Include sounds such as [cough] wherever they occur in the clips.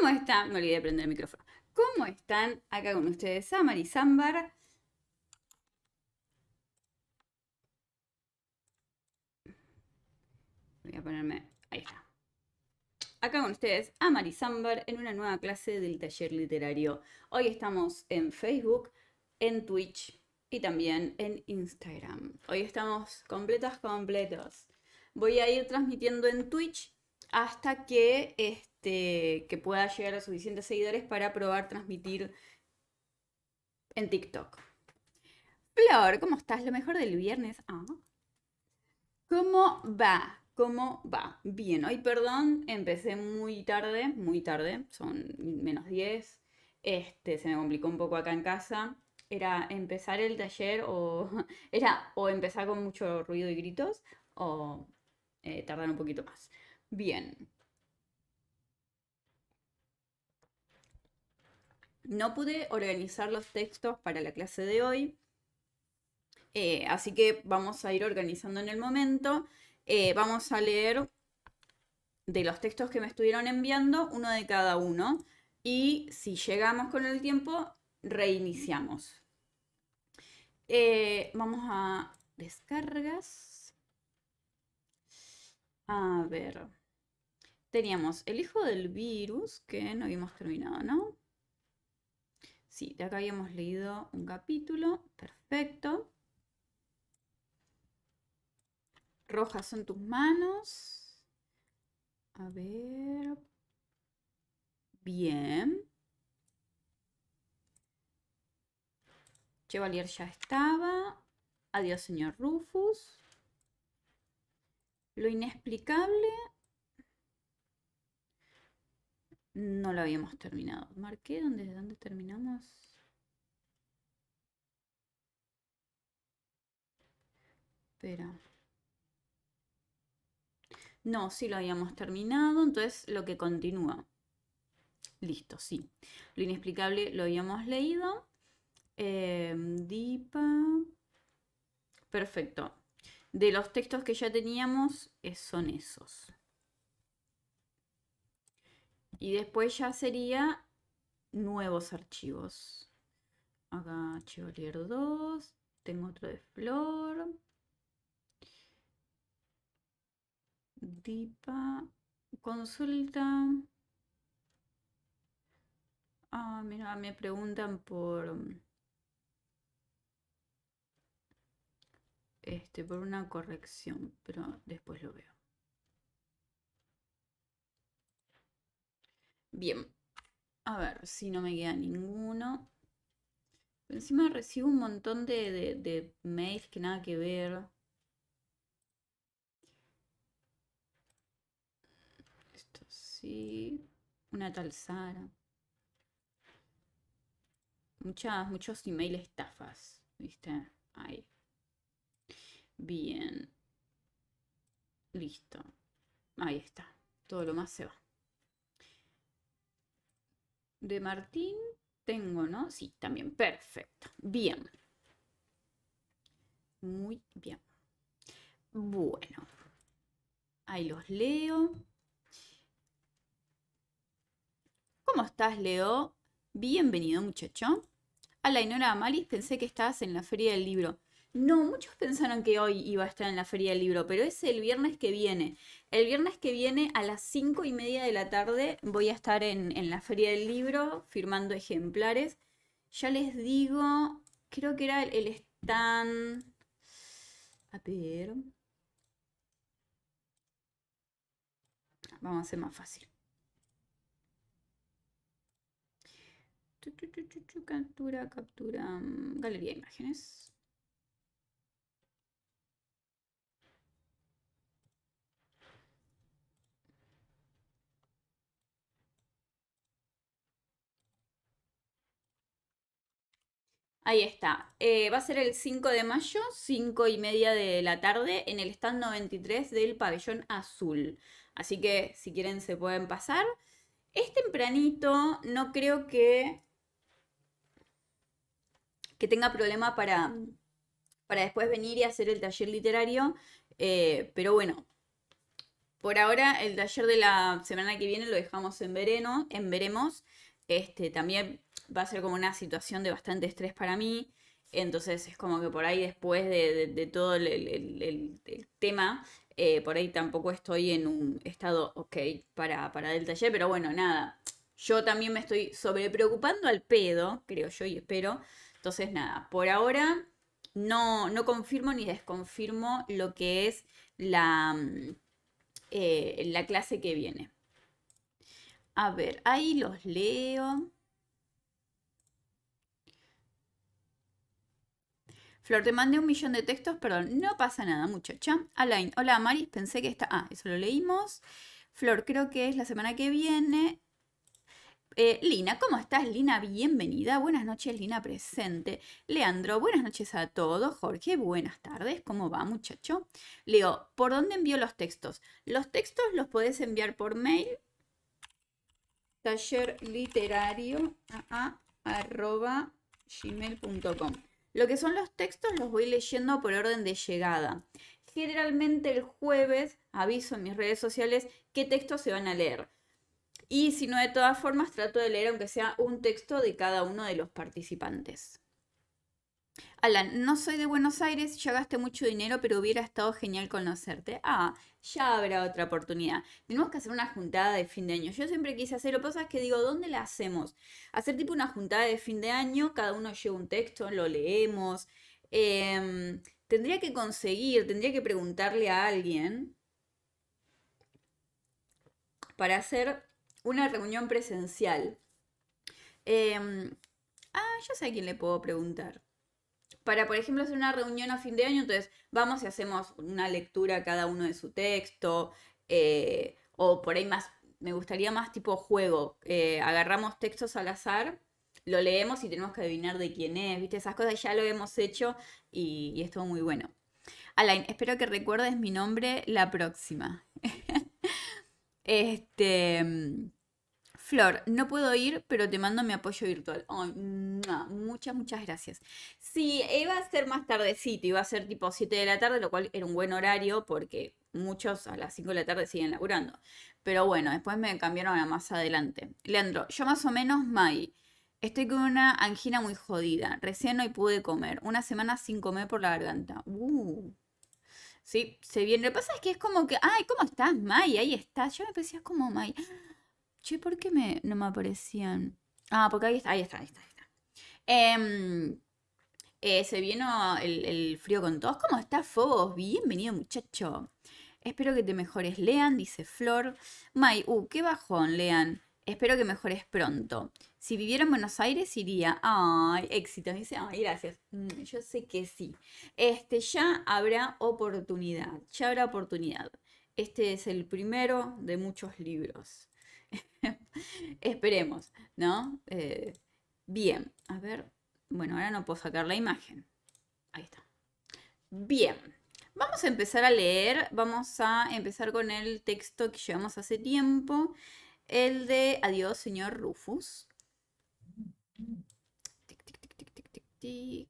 ¿Cómo están? Me olvidé de prender el micrófono. ¿Cómo están? Acá con ustedes, Amari Zambar. Voy a ponerme. Ahí está. Acá con ustedes, Amari Zambar, en una nueva clase del taller literario. Hoy estamos en Facebook, en Twitch y también en Instagram. Hoy estamos completos completos. Voy a ir transmitiendo en Twitch hasta que, este, que pueda llegar a suficientes seguidores para probar transmitir en TikTok. Flor, ¿cómo estás? Lo mejor del viernes. ¿ah? ¿Cómo va? ¿Cómo va? Bien, hoy perdón, empecé muy tarde, muy tarde, son menos 10. Este, se me complicó un poco acá en casa. Era empezar el taller o [laughs] era o empezar con mucho ruido y gritos o eh, tardar un poquito más bien. No pude organizar los textos para la clase de hoy, eh, así que vamos a ir organizando en el momento. Eh, vamos a leer de los textos que me estuvieron enviando, uno de cada uno. Y si llegamos con el tiempo, reiniciamos. Eh, vamos a descargas. A ver. Teníamos el hijo del virus, que no habíamos terminado, ¿no? Sí, de acá habíamos leído un capítulo. Perfecto. Rojas son tus manos. A ver. Bien. Chevalier ya estaba. Adiós, señor Rufus. Lo inexplicable No lo habíamos terminado. Marqué dónde, dónde terminamos. Espera. No, sí lo habíamos terminado, entonces lo que continúa. Listo, sí. Lo inexplicable lo habíamos leído. Em, Dipa. Perfecto. De los textos que ya teníamos, eh, son esos. Y después ya sería nuevos archivos. Acá Chevalier 2. Tengo otro de Flor. Dipa. Consulta. Ah, mira, me preguntan por. Este, por una corrección, pero después lo veo. Bien. A ver si no me queda ninguno. Encima recibo un montón de, mails que nada que ver. Esto sí. Una tal Sara. Muchas, muchos email estafas. ¿Viste? Ahí. Bien. Listo. Ahí está. Todo lo más se va de Martín tengo, ¿no? Sí, también. Perfecto. Bien. Muy bien. Bueno. Ahí los leo. ¿Cómo estás, Leo? Bienvenido, muchacho. A la Inora Amalis, pensé que estabas en la feria del libro. No, muchos pensaron que hoy iba a estar en la Feria del Libro, pero es el viernes que viene. El viernes que viene a las cinco y media de la tarde voy a estar en, la Feria del Libro firmando ejemplares. Ya les digo, creo que era el, el stand... A ver... Vamos a hacer más fácil. Captura, captura, mm, galería de imágenes. Ahí está. Eh, va a ser el 5 de mayo, 5 y media de la tarde, en el stand 93 del pabellón azul. Así que si quieren se pueden pasar. Es tempranito, no creo que, que tenga problema para, para después venir y hacer el taller literario. Eh, pero bueno, por ahora el taller de la semana que viene lo dejamos en vereno, en veremos. Este, también va a ser como una situación de bastante estrés para mí. Entonces es como que por ahí después de, todo el, tema, eh, por ahí tampoco estoy en un estado ok para, para taller. pero bueno, nada. Yo también me estoy sobrepreocupando al pedo, creo yo y espero. Entonces, nada, por ahora no, no confirmo ni desconfirmo lo que es la, mm, eh, la clase que viene. A ver, ahí los leo. Flor, te mandé un millón de textos, perdón, no pasa nada, muchacha. Alain, hola Maris, pensé que está. Ah, eso lo leímos. Flor, creo que es la semana que viene. Eh, Lina, ¿cómo estás? Lina, bienvenida. Buenas noches, Lina, presente. Leandro, buenas noches a todos. Jorge, buenas tardes. ¿Cómo va, muchacho? Leo, ¿por dónde envío los textos? Los textos los podés enviar por mail. Taller literario ah, ah, arroba gmail.com lo que son los textos los voy leyendo por orden de llegada. Generalmente el jueves aviso en mis redes sociales qué textos se van a leer. Y si no, de todas formas, trato de leer aunque sea un texto de cada uno de los participantes. Alan, no soy de Buenos Aires, ya gasté mucho dinero, pero hubiera estado genial conocerte. Ah, ya habrá otra oportunidad. Tenemos que hacer una juntada de fin de año. Yo siempre quise hacer, pero que es que digo, ¿dónde la hacemos? Hacer tipo una juntada de fin de año, cada uno lleva un texto, lo leemos. Em, tendría que conseguir, tendría que preguntarle a alguien para hacer una reunión presencial. Em, ah, ya sé a quién le puedo preguntar para, por ejemplo, hacer una reunión a fin de año, entonces vamos y hacemos una lectura cada uno de su texto, eh, o por ahí más, me gustaría más tipo juego, eh, agarramos textos al azar, lo leemos y tenemos que adivinar de quién es, ¿viste? Esas cosas ya lo hemos hecho y, estuvo muy bueno. Alain, espero que recuerdes mi nombre la próxima. [laughs] este... Mm, Flor, no puedo ir, pero te mando mi apoyo virtual. muchas, muchas gracias. Sí, iba a ser más tardecito, iba a ser tipo 7 de la tarde, lo cual era un buen horario porque muchos a las 5 de la tarde siguen laburando. Pero bueno, después me cambiaron a más adelante. Leandro, yo más o menos, May. Estoy con una angina muy jodida. Recién hoy pude comer. Una semana sin comer por la garganta. Uh. Sí, se viene. Lo que pasa es que es como que, ay, ¿cómo estás, May? Ahí estás. Yo me parecía como Mai. Che, ¿por qué no me aparecían? Ah, porque ahí está, ahí está, ahí está. Em, eh, se vino el, frío con todos. ¿Cómo está, Fobos? Bienvenido, muchacho. Espero que te mejores, Lean, dice Flor. May, uh, qué bajón, Lean. Espero que mejores pronto. Si viviera en Buenos Aires, iría. Ay, éxito. dice, ay, gracias. Mm, yo sé que sí. Este, ya habrá oportunidad. Ya habrá oportunidad. Este es el primero de muchos libros. [laughs] Esperemos, ¿no? Eh, bien, a ver. Bueno, ahora no puedo sacar la imagen. Ahí está. Bien, vamos a empezar a leer. Vamos a empezar con el texto que llevamos hace tiempo. El de Adiós, señor Rufus. Tic, tic, tic, tic, tic, tic, tic.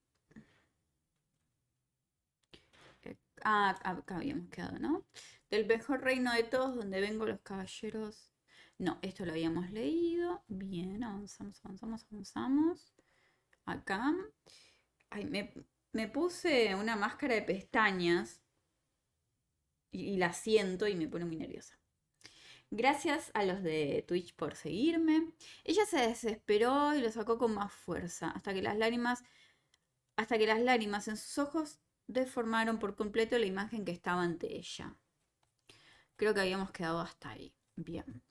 Eh, ah, acá habíamos quedado, ¿no? Del mejor reino de todos, donde vengo los caballeros no, esto lo habíamos leído. Bien, avanzamos, avanzamos, avanzamos. Acá. me, me puse una máscara de pestañas y, la siento y me pone muy nerviosa. Gracias a los de Twitch por seguirme. Ella se desesperó y lo sacó con más fuerza, hasta que las lágrimas, hasta que las lágrimas en sus ojos deformaron por completo la imagen que estaba ante ella. Creo que habíamos quedado hasta ahí. Bien.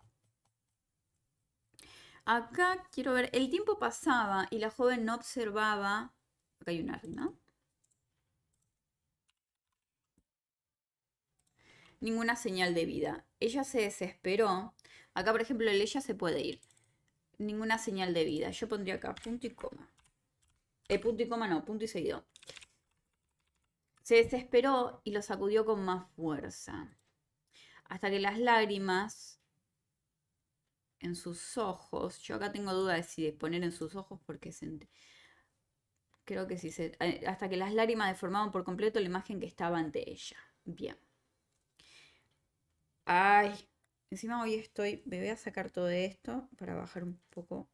Acá quiero ver, el tiempo pasaba y la joven no observaba. Acá hay una rima. Ninguna señal de vida. Ella se desesperó. Acá, por ejemplo, el ella se puede ir. Ninguna señal de vida. Yo pondría acá punto y coma. Eh, punto y coma no, punto y seguido. Se desesperó y lo sacudió con más fuerza. Hasta que las lágrimas en sus ojos. Yo acá tengo duda de si de poner en sus ojos porque Creo que sí se... Hasta que las lágrimas deformaban por completo la imagen que estaba ante ella. Bien. Ay. Encima hoy estoy... Me voy a sacar todo esto para bajar un poco.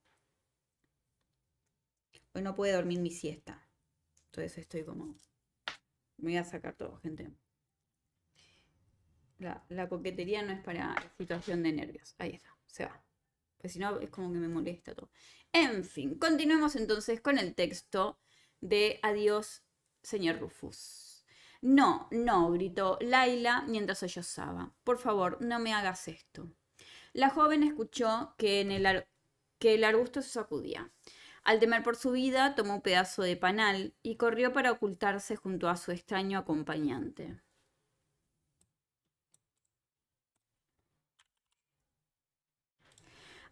Hoy no puede dormir mi siesta. Entonces estoy como... Me voy a sacar todo, gente. La, la coquetería no es para situación de nervios. Ahí está, se va que si no es como que me molesta todo. En fin, continuemos entonces con el texto de Adiós, señor Rufus. No, no, gritó Laila mientras sollozaba. Por favor, no me hagas esto. La joven escuchó que, que el arbusto se sacudía. Al temer por su vida, tomó un pedazo de panal y corrió para ocultarse junto a su extraño acompañante.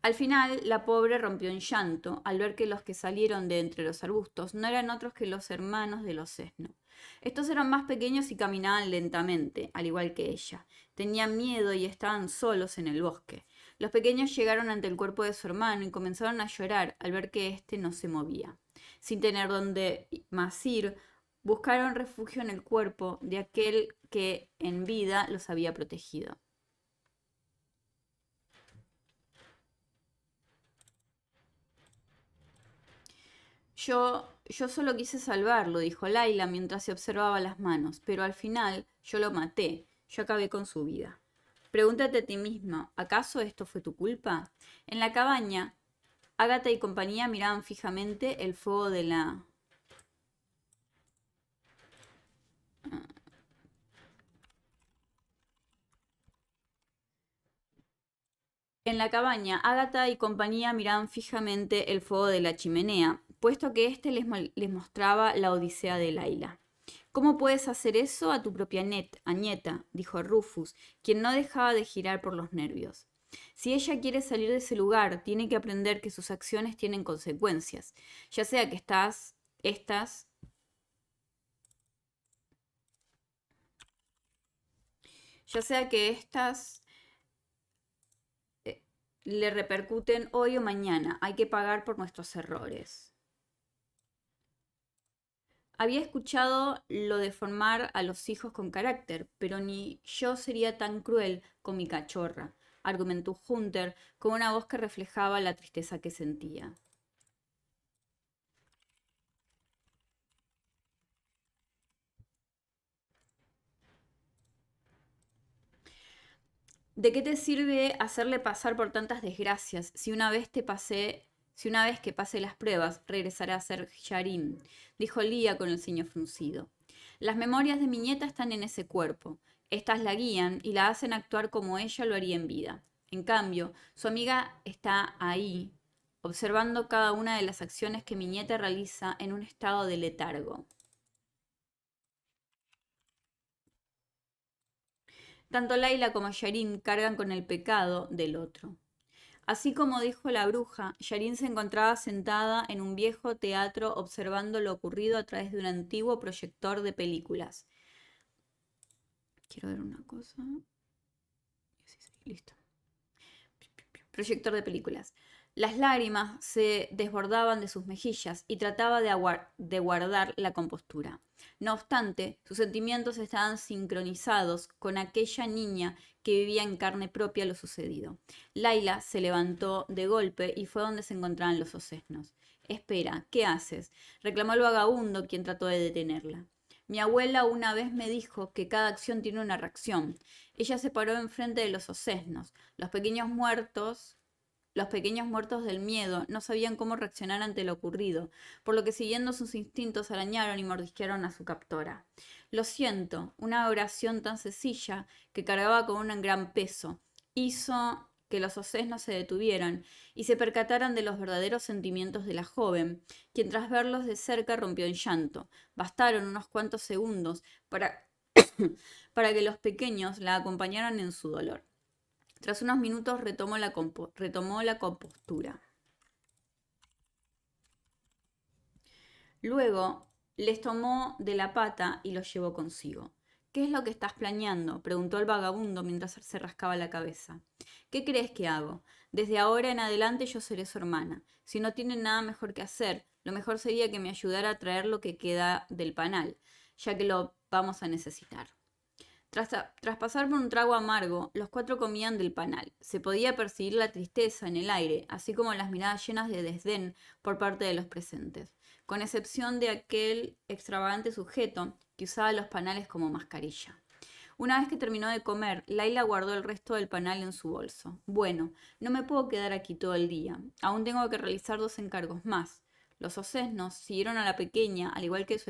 Al final, la pobre rompió en llanto al ver que los que salieron de entre los arbustos no eran otros que los hermanos de los esnos. Estos eran más pequeños y caminaban lentamente, al igual que ella. Tenían miedo y estaban solos en el bosque. Los pequeños llegaron ante el cuerpo de su hermano y comenzaron a llorar al ver que éste no se movía. Sin tener dónde más ir, buscaron refugio en el cuerpo de aquel que en vida los había protegido. Yo, yo solo quise salvarlo, dijo Laila mientras se observaba las manos, pero al final yo lo maté, yo acabé con su vida. Pregúntate a ti misma, ¿acaso esto fue tu culpa? En la cabaña, Ágata y compañía miraban fijamente el fuego de la... En la cabaña, Ágata y compañía miraban fijamente el fuego de la chimenea, puesto que éste les, mostraba la odisea de Laila. ¿Cómo puedes hacer eso a tu propia net, Añeta? dijo Rufus, quien no dejaba de girar por los nervios. Si ella quiere salir de ese lugar, tiene que aprender que sus acciones tienen consecuencias, ya sea que estás, estas... Ya sea que estas eh, le repercuten hoy o mañana. Hay que pagar por nuestros errores. Había escuchado lo de formar a los hijos con carácter, pero ni yo sería tan cruel con mi cachorra, argumentó Hunter con una voz que reflejaba la tristeza que sentía. ¿De qué te sirve hacerle pasar por tantas desgracias si una vez te pasé si una vez que pase las pruebas, regresará a ser Yarim, dijo Lía con el ceño fruncido. Las memorias de mi nieta están en ese cuerpo. Estas la guían y la hacen actuar como ella lo haría en vida. En cambio, su amiga está ahí, observando cada una de las acciones que mi nieta realiza en un estado de letargo. Tanto Laila como Yarin cargan con el pecado del otro. Así como dijo la bruja, Yarin se encontraba sentada en un viejo teatro observando lo ocurrido a través de un antiguo proyector de películas. Quiero ver una cosa. Listo. Proyector de películas. Las lágrimas se desbordaban de sus mejillas y trataba de, guardar la compostura. No obstante, sus sentimientos estaban sincronizados con aquella niña que vivía en carne propia lo sucedido. Laila se levantó de golpe y fue donde se encontraban los osesnos. Espera, ¿qué haces? reclamó el vagabundo quien trató de detenerla. Mi abuela una vez me dijo que cada acción tiene una reacción. Ella se paró enfrente de los osesnos, Los pequeños muertos los pequeños muertos del miedo no sabían cómo reaccionar ante lo ocurrido, por lo que siguiendo sus instintos arañaron y mordisquearon a su captora. Lo siento, una oración tan sencilla que cargaba con un gran peso, hizo que los no se detuvieran y se percataran de los verdaderos sentimientos de la joven, quien tras verlos de cerca rompió en llanto. Bastaron unos cuantos segundos para, [coughs] para que los pequeños la acompañaran en su dolor. Tras unos minutos retomó la, la compostura. Luego les tomó de la pata y los llevó consigo. ¿Qué es lo que estás planeando? preguntó el vagabundo mientras se rascaba la cabeza. ¿Qué crees que hago? Desde ahora en adelante yo seré su hermana. Si no tiene nada mejor que hacer, lo mejor sería que me ayudara a traer lo que queda del panal, ya que lo vamos a necesitar. Tras, pasar por un trago amargo, los cuatro comían del panal. Se podía percibir la tristeza en el aire, así como las miradas llenas de desdén por parte de los presentes, con excepción de aquel extravagante sujeto que usaba los panales como mascarilla. Una vez que terminó de comer, Laila guardó el resto del panal en su bolso. Bueno, no me puedo quedar aquí todo el día. Aún tengo que realizar dos encargos más. Los ocesnos siguieron a la pequeña, al igual que su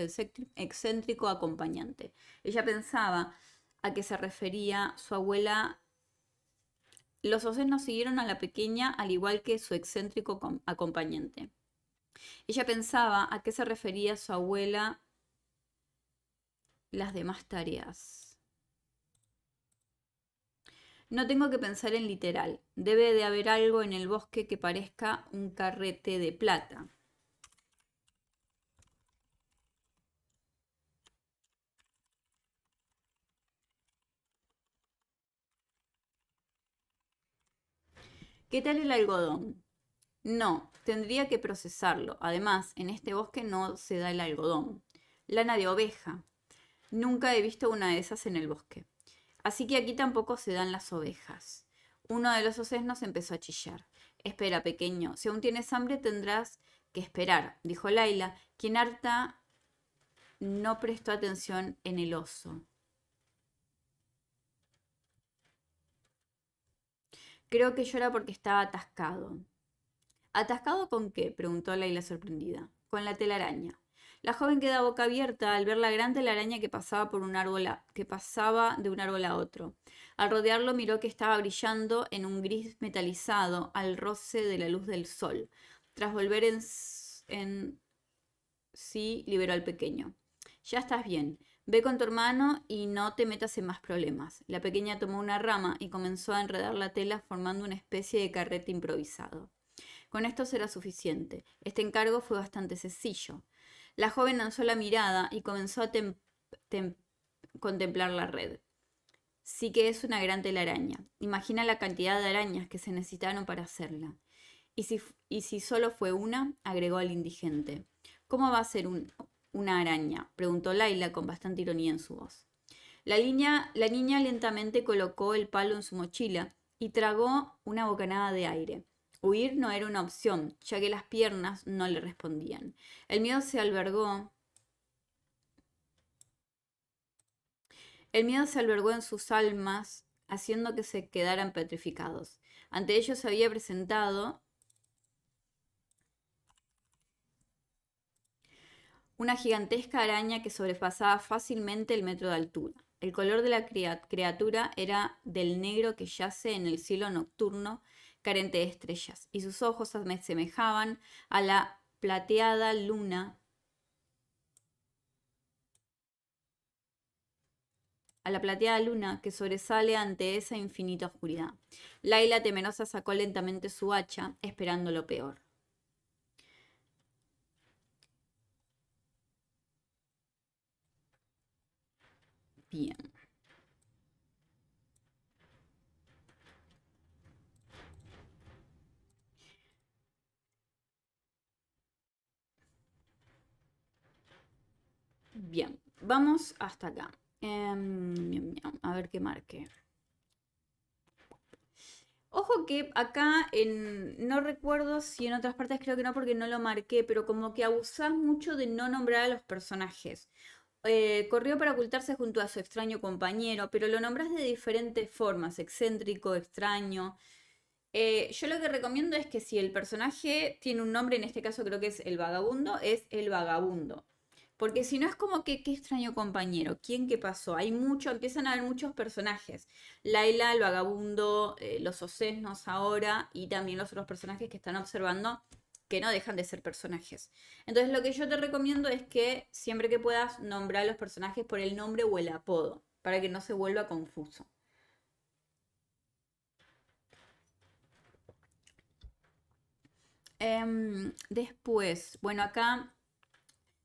excéntrico acompañante. Ella pensaba a qué se refería su abuela. Los no siguieron a la pequeña al igual que su excéntrico acompañante. Ella pensaba a qué se refería su abuela las demás tareas. No tengo que pensar en literal. Debe de haber algo en el bosque que parezca un carrete de plata. ¿Qué tal el algodón? No, tendría que procesarlo. Además, en este bosque no se da el algodón. Lana de oveja. Nunca he visto una de esas en el bosque. Así que aquí tampoco se dan las ovejas. Uno de los ocesnos empezó a chillar. Espera, pequeño, si aún tienes hambre tendrás que esperar, dijo Laila, quien harta no prestó atención en el oso. Creo que llora porque estaba atascado. ¿Atascado con qué? preguntó Laila sorprendida. Con la telaraña. La joven queda boca abierta al ver la gran telaraña que pasaba, por un árbol que pasaba de un árbol a otro. Al rodearlo miró que estaba brillando en un gris metalizado al roce de la luz del sol. Tras volver en, en sí, liberó al pequeño. Ya estás bien. Ve con tu hermano y no te metas en más problemas. La pequeña tomó una rama y comenzó a enredar la tela formando una especie de carrete improvisado. Con esto será suficiente. Este encargo fue bastante sencillo. La joven lanzó la mirada y comenzó a contemplar la red. Sí que es una gran telaraña. Imagina la cantidad de arañas que se necesitaron para hacerla. Y si, solo fue una, agregó al indigente. ¿Cómo va a ser un, una araña? preguntó Laila con bastante ironía en su voz. La, niña, lentamente colocó el palo en su mochila y tragó una bocanada de aire. Huir no era una opción, ya que las piernas no le respondían. El miedo se albergó. El miedo se albergó en sus almas, haciendo que se quedaran petrificados. Ante ellos se había presentado una gigantesca araña que sobrepasaba fácilmente el metro de altura. El color de la criatura era del negro que yace en el cielo nocturno, carente de estrellas, y sus ojos se semejaban a la plateada luna a la plateada luna que sobresale ante esa infinita oscuridad. Laila temerosa sacó lentamente su hacha, esperando lo peor. Bien. vamos hasta acá. Em, a ver qué marque. Ojo que acá en, no recuerdo si en otras partes creo que no porque no lo marqué, pero como que abusás mucho de no nombrar a los personajes. Eh, corrió para ocultarse junto a su extraño compañero, pero lo nombras de diferentes formas, excéntrico, extraño. Eh, yo lo que recomiendo es que si el personaje tiene un nombre, en este caso creo que es el vagabundo, es el vagabundo. Porque si no es como que, qué extraño compañero, ¿quién qué pasó? Hay mucho, empiezan a haber muchos personajes. Laila, el vagabundo, eh, los ocesnos ahora y también los otros personajes que están observando que no dejan de ser personajes. Entonces lo que yo te recomiendo es que siempre que puedas nombrar a los personajes por el nombre o el apodo, para que no se vuelva confuso. Em, después, bueno, acá,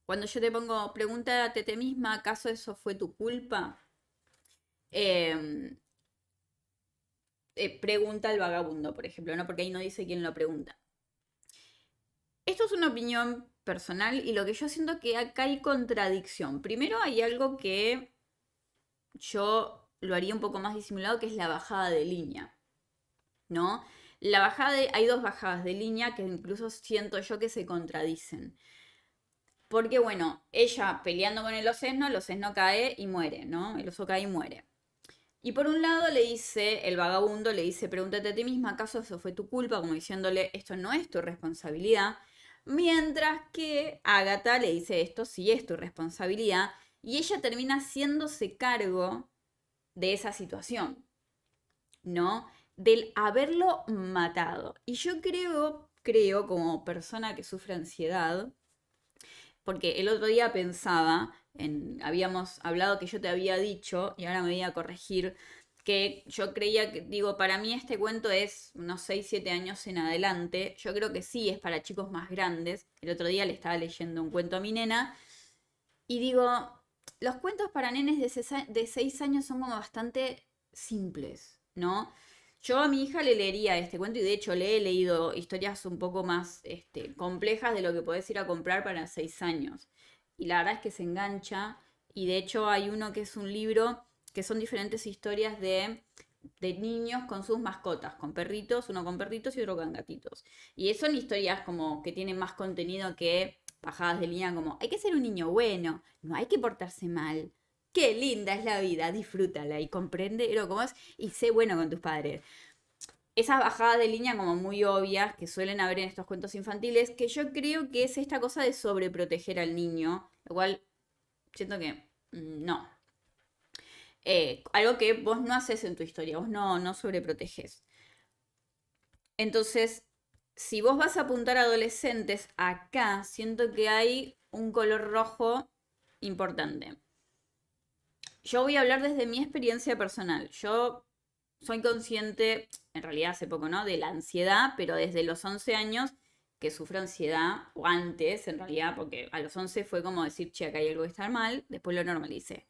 cuando yo te pongo, pregunta a ti misma, ¿acaso eso fue tu culpa? Em, eh, pregunta al vagabundo, por ejemplo, ¿no? Porque ahí no dice quién lo pregunta. Esto es una opinión personal y lo que yo siento que acá hay contradicción. Primero hay algo que yo lo haría un poco más disimulado, que es la bajada de línea. ¿No? La bajada hay dos bajadas de línea que incluso siento yo que se contradicen. Porque bueno, ella peleando con el osesno, el osesno cae y muere, ¿no? El oso cae y muere. Y por un lado le dice, el vagabundo le dice, pregúntate a ti misma, ¿acaso eso fue tu culpa? Como diciéndole, esto no es tu responsabilidad. Mientras que Agatha le dice esto sí es tu responsabilidad y ella termina haciéndose cargo de esa situación, ¿no? Del haberlo matado. Y yo creo, creo como persona que sufre ansiedad, porque el otro día pensaba, habíamos hablado que yo te había dicho, y ahora me voy a corregir, que yo creía que, digo, para mí este cuento es unos 6, 7 años en adelante, yo creo que sí es para chicos más grandes, el otro día le estaba leyendo un cuento a mi nena, y digo, los cuentos para nenes de 6, años son como bastante simples, ¿no? Yo a mi hija le leería este cuento y de hecho le he leído historias un poco más este, complejas de lo que podés ir a comprar para seis años. Y la verdad es que se engancha y de hecho hay uno que es un libro que son diferentes historias de, niños con sus mascotas, con perritos, uno con perritos y otro con gatitos. Y son historias como que tienen más contenido que bajadas de línea como hay que ser un niño bueno, no hay que portarse mal. Qué linda es la vida, disfrútala y comprende lo como es y sé bueno con tus padres. Esas bajadas de línea como muy obvias que suelen haber en estos cuentos infantiles, que yo creo que es esta cosa de sobreproteger al niño, lo cual siento que mm, no, eh, algo que vos no haces en tu historia, vos no, no sobreproteges. Entonces, si vos vas a apuntar a adolescentes acá, siento que hay un color rojo importante. Yo voy a hablar desde mi experiencia personal. Yo soy consciente, en realidad hace poco, ¿no? De la ansiedad, pero desde los 11 años que sufro ansiedad, o antes en realidad, porque a los 11 fue como decir, che, acá hay algo que está mal, después lo normalicé.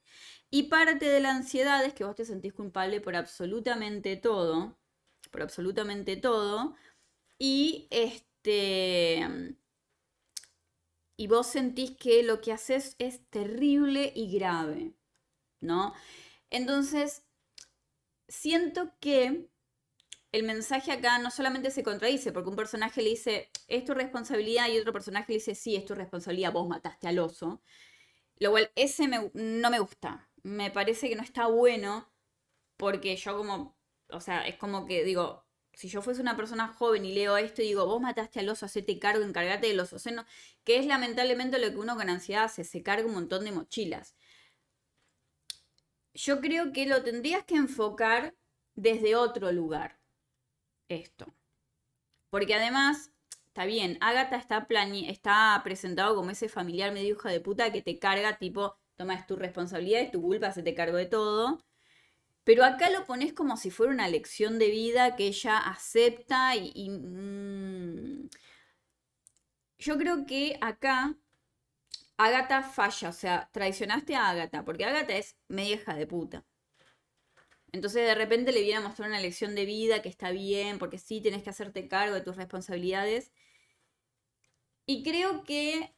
Y parte de la ansiedad es que vos te sentís culpable por absolutamente todo, por absolutamente todo, y este... Y vos sentís que lo que haces es terrible y grave, ¿no? Entonces, siento que el mensaje acá no solamente se contradice, porque un personaje le dice, es tu responsabilidad, y otro personaje le dice, sí, es tu responsabilidad, vos mataste al oso. Lo cual, ese no me gusta. Me parece que no está bueno, porque yo como, o sea, es como que digo, si yo fuese una persona joven y leo esto y digo, vos mataste al oso, hacete cargo, encargate del oso, o que es lamentablemente lo que uno con ansiedad hace, se carga un montón de mochilas. Yo creo que lo tendrías que enfocar desde otro lugar esto. Porque además, está bien, Agatha está, está presentado como ese familiar medio hija de puta que te carga, tipo, tomas tu responsabilidad, es tu culpa, se te cargo de todo. Pero acá lo pones como si fuera una lección de vida que ella acepta y... Mm, yo creo que acá Agatha falla, o sea, traicionaste a Agatha, porque Agatha es media hija de puta. Entonces de repente le viene a mostrar una lección de vida que está bien, porque sí tienes que hacerte cargo de tus responsabilidades. Y creo que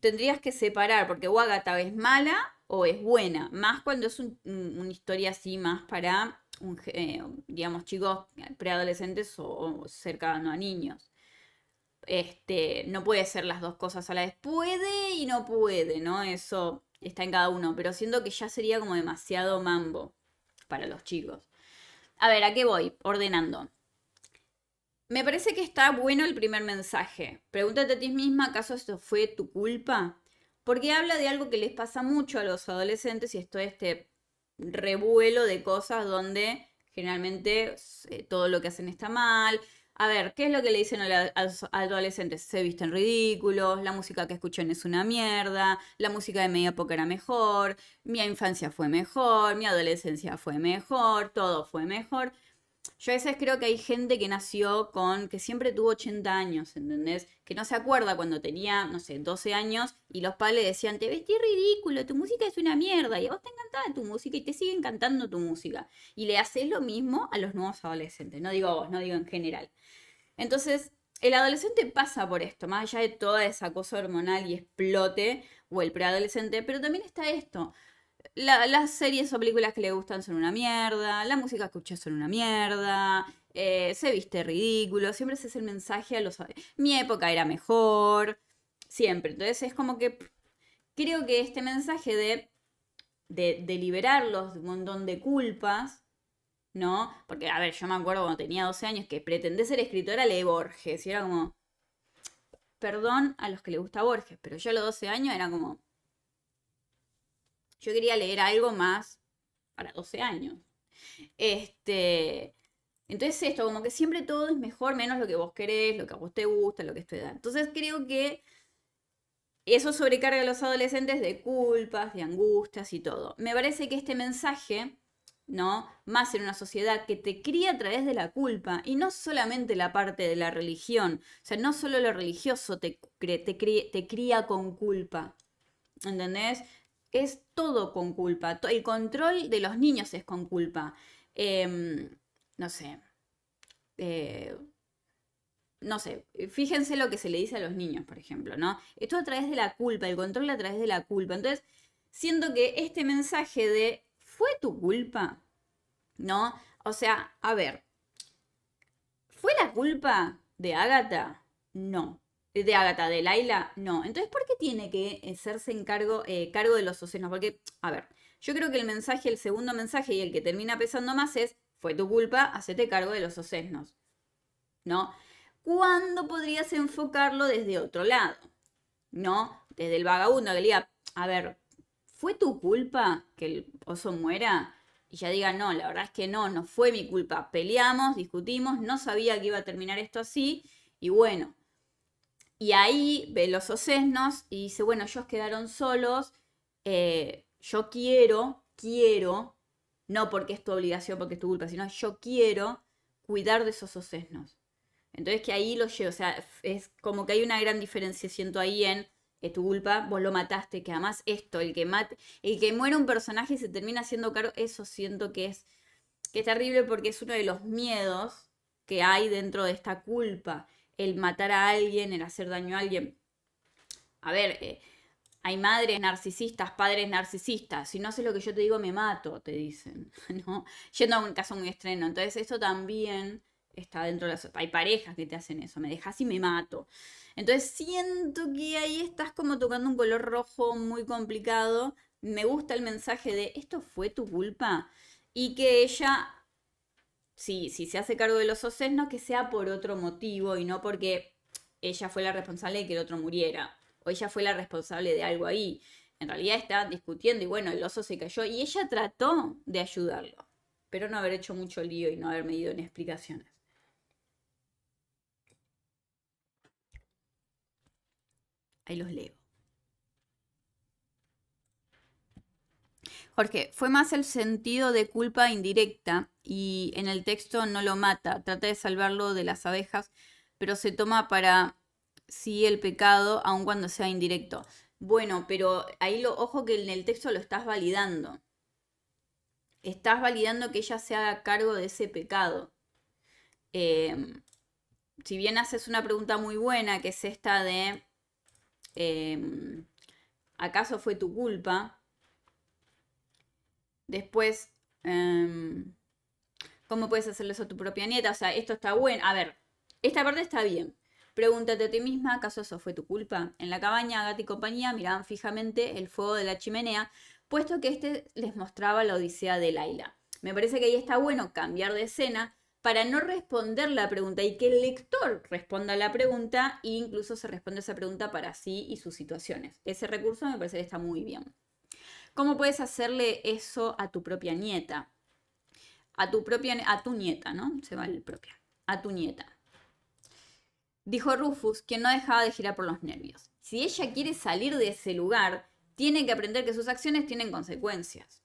tendrías que separar, porque Wagata es mala o es buena, más cuando es una historia así, más para, un, eh, digamos, chicos preadolescentes o, o cercano a niños. Este, no puede ser las dos cosas a la vez. Puede y no puede, ¿no? Eso está en cada uno, pero siento que ya sería como demasiado mambo para los chicos. A ver, ¿a qué voy? Ordenando. Me parece que está bueno el primer mensaje. Pregúntate a ti misma, ¿acaso esto fue tu culpa? Porque habla de algo que les pasa mucho a los adolescentes y es este revuelo de cosas donde generalmente eh, todo lo que hacen está mal, a ver, ¿qué es lo que le dicen a los adolescentes? Se visten ridículos, la música que escuchan es una mierda, la música de media época era mejor, mi infancia fue mejor, mi adolescencia fue mejor, todo fue mejor. Yo a veces creo que hay gente que nació con, que siempre tuvo 80 años, ¿entendés? Que no se acuerda cuando tenía, no sé, 12 años y los padres decían, te vestí ridículo, tu música es una mierda y a vos te encantaba tu música y te sigue encantando tu música. Y le haces lo mismo a los nuevos adolescentes, no digo vos, no digo en general. Entonces, el adolescente pasa por esto, más allá de toda esa cosa hormonal y explote, o el preadolescente, pero también está esto. las series o películas que le gustan son una mierda, la música que escucha son una mierda, eh, se viste ridículo, siempre ese es el mensaje a los... Mi época era mejor, siempre. Entonces es como que creo que este mensaje de, de, de liberarlos de un montón de culpas ¿no? Porque, a ver, yo me acuerdo cuando tenía 12 años que pretendé ser escritora, leí Borges, y era como, perdón a los que les gusta Borges, pero yo a los 12 años era como, yo quería leer algo más para 12 años. Este, entonces esto, como que siempre todo es mejor, menos lo que vos querés, lo que a vos te gusta, lo que te da. Entonces creo que eso sobrecarga a los adolescentes de culpas, de angustias y todo. Me parece que este mensaje ¿no? Más en una sociedad que te cría a través de la culpa y no solamente la parte de la religión, o sea, no solo lo religioso te, cría, te cría con culpa, ¿entendés? Es todo con culpa, el control de los niños es con culpa. Em, no sé, eh, no sé, fíjense lo que se le dice a los niños, por ejemplo, ¿no? Esto a través de la culpa, el control a través de la culpa. Entonces, siento que este mensaje de ¿fue tu culpa? ¿No? O sea, a ver, ¿fue la culpa de Ágata? No. De Ágata, de Laila, no. Entonces, ¿por qué tiene que eh, hacerse eh, cargo de los océanos? Porque, a ver, yo creo que el mensaje, el segundo mensaje y el que termina pesando más es, fue tu culpa, hacete cargo de los océanos. ¿No? ¿Cuándo podrías enfocarlo desde otro lado? ¿No? Desde el vagabundo que le a ver, ¿fue tu culpa que el oso muera? Y ya diga, no, la verdad es que no, no fue mi culpa. Peleamos, discutimos, no sabía que iba a terminar esto así. Y bueno, y ahí ve los osesnos y dice, bueno, ellos quedaron solos, eh, yo quiero, quiero, no porque es tu obligación, porque es tu culpa, sino yo quiero cuidar de esos osesnos. Entonces que ahí lo llevo, o sea, es como que hay una gran diferencia, siento ahí en es tu culpa, vos lo mataste, que además esto, el que mate, el que muera un personaje y se termina haciendo caro eso siento que es, que es terrible porque es uno de los miedos que hay dentro de esta culpa, el matar a alguien, el hacer daño a alguien. A ver, eh, hay madres narcisistas, padres narcisistas, si no haces lo que yo te digo me mato, te dicen, [laughs] ¿no? Yendo a un caso muy estreno, entonces esto también está dentro de la Hay parejas que te hacen eso, me dejas y me mato. Entonces siento que ahí estás como tocando un color rojo muy complicado. Me gusta el mensaje de esto fue tu culpa y que ella, si, si se hace cargo de los no que sea por otro motivo y no porque ella fue la responsable de que el otro muriera o ella fue la responsable de algo ahí. En realidad estaban discutiendo y bueno, el oso se cayó y ella trató de ayudarlo, pero no haber hecho mucho lío y no haber medido en explicaciones. Ahí los leo. Jorge, fue más el sentido de culpa indirecta y en el texto no lo mata, trata de salvarlo de las abejas, pero se toma para sí el pecado, aun cuando sea indirecto. Bueno, pero ahí lo, ojo que en el texto lo estás validando. Estás validando que ella se haga cargo de ese pecado. Eh, si bien haces una pregunta muy buena, que es esta de Em, ¿acaso fue tu culpa? Después, em, ¿cómo puedes hacerle eso a tu propia nieta? O sea, esto está bueno. A ver, esta parte está bien. Pregúntate a ti misma, ¿acaso eso fue tu culpa? En la cabaña, Agatha y compañía miraban fijamente el fuego de la chimenea, puesto que este les mostraba la odisea de Laila. Me parece que ahí está bueno cambiar de escena para no responder la pregunta y que el lector responda la pregunta e incluso se responde esa pregunta para sí y sus situaciones. Ese recurso me parece que está muy bien. ¿Cómo puedes hacerle eso a tu propia nieta? A tu propia, a tu nieta, ¿no? Se va el propia. A tu nieta. Dijo Rufus, quien no dejaba de girar por los nervios. Si ella quiere salir de ese lugar, tiene que aprender que sus acciones tienen consecuencias.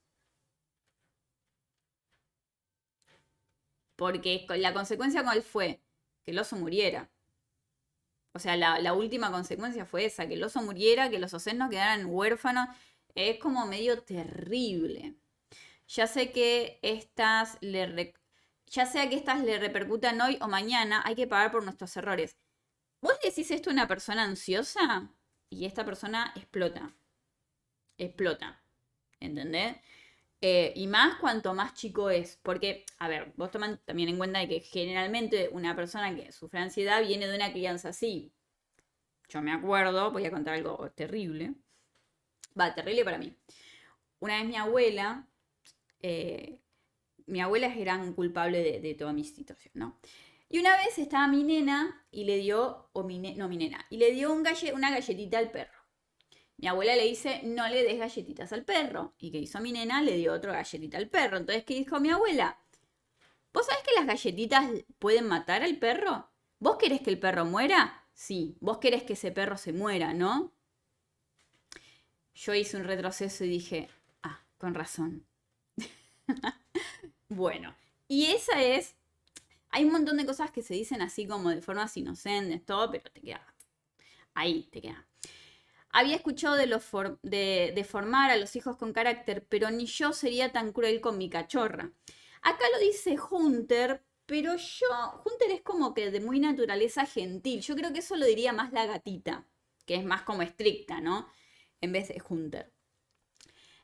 Porque la consecuencia cuál fue? Que el oso muriera. O sea, la, última consecuencia fue esa, que el oso muriera, que los océanos quedaran huérfanos. Es como medio terrible. Ya sé que estas le ya sea que estas le repercutan hoy o mañana, hay que pagar por nuestros errores. Vos decís esto a una persona ansiosa y esta persona explota. Explota. ¿Entendés? Eh, y más cuanto más chico es, porque, a ver, vos toman también en cuenta de que generalmente una persona que sufre ansiedad viene de una crianza así. Yo me acuerdo, voy a contar algo terrible. Va, terrible para mí. Una vez mi abuela, eh, mi abuela es gran culpable de, toda mi situación, ¿no? Y una vez estaba mi nena y le dio, o mi, no mi nena, y le dio un galle, una galletita al perro. Mi abuela le dice, no le des galletitas al perro. ¿Y qué hizo mi nena? Le dio otra galletita al perro. Entonces, ¿qué dijo mi abuela? ¿Vos sabés que las galletitas pueden matar al perro? ¿Vos querés que el perro muera? Sí, vos querés que ese perro se muera, ¿no? Yo hice un retroceso y dije, ah, con razón. [laughs] bueno, y esa es... Hay un montón de cosas que se dicen así como de formas inocentes, todo, pero te queda... Ahí te queda. Había escuchado de, de, formar a los hijos con carácter, pero ni yo sería tan cruel con mi cachorra. Acá lo dice Hunter, pero yo, Hunter es como que de muy naturaleza gentil. Yo creo que eso lo diría más la gatita, que es más como estricta, ¿no? En vez de Hunter.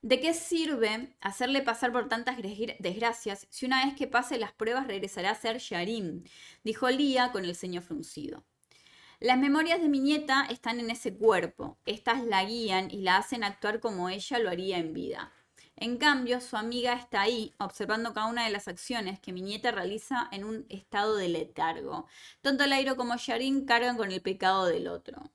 ¿De qué sirve hacerle pasar por tantas desgracias si una vez que pase las pruebas regresará a ser Sharim? Dijo Lía con el ceño fruncido. Las memorias de mi nieta están en ese cuerpo. Estas la guían y la hacen actuar como ella lo haría en vida. En cambio, su amiga está ahí observando cada una de las acciones que mi nieta realiza en un estado de letargo. Tanto Lairo como Yarin cargan con el pecado del otro.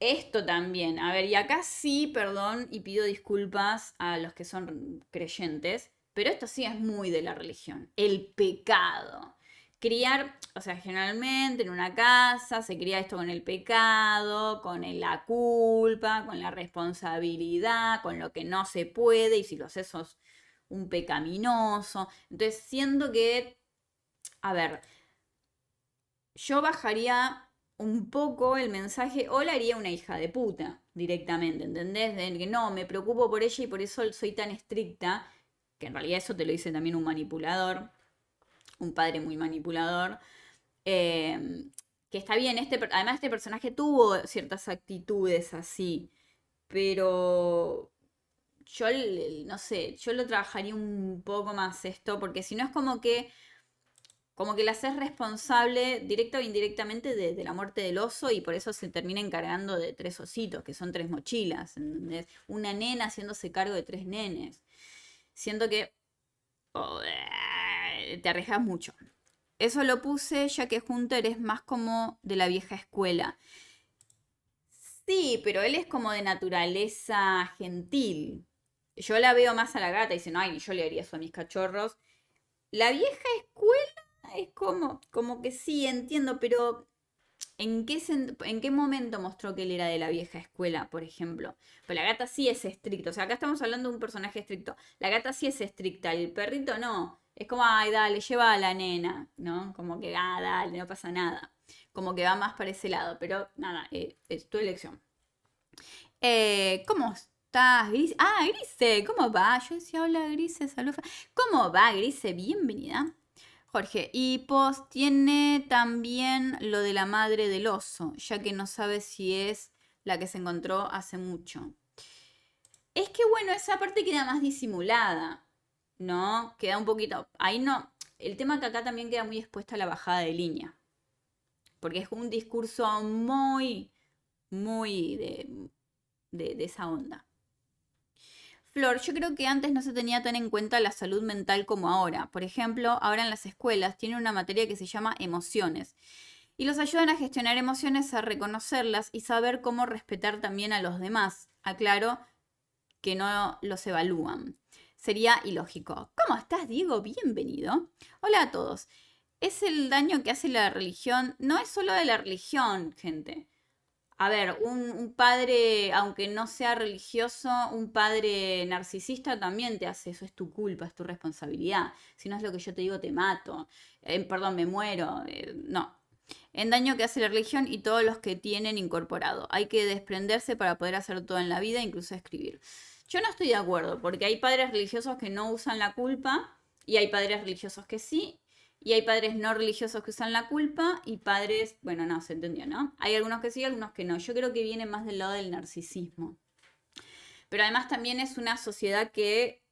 Esto también, a ver, y acá sí, perdón, y pido disculpas a los que son creyentes, pero esto sí es muy de la religión, el pecado criar, o sea, generalmente en una casa se cría esto con el pecado, con la culpa, con la responsabilidad, con lo que no se puede y si lo haces sos un pecaminoso. Entonces siento que, a ver, yo bajaría un poco el mensaje o la haría una hija de puta directamente, ¿entendés? De que no, me preocupo por ella y por eso soy tan estricta, que en realidad eso te lo dice también un manipulador un padre muy manipulador. Eh, que está bien, este, además este personaje tuvo ciertas actitudes así, pero yo, no sé, yo lo trabajaría un poco más esto, porque si no es como que como que la haces responsable directa o indirectamente de, la muerte del oso y por eso se termina encargando de tres ositos, que son tres mochilas, Una nena haciéndose cargo de tres nenes. Siento que... Eh, te arriesgas mucho. Eso lo puse ya que Hunter es más como de la vieja escuela. Sí, pero él es como de naturaleza gentil. Yo la veo más a la gata y dice, no, ay, yo le haría eso a mis cachorros. La vieja escuela es como, como que sí, entiendo, pero ¿en qué, ¿en qué momento mostró que él era de la vieja escuela, por ejemplo? Pero pues la gata sí es estricta. O sea, acá estamos hablando de un personaje estricto. La gata sí es estricta, el perrito no es como, ay, dale, lleva a la nena, ¿no? Como que, ah, dale, no pasa nada. Como que va más para ese lado, pero nada, eh, es tu elección. Eh, ¿Cómo estás, Grise? Ah, Grise, ¿cómo va? Yo decía, hola, Grise, salud. ¿Cómo va, Grise? Bienvenida. Jorge, y post tiene también lo de la madre del oso, ya que no sabe si es la que se encontró hace mucho. Es que bueno, esa parte queda más disimulada. ¿no? Queda un poquito. Ahí no. El tema que acá también queda muy expuesto a la bajada de línea. Porque es un discurso muy, muy de, de, de esa onda. Flor, yo creo que antes no se tenía tan en cuenta la salud mental como ahora. Por ejemplo, ahora en las escuelas tienen una materia que se llama emociones y los ayudan a gestionar emociones, a reconocerlas y saber cómo respetar también a los demás. Aclaro que no los evalúan sería ilógico. ¿Cómo estás, Diego? Bienvenido. Hola a todos. Es el daño que hace la religión, no es solo de la religión, gente. A ver, un, padre, aunque no sea religioso, un padre narcisista también te hace eso, es tu culpa, es tu responsabilidad. Si no es lo que yo te digo, te mato. Eh, perdón, me muero. Eh, no, ¿El daño que hace la religión y todos los que tienen incorporado. Hay que desprenderse para poder hacer todo en la vida, incluso escribir. Yo no estoy de acuerdo, porque hay padres religiosos que no usan la culpa y hay padres religiosos que sí, y hay padres no religiosos que usan la culpa y padres, bueno, no, se entendió, ¿no? Hay algunos que sí, algunos que no. Yo creo que viene más del lado del narcisismo. Pero además también es una sociedad que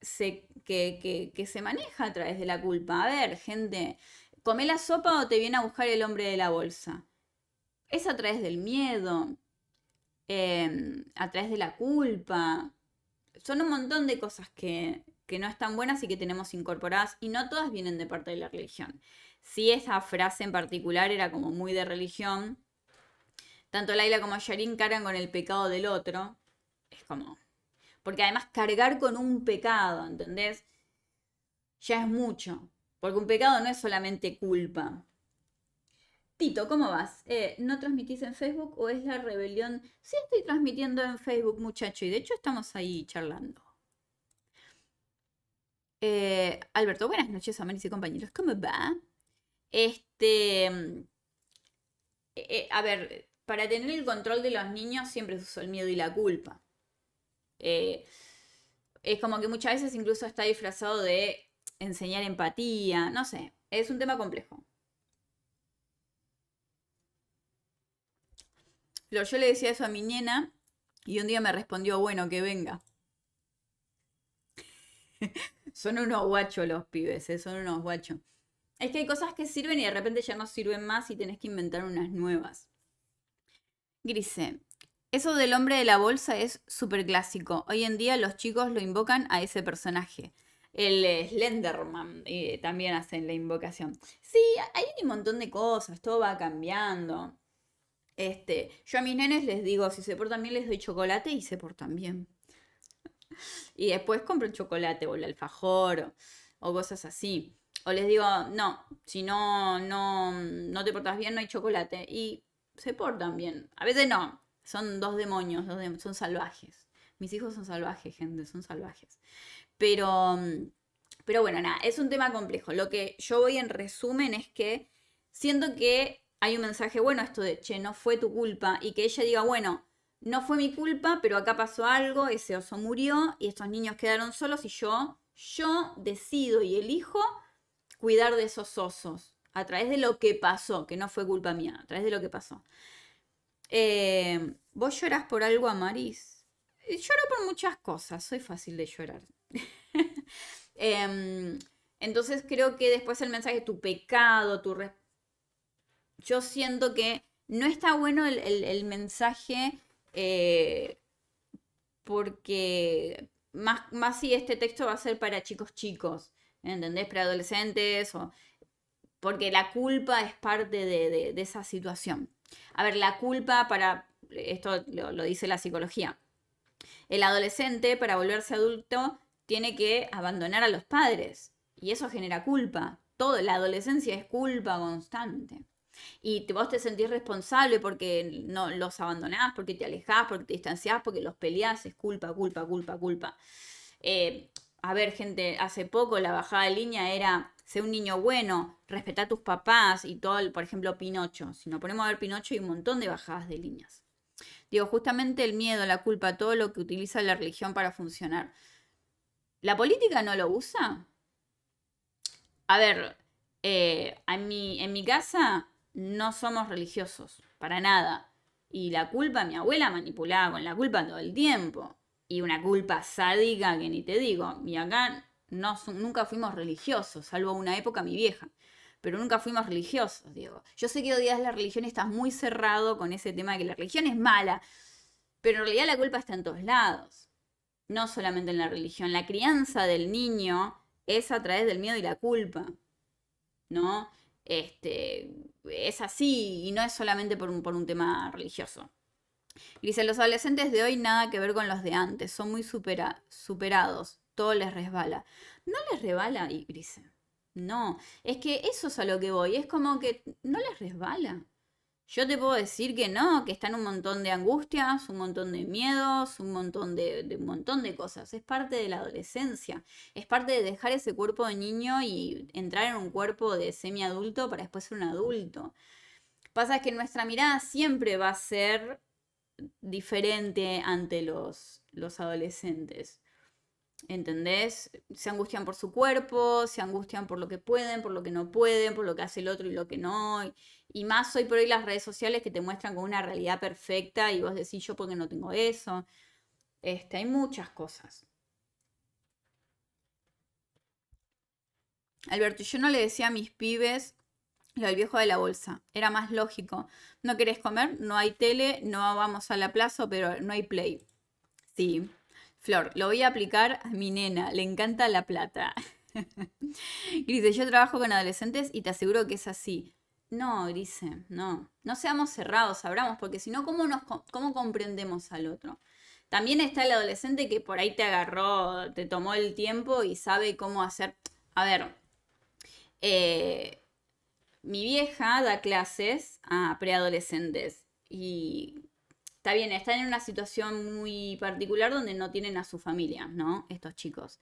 se, que, se maneja a través de la culpa. A ver, gente, ¿come la sopa o te viene a buscar el hombre de la bolsa? Es a través del miedo, em, a través de la culpa, son un montón de cosas que, no están buenas y que tenemos incorporadas y no todas vienen de parte de la religión. Si esa frase en particular era como muy de religión. Tanto Laila como sharin cargan con el pecado del otro. Es como... Porque además cargar con un pecado, ¿entendés? Ya es mucho. Porque un pecado no es solamente culpa. Tito, ¿cómo vas? Eh, ¿No transmitís en Facebook o es la rebelión? Sí, estoy transmitiendo en Facebook, muchacho, y de hecho estamos ahí charlando. Eh, Alberto, buenas noches, amores y compañeros, ¿cómo va? Este. Mm, eh, a ver, para tener el control de los niños siempre se usa el miedo y la culpa. es como que muchas veces incluso está disfrazado de enseñar empatía, no sé, es un tema complejo. Yo le decía eso a mi nena y un día me respondió, bueno, que venga. [laughs] son unos guachos los pibes, eh, son unos guachos. Es que hay cosas que sirven y de repente ya no sirven más y tenés que inventar unas nuevas. Grise, eso del hombre de la bolsa es súper clásico. Hoy en día los chicos lo invocan a ese personaje. El Slenderman eh, también hacen la invocación. Sí, hay un montón de cosas, todo va cambiando. Este, yo a mis nenes les digo, si se portan bien les doy chocolate y se portan bien. y después compro el chocolate o el alfajor o, cosas así. O les digo, no, si no, no, no te portas bien no hay chocolate. Y se portan bien. A veces no, son dos demonios, son salvajes. Mis hijos son salvajes, gente, son salvajes. Pero, pero bueno, nada, es un tema complejo. Lo que yo voy en resumen es que siento que hay un mensaje bueno esto de, che, no fue tu culpa, y que ella diga, bueno, no fue mi culpa, pero acá pasó algo, ese oso murió y estos niños quedaron solos y yo, yo decido y elijo cuidar de esos osos a través de lo que pasó, que no fue culpa mía, a través de lo que pasó. Eh, ¿Vos lloras por algo, Amaris? Eh, lloro por muchas cosas, soy fácil de llorar. [laughs] Em, entonces creo que después el mensaje, tu pecado, tu, yo siento que no está bueno el, mensaje eh, porque más, si este texto va a ser para chicos chicos, ¿entendés? Para adolescentes Porque la culpa es parte de, esa situación. A ver, la culpa para... Esto lo, dice la psicología. El adolescente, para volverse adulto, tiene que abandonar a los padres. Y eso genera culpa. toda la adolescencia es culpa constante y vos te sentís responsable porque no los abandonás, porque te alejás, porque te distanciás, porque los peleás, es culpa, culpa, culpa, culpa. Eh, a ver, gente, hace poco la bajada de línea era sé un niño bueno, respetá a tus papás y todo, por ejemplo, Pinocho. Si nos ponemos a ver Pinocho hay un montón de bajadas de líneas. Digo, justamente el miedo, la culpa, todo lo que utiliza la religión para funcionar. ¿La política no lo usa? A ver, eh, en mi casa no somos religiosos, para nada. Y la culpa, mi abuela manipulaba con la culpa todo el tiempo. Y una culpa sádica que ni te digo. Y acá no, nunca fuimos religiosos, salvo una época mi vieja. Pero nunca fuimos religiosos, Diego. Yo sé que día la religión está estás muy cerrado con ese tema de que la religión es mala. Pero en realidad la culpa está en todos lados. No solamente en la religión. La crianza del niño es a través del miedo y la culpa. ¿No? este, es así y no es solamente por un, por un tema religioso. Dice, los adolescentes de hoy nada que ver con los de antes, son muy superados, todo les resbala. No les resbala, y dice, no, es que eso es a lo que voy, es como que no les resbala. Yo te puedo decir que no, que están un montón de angustias, un montón de miedos, un montón de, un montón de cosas. Es parte de la adolescencia, es parte de dejar ese cuerpo de niño y entrar en un cuerpo de semiadulto para después ser un adulto. Pasa que nuestra mirada siempre va a ser diferente ante los, los adolescentes. ¿Entendés? Se angustian por su cuerpo, se angustian por lo que pueden, por lo que no pueden, por lo que hace el otro y lo que no. Y más hoy por hoy las redes sociales que te muestran con una realidad perfecta y vos decís yo porque no tengo eso. Este, hay muchas cosas. Alberto, yo no le decía a mis pibes lo del viejo de la bolsa. Era más lógico. No querés comer, no hay tele, no vamos a la plaza, pero no hay play. Sí. Flor, lo voy a aplicar a mi nena. Le encanta la plata. [laughs] Gris, yo trabajo con adolescentes y te aseguro que es así. No, Grise, no. No seamos cerrados, abramos, porque si no, ¿cómo, nos, comprendemos al otro? También está el adolescente que por ahí te agarró, te tomó el tiempo y sabe cómo hacer. A ver, eh, mi vieja da clases a preadolescentes y está bien, están en una situación muy particular donde no tienen a su familia, ¿no? Estos chicos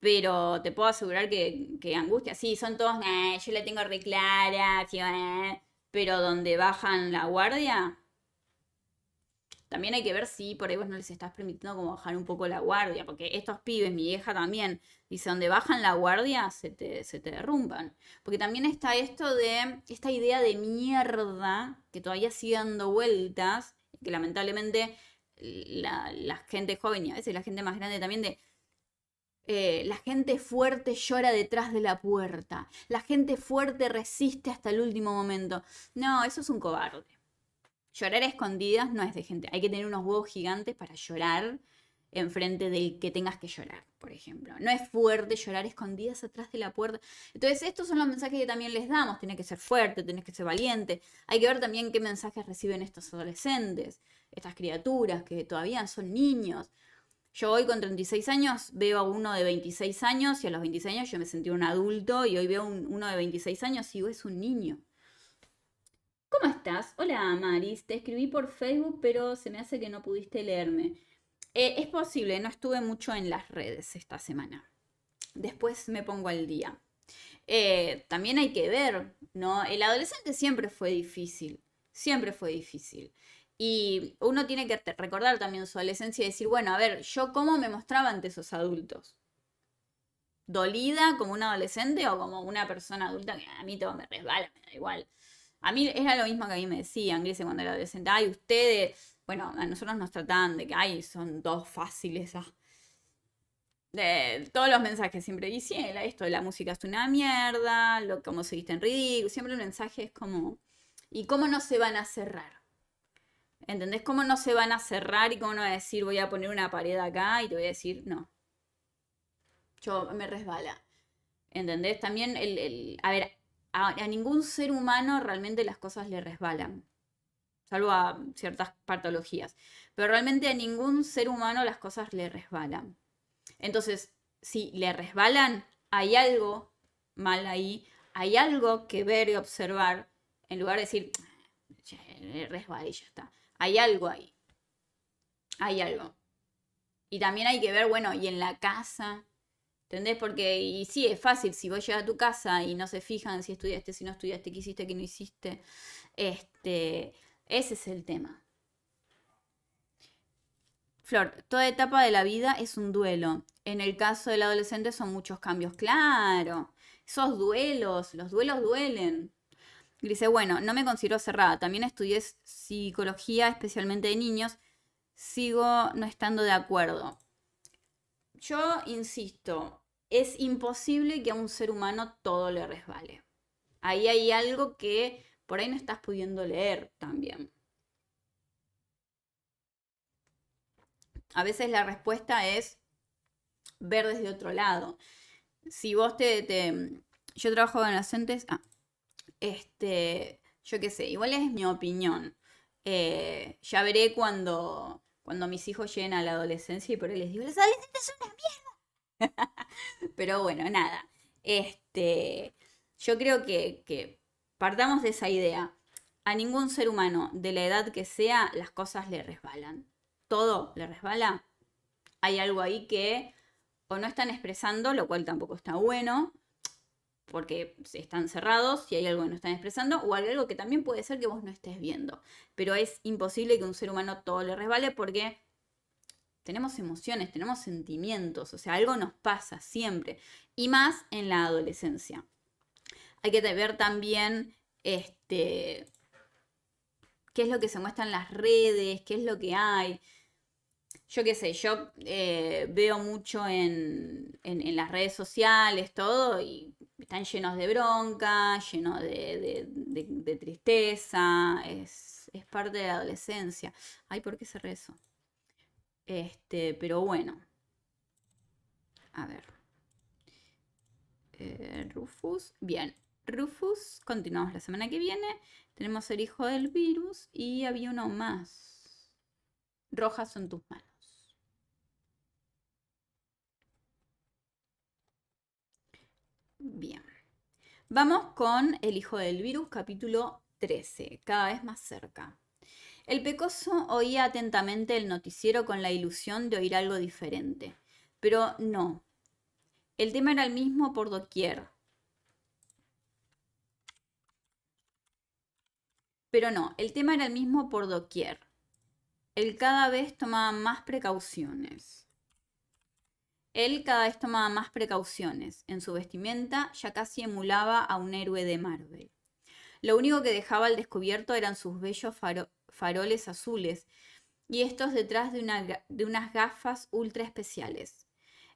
pero te puedo asegurar que, angustia, sí, son todos, yo la tengo re clara, ah", pero donde bajan la guardia, también hay que ver si por ahí vos no les estás permitiendo como bajar un poco la guardia, porque estos pibes, mi vieja también, dice, donde bajan la guardia se te, se derrumban. Porque también está esto de, esta idea de mierda que todavía sigue dando vueltas, que lamentablemente la, la gente joven y a veces la gente más grande también de eh, la gente fuerte llora detrás de la puerta, la gente fuerte resiste hasta el último momento. No, eso es un cobarde. Llorar escondidas no es de gente. Hay que tener unos huevos gigantes para llorar frente del que tengas que llorar, por ejemplo. No es fuerte llorar escondidas atrás de la puerta. Entonces, estos son los mensajes que también les damos. Tienes que ser fuerte, tienes que ser valiente. Hay que ver también qué mensajes reciben estos adolescentes, estas criaturas que todavía son niños. Yo hoy con 36 años veo a uno de 26 años y a los 26 años yo me sentí un adulto y hoy veo a uno de 26 años y es un niño. ¿Cómo estás? Hola Maris, te escribí por Facebook pero se me hace que no pudiste leerme. Eh, es posible, no estuve mucho en las redes esta semana. Después me pongo al día. Eh, también hay que ver, ¿no? El adolescente siempre fue difícil, siempre fue difícil. Y uno tiene que recordar también su adolescencia y decir, bueno, a ver, yo cómo me mostraba ante esos adultos. ¿Dolida como un adolescente o como una persona adulta que a mí todo me resbala, me da igual? A mí era lo mismo que a mí me decían, grise cuando era adolescente. Ay, ustedes, bueno, a nosotros nos trataban de que, ay, son dos fáciles. Ah". De, todos los mensajes siempre dicen, esto, la música es una mierda, lo, cómo seguiste en ridículo. Siempre un mensaje es como, ¿y cómo no se van a cerrar? ¿Entendés? ¿Cómo no se van a cerrar y cómo no va a decir voy a poner una pared acá y te voy a decir no? Yo me resbala. ¿Entendés? También el, a ver, a, ningún ser humano realmente las cosas le resbalan. Salvo a ciertas patologías. Pero realmente a ningún ser humano las cosas le resbalan. Entonces, si le resbalan, hay algo mal ahí, hay algo que ver y observar, en lugar de decir, resbala y ya está. Hay algo ahí. Hay algo. Y también hay que ver, bueno, y en la casa. ¿Entendés? Porque, y sí, es fácil, si vos llegas a tu casa y no se fijan si estudiaste, si no estudiaste, qué hiciste, qué no hiciste. Este, ese es el tema. Flor, toda etapa de la vida es un duelo. En el caso del adolescente son muchos cambios, claro. Esos duelos, los duelos duelen. Dice, bueno, no me considero cerrada. También estudié psicología, especialmente de niños. Sigo no estando de acuerdo. Yo insisto, es imposible que a un ser humano todo le resbale. Ahí hay algo que por ahí no estás pudiendo leer también. A veces la respuesta es ver desde otro lado. Si vos te... te... yo trabajo con adolescentes... Ah, este, yo qué sé, igual es mi opinión. Eh, ya veré cuando, cuando mis hijos lleguen a la adolescencia y por ahí les digo, los adolescentes son una mierda. [laughs] Pero bueno, nada. Este, yo creo que partamos de esa idea. A ningún ser humano, de la edad que sea, las cosas le resbalan. Todo le resbala. Hay algo ahí que o no están expresando, lo cual tampoco está bueno, porque están cerrados y hay algo que no están expresando o algo que también puede ser que vos no estés viendo. Pero es imposible que un ser humano todo le resbale porque tenemos emociones, tenemos sentimientos, o sea, algo nos pasa siempre y más en la adolescencia. Hay que ver también este qué es lo que se muestra en las redes, qué es lo que hay yo qué sé, yo eh, veo mucho en, en, las redes sociales, todo, y están llenos de bronca, llenos de, tristeza, es, parte de la adolescencia. Ay, ¿por qué se rezo Este, pero bueno. A ver. Eh, Rufus. Bien. Rufus, continuamos la semana que viene. Tenemos el hijo del virus y había uno más. Rojas son tus manos. Bien. Vamos con el hijo del virus, capítulo 13, cada vez más cerca. El pecoso oía atentamente el noticiero con la ilusión de oír algo diferente, pero no. El tema era el mismo por doquier. Pero no, el tema era el mismo por doquier. Él cada vez tomaba más precauciones. Él cada vez tomaba más precauciones. En su vestimenta ya casi emulaba a un héroe de Marvel. Lo único que dejaba al descubierto eran sus bellos faroles azules, y estos detrás de, unas gafas ultra especiales.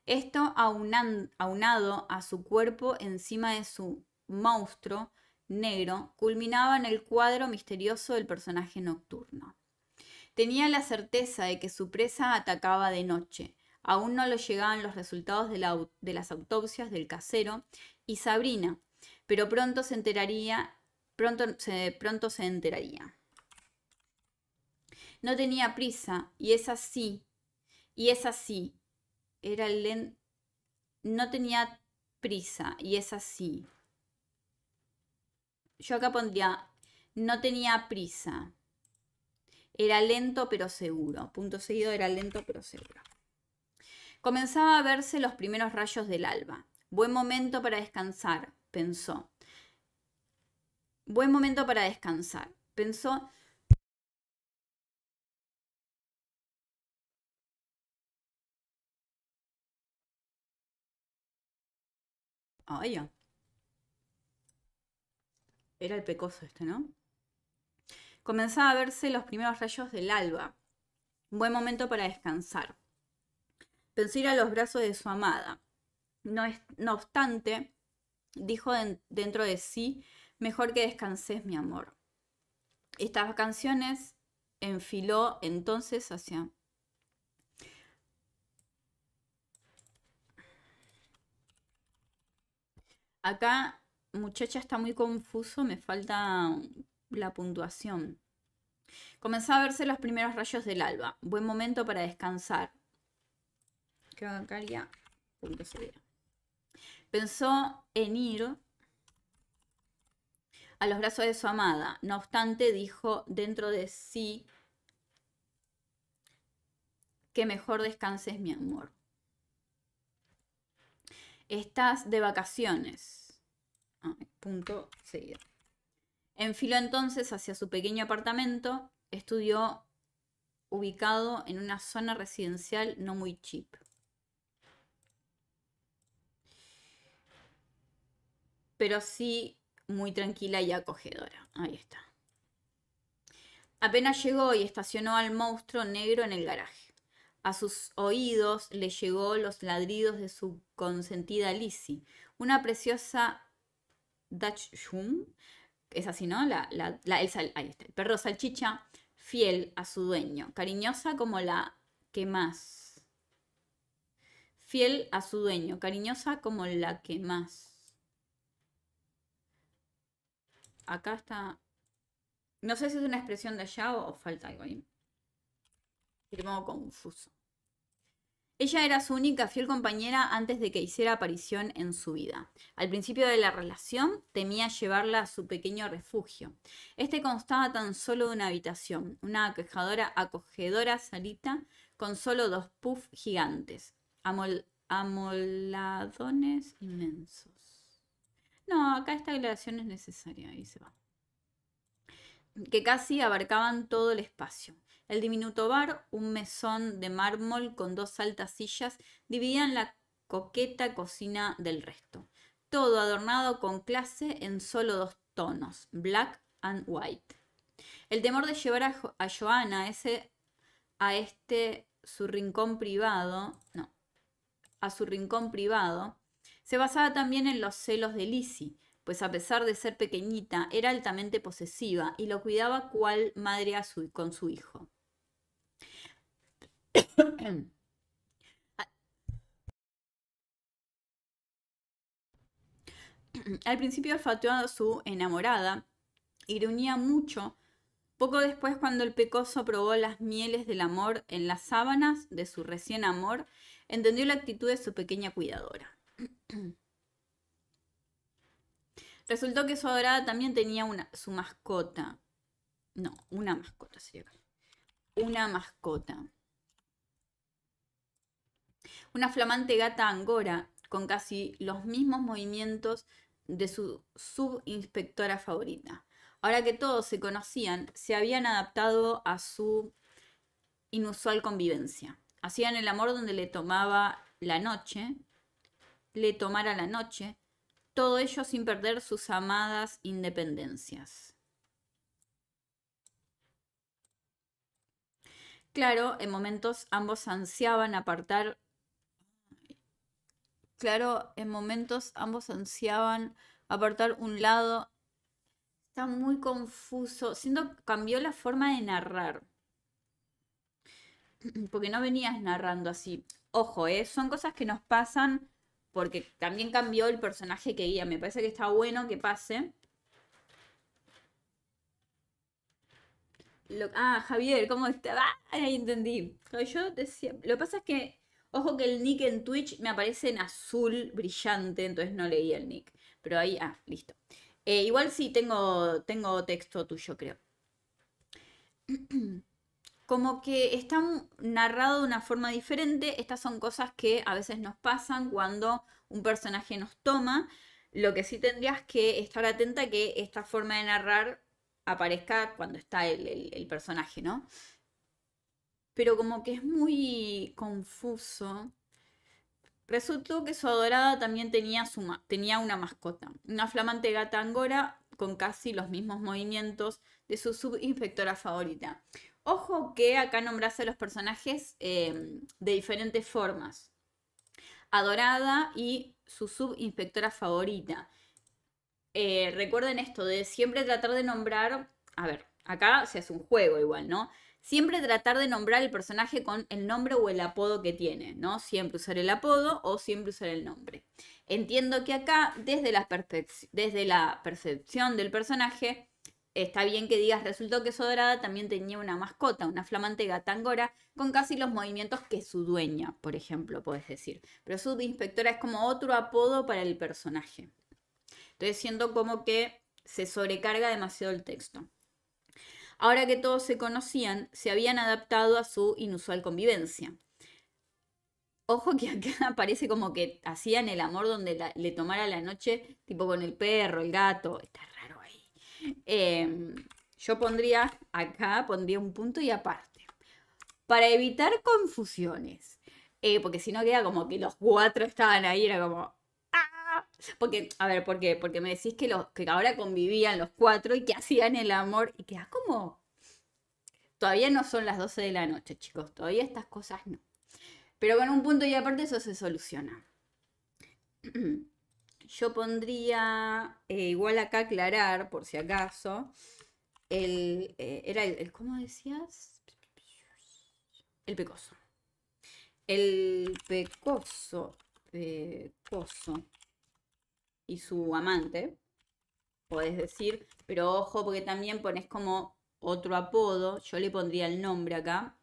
Esto aunado a su cuerpo encima de su monstruo negro, culminaba en el cuadro misterioso del personaje nocturno. Tenía la certeza de que su presa atacaba de noche, Aún no lo llegaban los resultados de, las autopsias del casero y Sabrina, pero pronto se enteraría, pronto se, pronto se enteraría. No tenía prisa y es así, y es así. Era No tenía prisa y es así. Yo acá pondría, no tenía prisa. Era lento pero seguro. Punto seguido, era lento pero seguro. Comenzaba a verse los primeros rayos del alba. Buen momento para descansar, pensó. Buen momento para descansar, pensó. Oh, Era el pecoso este, ¿no? Comenzaba a verse los primeros rayos del alba. Buen momento para descansar pensó ir a los brazos de su amada. No, obstante, dijo dentro de sí, mejor que descanses, mi amor. Estas canciones enfiló entonces hacia... Acá, muchacha, está muy confuso, me falta la puntuación. Comenzó a verse los primeros rayos del alba. Buen momento para descansar. Pensó en ir a los brazos de su amada. No obstante, dijo dentro de sí que mejor descanses, mi amor. Estás de vacaciones. Ah, punto seguido. Enfiló entonces hacia su pequeño apartamento, estudió ubicado en una zona residencial no muy cheap. pero sí muy tranquila y acogedora. Ahí está. Apenas llegó y estacionó al monstruo negro en el garaje. A sus oídos le llegó los ladridos de su consentida Lizzie, una preciosa Dutch es así, ¿no? La, ahí está, el perro salchicha, fiel a su dueño, cariñosa como la que más. Fiel a su dueño, cariñosa como la que más. acá está. No sé si es una expresión de allá o, falta algo ahí. confuso. Ella era su única fiel compañera antes de que hiciera aparición en su vida. Al principio de la relación temía llevarla a su pequeño refugio. Este constaba tan solo de una habitación, una acogedora, acogedora salita con solo dos puffs gigantes, amoladones inmensos. No, acá esta aclaración es necesaria ahí se va. Que casi abarcaban todo el espacio. El diminuto bar, un mesón de mármol con dos altas sillas, dividían la coqueta cocina del resto. Todo adornado con clase en solo dos tonos, black and white. El temor de llevar a, a Joana ese, a este su rincón privado, no, a su rincón privado, se basaba también en los celos de Lizzie, pues a pesar de ser pequeñita, era altamente posesiva y lo cuidaba cual madre con su hijo. [coughs] Al principio olfateó a su enamorada y reunía mucho. Poco después, cuando el pecoso probó las mieles del amor en las sábanas de su recién amor, entendió la actitud de su pequeña cuidadora. [clears throat] Resultó que su adorada también tenía una, su mascota. No, una mascota sería. Una mascota. Una flamante gata angora con casi los mismos movimientos de su subinspectora favorita. Ahora que todos se conocían, se habían adaptado a su inusual convivencia. Hacían el amor donde le tomaba la noche le tomara la noche, todo ello sin perder sus amadas independencias. Claro, en momentos ambos ansiaban apartar. Claro, en momentos ambos ansiaban apartar un lado. Está muy confuso. Siento que cambió la forma de narrar. [clears throat] Porque no venías narrando así. Ojo, ¿eh? son cosas que nos pasan porque también cambió el personaje que guía. Me parece que está bueno que pase. Lo, ah, Javier, ¿cómo está? Ah, ahí entendí. Yo decía, lo que pasa es que, ojo que el nick en Twitch me aparece en azul brillante, entonces no leí el nick. Pero ahí, ah, listo. Eh, igual sí tengo, tengo texto tuyo, creo. [clears throat] como que está narrado de una forma diferente. Estas son cosas que a veces nos pasan cuando un personaje nos toma. Lo que sí tendrías que estar atenta a que esta forma de narrar aparezca cuando está el, personaje, ¿no? Pero como que es muy confuso. Resultó que su adorada también tenía, tenía una mascota, una flamante gata angora con casi los mismos movimientos de su subinspectora favorita. Ojo que acá nombrase a los personajes em, de diferentes formas. Adorada y su subinspectora favorita. Eh, recuerden esto de siempre tratar de nombrar, a ver, acá se hace un juego igual, ¿no? Siempre tratar de nombrar el personaje con el nombre o el apodo que tiene, ¿no? Siempre usar el apodo o siempre usar el nombre. Entiendo que acá, desde desde la percepción del personaje, Está bien que digas, resultó que Sodrada también tenía una mascota, una flamante gatangora, con casi los movimientos que su dueña, por ejemplo, puedes decir. Pero su subinspectora es como otro apodo para el personaje. Entonces siento como que se sobrecarga demasiado el texto. Ahora que todos se conocían, se habían adaptado a su inusual convivencia. Ojo que acá [laughs] parece como que hacían el amor donde le tomara la noche, tipo con el perro, el gato. Está Em, yo pondría acá, pondría un punto y aparte. Para evitar confusiones. Eh, porque si no queda como que los cuatro estaban ahí, era como. Ah". Porque, a ver, ¿por Porque me decís que, los, que ahora convivían los cuatro y que hacían el amor y queda como. Todavía no son las 12 de la noche, chicos. Todavía estas cosas no. Pero con un punto y aparte eso se soluciona. [clears throat] yo pondría, eh, igual acá aclarar, por si acaso, el, eh, era el, ¿cómo decías? El pecoso. El pecoso, eh, y su amante, podés decir, pero ojo porque también pones como otro apodo, yo le pondría el nombre acá.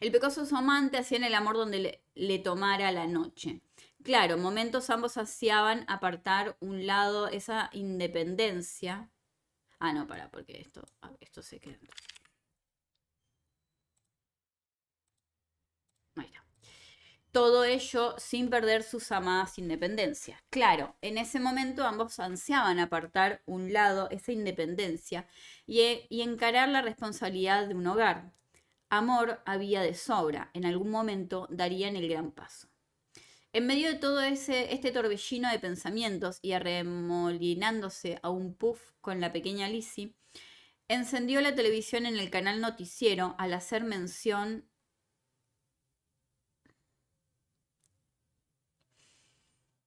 El pecoso su amante hacían el amor donde le tomara la noche. Claro, momentos ambos ansiaban apartar un lado esa independencia. Ah, no, para, porque esto, ah, esto se queda. Todo ello sin perder sus amadas independencias. Claro, en ese momento ambos ansiaban apartar un lado esa independencia y, eh, y encarar la responsabilidad de un hogar. Amor había de sobra, en algún momento darían el gran paso. En medio de todo ese, este torbellino de pensamientos y arremolinándose a un puff con la pequeña Lizzie, encendió la televisión en el canal noticiero al hacer mención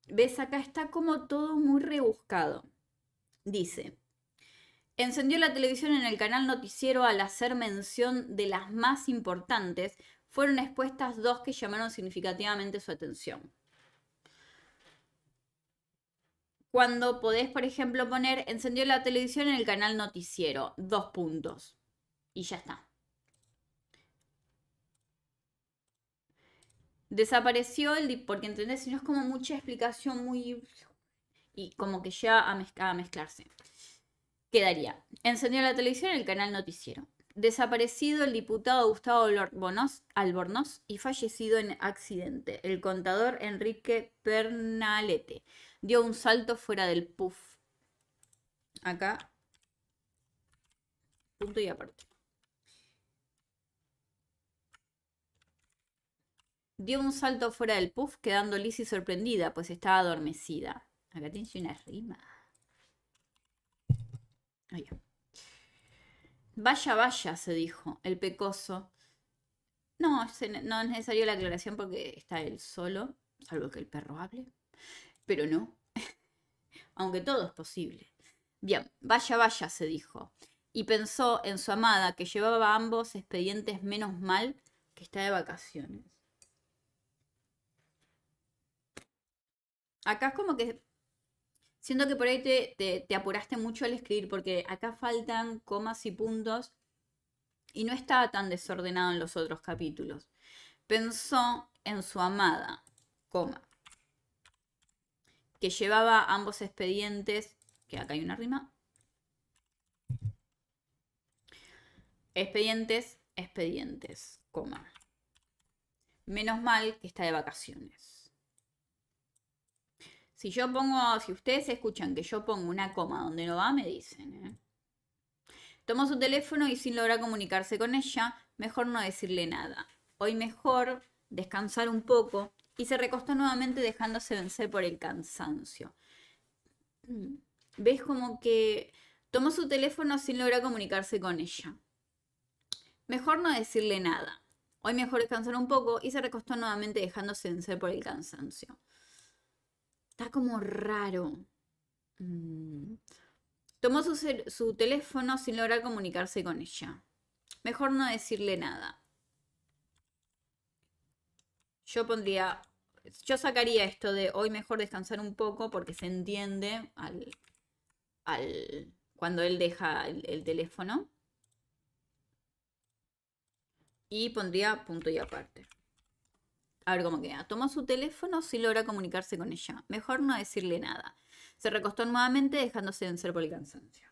¿Ves? Acá está como todo muy rebuscado. Dice, encendió la televisión en el canal noticiero al hacer mención de las más importantes. Fueron expuestas dos que llamaron significativamente su atención. cuando podés, por ejemplo, poner encendió la televisión en el canal noticiero, dos puntos. Y ya está. Desapareció el... porque entendés, si no es como mucha explicación muy... Y como que ya a, a mezclarse. Quedaría. Encendió la televisión en el canal noticiero. Desaparecido el diputado Gustavo Albornoz y fallecido en accidente. El contador Enrique Pernalete dio un salto fuera del puff. Acá. Punto y aparte. Dio un salto fuera del puff, quedando y sorprendida, pues estaba adormecida. Acá tiene una rima. Vaya, vaya, se dijo el pecoso. No, no es necesario la aclaración porque está él solo, salvo que el perro hable pero no. [laughs] Aunque todo es posible. Bien, vaya, vaya, se dijo. Y pensó en su amada, que llevaba ambos expedientes menos mal que está de vacaciones. Acá es como que siento que por ahí te, apuraste mucho al escribir, porque acá faltan comas y puntos y no estaba tan desordenado en los otros capítulos. Pensó en su amada, coma que llevaba ambos expedientes, que acá hay una rima. Expedientes, expedientes, coma. Menos mal que está de vacaciones. Si yo pongo, si ustedes escuchan que yo pongo una coma donde no va, me dicen. ¿eh? su teléfono y sin lograr comunicarse con ella, mejor no decirle nada. Hoy mejor descansar un poco, y se recostó nuevamente dejándose vencer por el cansancio. Ves como que tomó su teléfono sin lograr comunicarse con ella. Mejor no decirle nada. Hoy mejor descansar un poco y se recostó nuevamente dejándose vencer por el cansancio. Está como raro. Mm. Tomó su, su teléfono sin lograr comunicarse con ella. Mejor no decirle nada. Yo pondría yo sacaría esto de hoy mejor descansar un poco porque se entiende cuando él deja el, teléfono. Y pondría punto y aparte. A ver cómo queda. Tomó su teléfono, si logra comunicarse con ella. Mejor no decirle nada. Se recostó nuevamente dejándose vencer por el cansancio.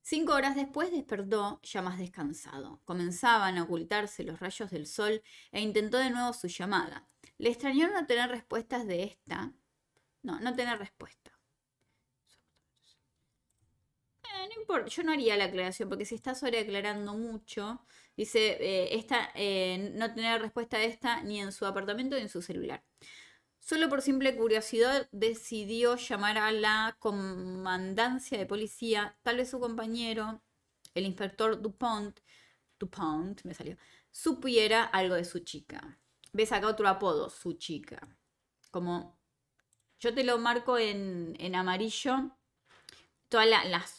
Cinco horas después despertó ya más descansado. Comenzaban a ocultarse los rayos del sol e intentó de nuevo su llamada. Le extrañó no tener respuestas de esta. No, no tener respuesta. Eh, no importa, yo no haría la aclaración porque si está sobreaclarando mucho, dice, eh, eh, no tener respuesta de esta ni en su apartamento ni en su celular. Solo por simple curiosidad decidió llamar a la comandancia de policía, tal vez su compañero, el inspector Dupont, Dupont me salió, supiera algo de su chica ves acá otro apodo, su chica. Como yo te lo marco en, amarillo, todos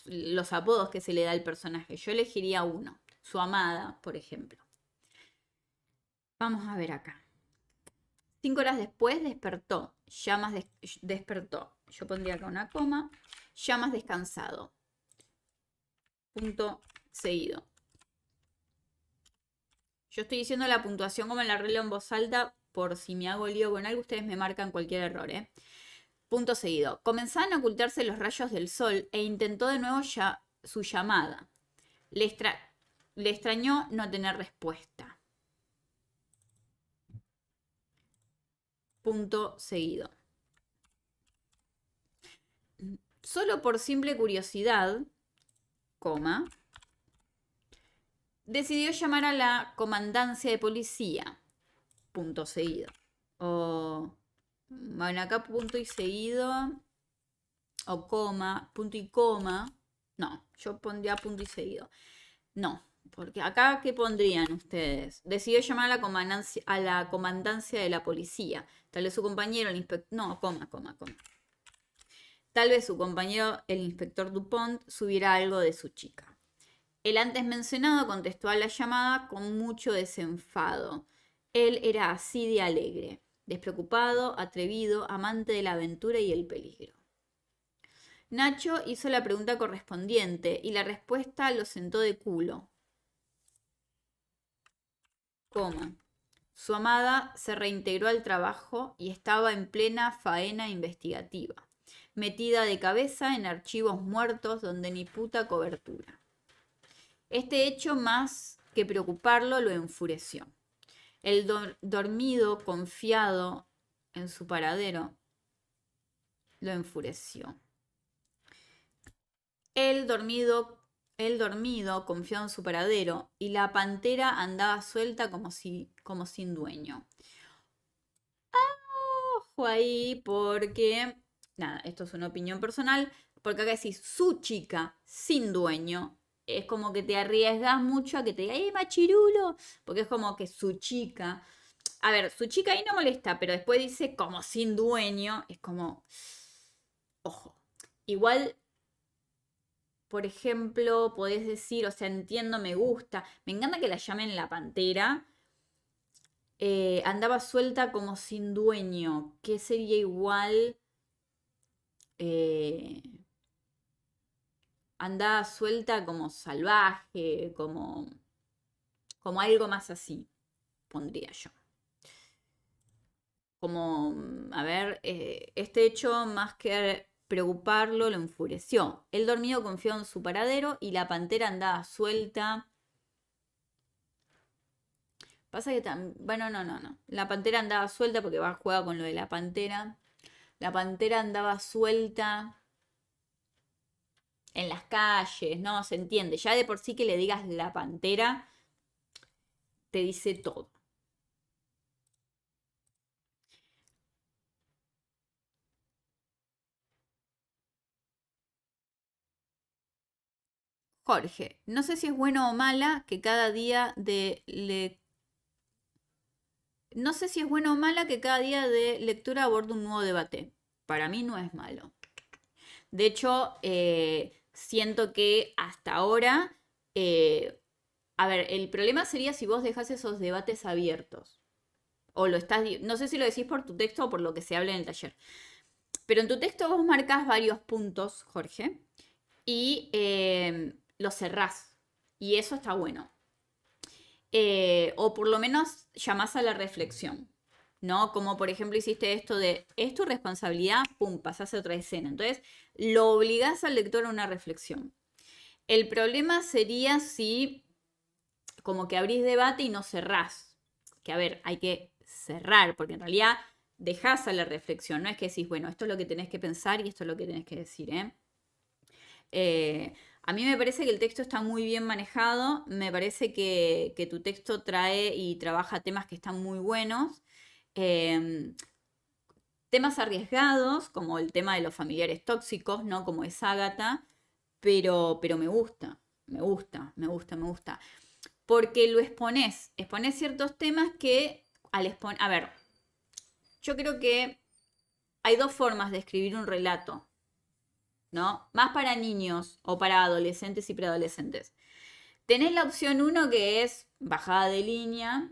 los apodos que se le da al personaje. Yo elegiría uno, su amada, por ejemplo. Vamos a ver acá. Cinco horas después despertó, llamas despertó. Yo pondría acá una coma, llamas descansado. Punto seguido. Yo estoy diciendo la puntuación como en la regla en voz alta por si me hago lío con algo, ustedes me marcan cualquier error, ¿eh? Punto seguido. Comenzaban a ocultarse los rayos del sol e intentó de nuevo ya su llamada. le extrañó no tener respuesta. Punto seguido. Solo por simple curiosidad, coma, decidió llamar a la comandancia de policía. Punto seguido. O. Bueno, acá punto y seguido. O coma. Punto y coma. No, yo pondría punto y seguido. No, porque acá, ¿qué pondrían ustedes? Decidió llamar a la comandancia, a la comandancia de la policía. Tal vez su compañero, el inspector. No, coma, coma, coma. Tal vez su compañero, el inspector Dupont, subiera algo de su chica. El antes mencionado contestó a la llamada con mucho desenfado. Él era así de alegre, despreocupado, atrevido, amante de la aventura y el peligro. Nacho hizo la pregunta correspondiente y la respuesta lo sentó de culo. Su amada se reintegró al trabajo y estaba en plena faena investigativa, metida de cabeza en archivos muertos donde ni puta cobertura. Este hecho, más que preocuparlo, lo enfureció. El dormido, confiado en su paradero, lo enfureció. El dormido, el dormido, confiado en su paradero, y la pantera andaba suelta como, si, como sin dueño. Ojo ahí, porque, nada, esto es una opinión personal, porque acá decís su chica sin dueño es como que te arriesgas mucho a que te diga, ¡eh, machirulo! Porque es como que su chica. A ver, su chica ahí no molesta, pero después dice como sin dueño. Es como. Ojo. Igual por ejemplo, podés decir, o sea, entiendo, me gusta. Me encanta que la llamen la pantera. Eh, andaba suelta como sin dueño, que sería igual. Eh, Andaba suelta como salvaje, como, como algo más así, pondría yo. Como, mm, a ver, eh, este hecho más que preocuparlo lo enfureció. El dormido confió en su paradero y la pantera andaba suelta. Pasa que también, bueno, no, no, no. La pantera andaba suelta porque va a jugar con lo de la pantera. La pantera andaba suelta en las calles, ¿no? Se entiende. Ya de por sí que le digas la pantera, te dice todo. Jorge, no sé si es bueno o mala que cada día de le... No sé si es bueno o mala que cada día de lectura aborde un nuevo debate. Para mí no es malo. De hecho, eh, siento que hasta ahora, eh, a ver, el problema sería si vos dejás esos debates abiertos. O lo estás, no sé si lo decís por tu texto o por lo que se habla en el taller. Pero en tu texto vos marcas varios puntos, Jorge, y eh, los cerrás. Y eso está bueno. Eh, o por lo menos llamás a la reflexión, ¿no? Como por ejemplo hiciste esto de, es tu responsabilidad, pum, pasás a otra escena. Entonces, lo obligás al lector a una reflexión. El problema sería si como que abrís debate y no cerrás. Que a ver, hay que cerrar, porque en realidad dejás a la reflexión, no es que decís, bueno, esto es lo que tenés que pensar y esto es lo que tenés que decir. ¿eh? Eh, a mí me parece que el texto está muy bien manejado, me parece que, tu texto trae y trabaja temas que están muy buenos. Eh, Temas arriesgados, como el tema de los familiares tóxicos, ¿no? Como es Ágata, pero, pero me gusta, me gusta, me gusta, me gusta. Porque lo exponés. Exponés ciertos temas que al exponer... A ver, yo creo que hay dos formas de escribir un relato, ¿no? Más para niños o para adolescentes y preadolescentes. Tenés la opción uno que es bajada de línea,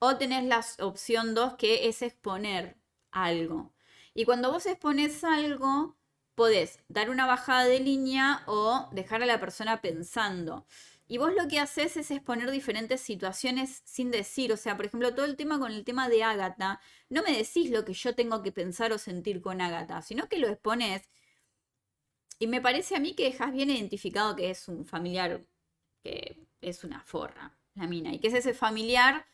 o tenés la opción 2 que es exponer algo. Y cuando vos expones algo, podés dar una bajada de línea o dejar a la persona pensando. Y vos lo que haces es exponer diferentes situaciones sin decir, o sea, por ejemplo, todo el tema con el tema de Ágata, no me decís lo que yo tengo que pensar o sentir con Ágata, sino que lo expones. Y me parece a mí que dejas bien identificado que es un familiar que es una forra, la mina, y que es ese familiar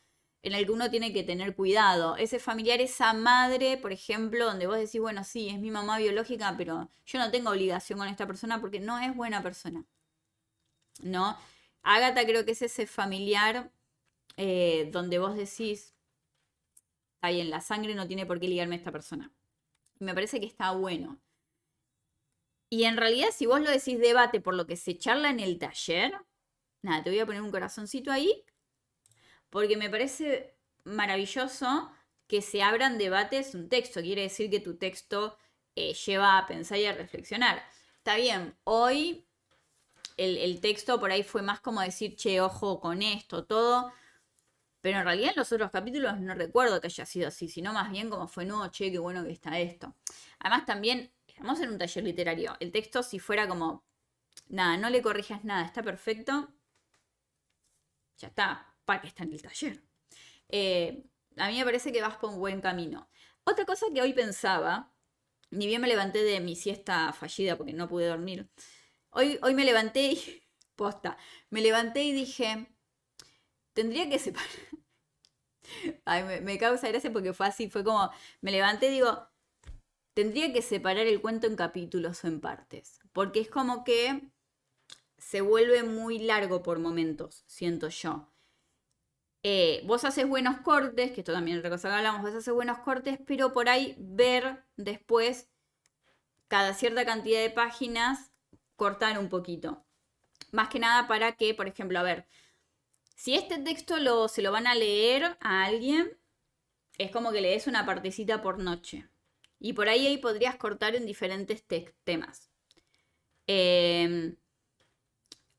en el que uno tiene que tener cuidado. Ese familiar, esa madre, por ejemplo, donde vos decís, bueno, sí, es mi mamá biológica, pero yo no tengo obligación con esta persona porque no es buena persona. ¿No? Ágata creo que es ese familiar eh, donde vos decís, está en la sangre no tiene por qué ligarme a esta persona. me parece que está bueno. Y en realidad, si vos lo decís debate por lo que se charla en el taller, nada, te voy a poner un corazoncito ahí porque me parece maravilloso que se abran debates un texto. Quiere decir que tu texto eh, lleva a pensar y a reflexionar. Está bien, hoy el, el, texto por ahí fue más como decir, che, ojo con esto, todo. Pero en realidad en los otros capítulos no recuerdo que haya sido así, sino más bien como fue, no, che, qué bueno que está esto. Además también, estamos en un taller literario. El texto si fuera como, nada, no le corrijas nada, está perfecto. Ya está, para que está en el taller. Eh, a mí me parece que vas por un buen camino. Otra cosa que hoy pensaba, ni bien me levanté de mi siesta fallida porque no pude dormir, hoy, me levanté y, [laughs] posta, me levanté y dije, tendría que separar. [laughs] Ay, me, me, causa gracia porque fue así, fue como, me levanté y digo, tendría que separar el cuento en capítulos o en partes, porque es como que se vuelve muy largo por momentos, siento yo. Eh, vos haces buenos cortes, que esto también es otra cosa que hablamos, vos haces buenos cortes, pero por ahí ver después cada cierta cantidad de páginas, cortar un poquito. Más que nada para que, por ejemplo, a ver, si este texto lo, se lo van a leer a alguien, es como que lees una partecita por noche. Y por ahí ahí podrías cortar en diferentes temas. Eh,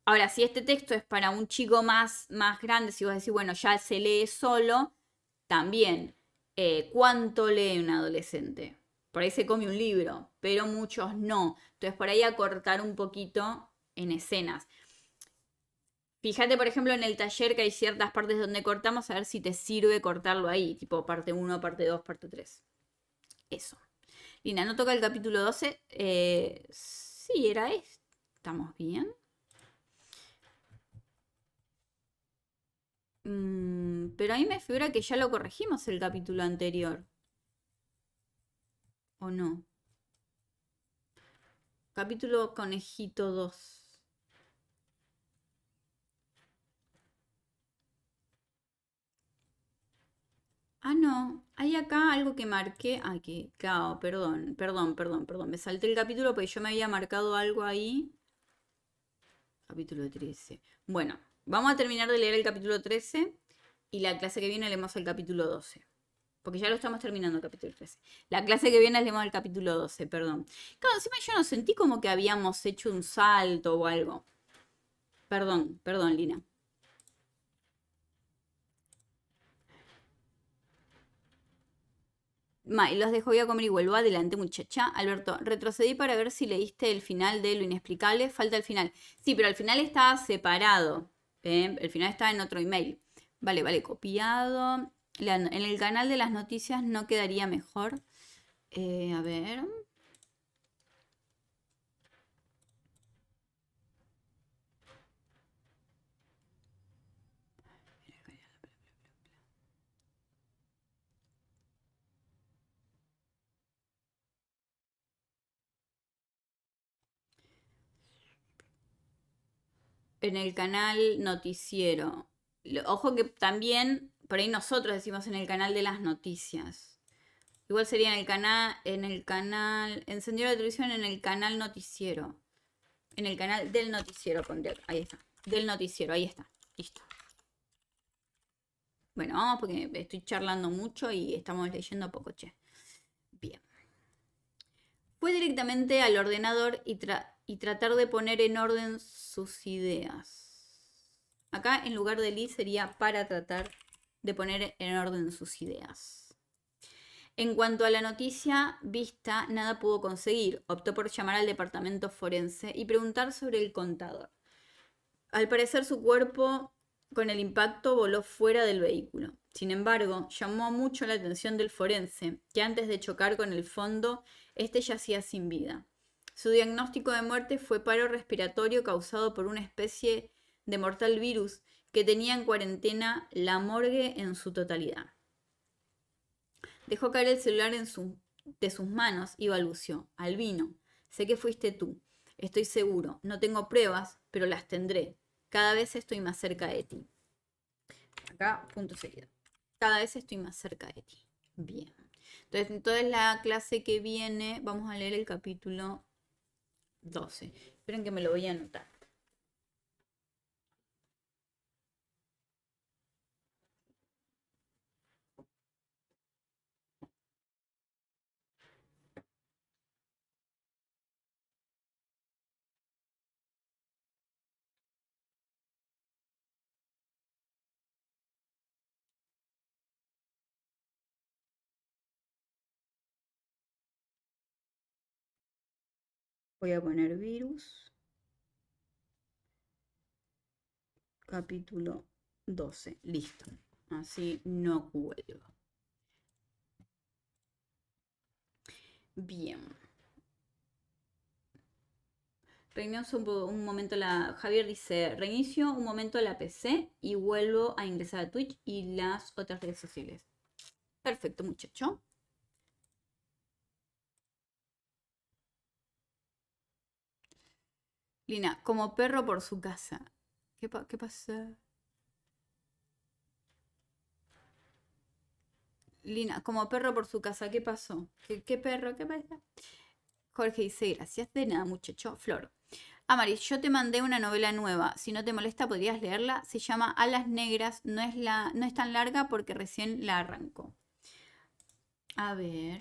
Ahora, si este texto es para un chico más, más grande, si vos decís, bueno, ya se lee solo, también, eh, ¿cuánto lee un adolescente? Por ahí se come un libro, pero muchos no. Entonces, por ahí a cortar un poquito en escenas. Fíjate, por ejemplo, en el taller que hay ciertas partes donde cortamos, a ver si te sirve cortarlo ahí, tipo parte 1, parte 2, parte 3. Eso. Lina, ¿no toca el capítulo 12? Eh, sí, era esto. ¿Estamos bien? Mm, pero a mí me figura que ya lo corregimos el capítulo anterior. ¿O no? Capítulo conejito 2. Ah, no. Hay acá algo que marqué. Aquí, claro, perdón, perdón, perdón, perdón. Me salté el capítulo porque yo me había marcado algo ahí. Capítulo 13. Bueno, Vamos a terminar de leer el capítulo 13 y la clase que viene leemos el capítulo 12. Porque ya lo estamos terminando el capítulo 13. La clase que viene leemos el capítulo 12, perdón. Claro, encima yo no sentí como que habíamos hecho un salto o algo. Perdón, perdón, Lina. los dejo voy a comer y vuelvo. Adelante, muchacha. Alberto, retrocedí para ver si leíste el final de Lo Inexplicable. Falta el final. Sí, pero al final está separado. Eh, el final está en otro email. Vale, vale, copiado. en el canal de las noticias no quedaría mejor. Eh, a ver. en el canal noticiero. Ojo que también, por ahí nosotros decimos en el canal de las noticias. Igual sería en el canal, en el canal, encendió la televisión en el canal noticiero. En el canal del noticiero, ahí está. Del noticiero, ahí está. Listo. Bueno, vamos porque estoy charlando mucho y estamos leyendo poco, che. Bien. Fue directamente al ordenador y tra y tratar de poner en orden sus ideas. Acá en lugar de Lee sería para tratar de poner en orden sus ideas. En cuanto a la noticia vista, nada pudo conseguir. Optó por llamar al departamento forense y preguntar sobre el contador. Al parecer su cuerpo con el impacto voló fuera del vehículo. Sin embargo, llamó mucho la atención del forense, que antes de chocar con el fondo, este yacía sin vida. Su diagnóstico de muerte fue paro respiratorio causado por una especie de mortal virus que tenía en cuarentena la morgue en su totalidad. Dejó caer el celular de sus manos y balbució. Albino, sé que fuiste tú. Estoy seguro. No tengo pruebas, pero las tendré. Cada vez estoy más cerca de ti. Acá, punto seguido. Cada vez estoy más cerca de ti. Bien. Entonces, en toda la clase que viene, vamos a leer el capítulo 12. Esperen que me lo voy a anotar. Voy a poner virus. Capítulo 12. Listo. Así no vuelvo. Bien. Reinicio un, momento la. Javier dice: reinicio un momento la PC y vuelvo a ingresar a Twitch y las otras redes sociales. Perfecto, muchacho. Lina, como perro por su casa. ¿Qué, pasó? Lina, como perro por su casa, ¿qué pasó? ¿Qué, perro? ¿Qué pasa? Jorge dice, gracias de nada, muchacho. Flor. Amaris, yo te mandé una novela nueva. Si no te molesta, podrías leerla. Se llama Alas Negras. No es, la, no es tan larga porque recién la arrancó. A ver.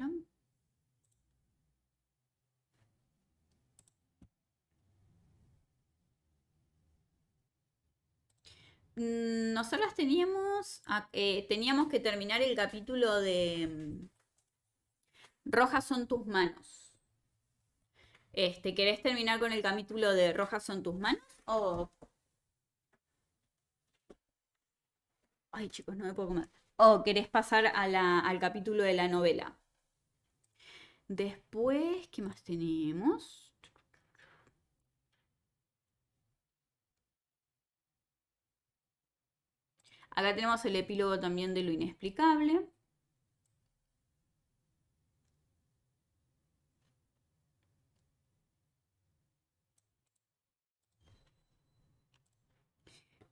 Mm, nosotras teníamos, eh, teníamos que terminar el capítulo de mm, Rojas son tus manos. Este, ¿Querés terminar con el capítulo de Rojas son tus manos? O... Ay, chicos, no puedo O querés pasar al capítulo de la novela. Después, ¿qué más tenemos? Acá tenemos el epílogo también de lo inexplicable.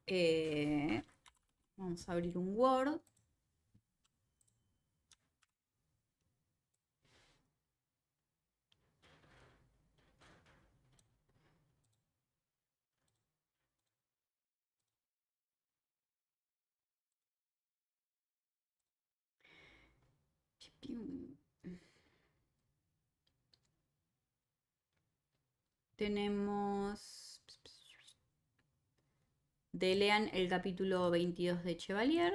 Eh, vamos a abrir un Word. Tenemos... De lean el capítulo 22 de Chevalier.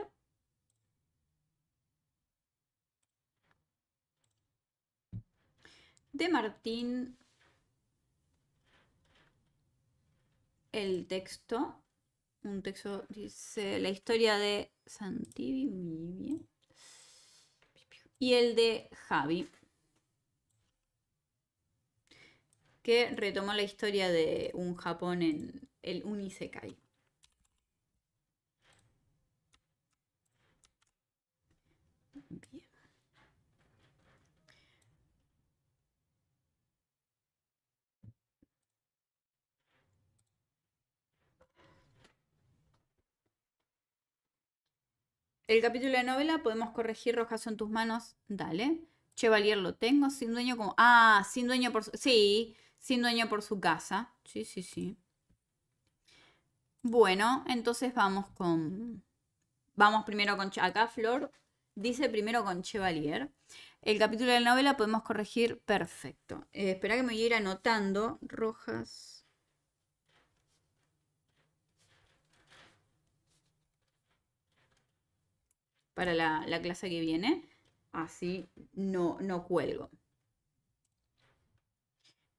De Martín. El texto. Un texto dice la historia de Santibi, bien y el de Javi, que retomó la historia de un Japón en el Unisekai. El capítulo de novela, podemos corregir Rojas en tus manos, dale. Chevalier lo tengo, sin dueño como... Ah, sin dueño por su... Sí, sin dueño por su casa. Sí, sí, sí. Bueno, entonces vamos con... Vamos primero con... Acá Flor dice primero con Chevalier. El capítulo de la novela podemos corregir perfecto. Eh, espera que me voy anotando. Rojas. para la, clase que viene. Así no, no cuelgo.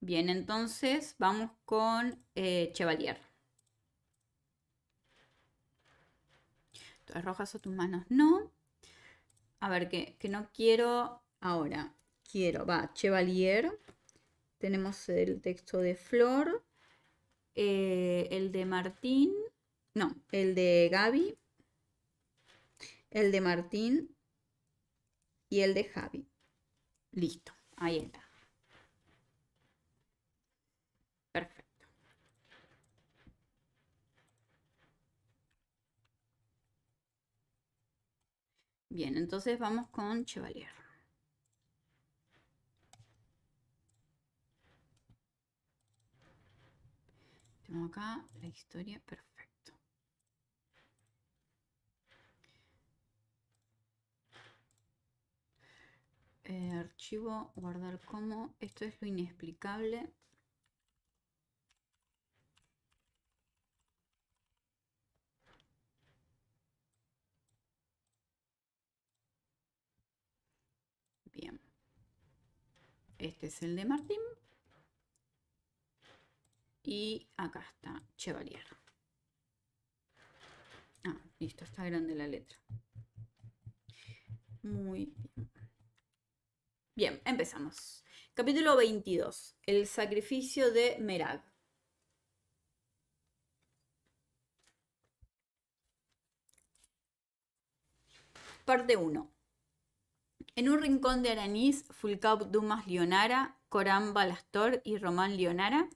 Bien, entonces vamos con eh, Chevalier. ¿Tú rojas o tus manos. No. A ver, que, no quiero ahora. Quiero, va, Chevalier. Tenemos el texto de Flor. Eh, el de Martín. No, el de Gaby el de Martín y el de Javi. Listo, ahí está. Perfecto. Bien, entonces vamos con Chevalier. Tengo acá la historia perfecta. Eh, archivo, guardar como. Esto es lo inexplicable. Bien. Este es el de Martín. Y acá está Chevalier. Ah, listo, está grande la letra. Muy bien. Bien, empezamos. Capítulo 22. El sacrificio de Merag. Parte 1. En un rincón de Aranís, Fulcao Dumas Leonara, Corán Balastor y Román Leonara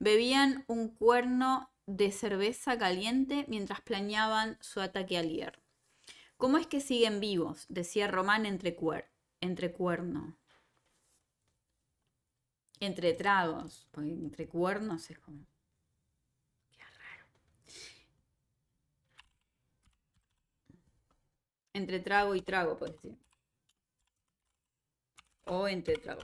bebían un cuerno de cerveza caliente mientras planeaban su ataque a Lier. ¿Cómo es que siguen vivos? decía Román entre, cuer entre cuerno entre tragos, entre cuernos es como... Qué raro. Entre trago y trago, pues decir. O entre trago.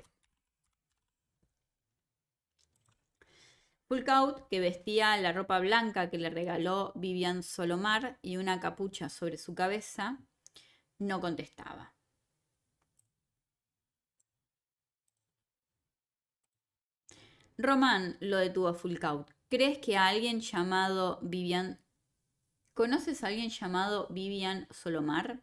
Fulcaut, que vestía la ropa blanca que le regaló Vivian Solomar y una capucha sobre su cabeza, no contestaba. Román lo detuvo a Fulcaut. ¿Crees que a alguien llamado Vivian... ¿Conoces a alguien llamado Vivian Solomar?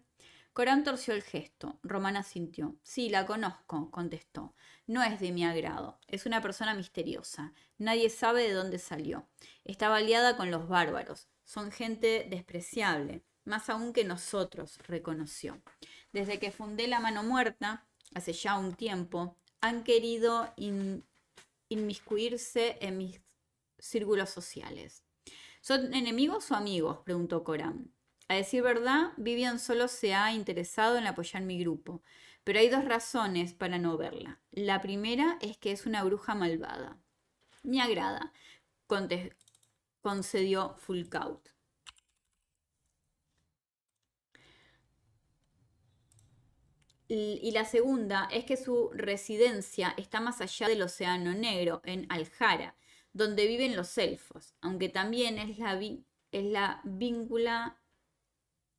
Corán torció el gesto. Román asintió. Sí, la conozco, contestó. No es de mi agrado. Es una persona misteriosa. Nadie sabe de dónde salió. Estaba aliada con los bárbaros. Son gente despreciable, más aún que nosotros, reconoció. Desde que fundé la mano muerta, hace ya un tiempo, han querido inmiscuirse en mis círculos sociales. ¿Son enemigos o amigos? preguntó Corán. A decir verdad, Vivian solo se ha interesado en apoyar mi grupo, pero hay dos razones para no verla. La primera es que es una bruja malvada. Me agrada, concedió Fulcaut. Y la segunda es que su residencia está más allá del Océano Negro, en Aljara, donde viven los elfos, aunque también es la,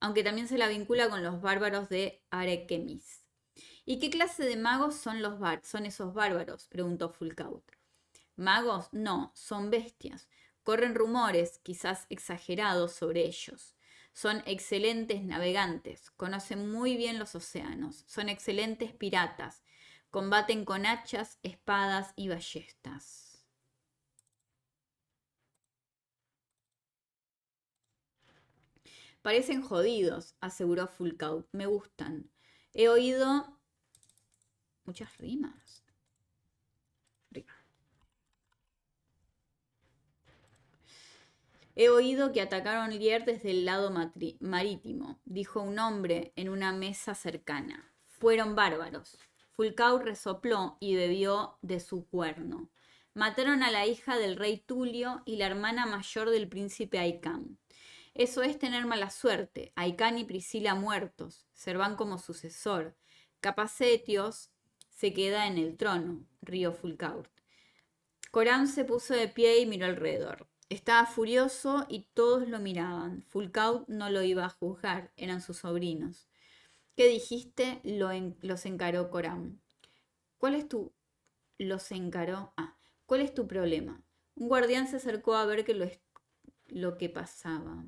aunque también se la vincula con los bárbaros de Arequemis. ¿Y qué clase de magos son, los son esos bárbaros? preguntó Fulcaut. Magos no, son bestias. Corren rumores, quizás exagerados, sobre ellos. Son excelentes navegantes, conocen muy bien los océanos, son excelentes piratas, combaten con hachas, espadas y ballestas. Parecen jodidos, aseguró Fulcaut. Me gustan. He oído muchas rimas. He oído que atacaron Lier desde el lado marítimo, dijo un hombre en una mesa cercana. Fueron bárbaros. Fulcao resopló y bebió de su cuerno. Mataron a la hija del rey Tulio y la hermana mayor del príncipe Aicán. Eso es tener mala suerte. Aicán y Priscila muertos. Servan como sucesor. Capacetios se queda en el trono, río Fulcaut. Corán se puso de pie y miró alrededor. Estaba furioso y todos lo miraban. Fulcaut no lo iba a juzgar, eran sus sobrinos. ¿Qué dijiste? Lo los encaró Coram. ¿Cuál es tu... los encaró? Ah, ¿cuál es tu problema? Un guardián se acercó a ver que lo, lo que pasaba.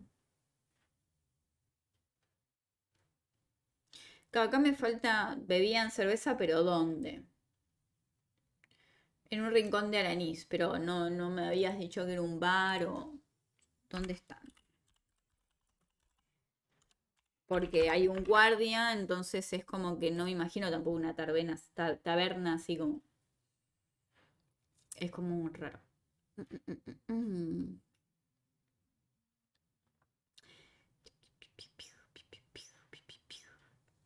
Acá me falta, bebían cerveza, pero ¿dónde? en un rincón de Aranís, pero no, no me habías dicho que era un bar o... ¿Dónde están? Porque hay un guardia, entonces es como que no me imagino tampoco una taberna, taberna así como... Es como un raro.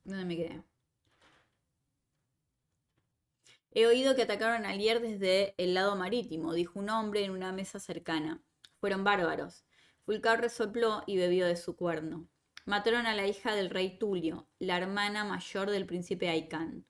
¿Dónde me quedé? He oído que atacaron a Lier desde el lado marítimo, dijo un hombre en una mesa cercana. Fueron bárbaros. Fulcaut resopló y bebió de su cuerno. Mataron a la hija del rey Tulio, la hermana mayor del príncipe Aicán.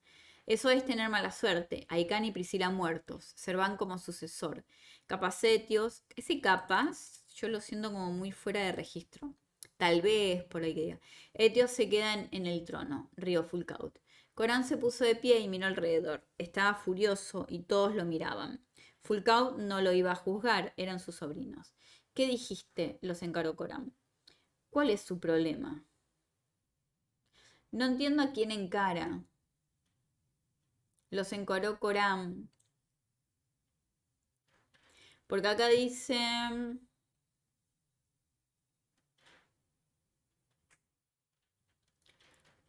Eso es tener mala suerte. Aicán y Priscila muertos. Serván como sucesor. Capacetios. Ese capas? yo lo siento como muy fuera de registro. Tal vez, por ahí que Etios se quedan en el trono, río Fulcaut. Corán se puso de pie y miró alrededor. Estaba furioso y todos lo miraban. Fulcao no lo iba a juzgar, eran sus sobrinos. ¿Qué dijiste? los encaró Corán. ¿Cuál es su problema? No entiendo a quién encara. Los encaró Corán. Porque acá dice...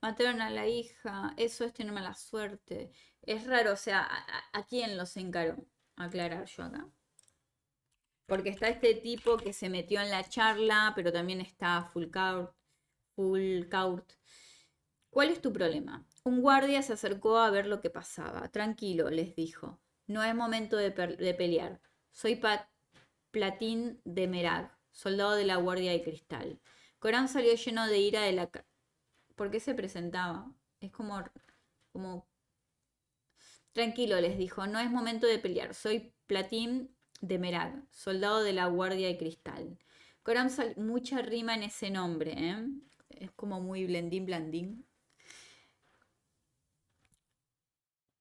mataron a la hija, eso es tener mala suerte. Es raro, o sea, ¿a, quién los encaró? Aclarar yo acá. Porque está este tipo que se metió en la charla, pero también está full court. ¿Cuál es tu problema? Un guardia se acercó a ver lo que pasaba. Tranquilo, les dijo. No es momento de, pelear. Soy Pat Platín de Merag, soldado de la Guardia de Cristal. Corán salió lleno de ira de la, ¿Por qué se presentaba? Es como, como... Tranquilo, les dijo, no es momento de pelear. Soy Platín de Merag, soldado de la Guardia de Cristal. Coram salió... mucha rima en ese nombre, ¿eh? Es como muy blendín, blandín.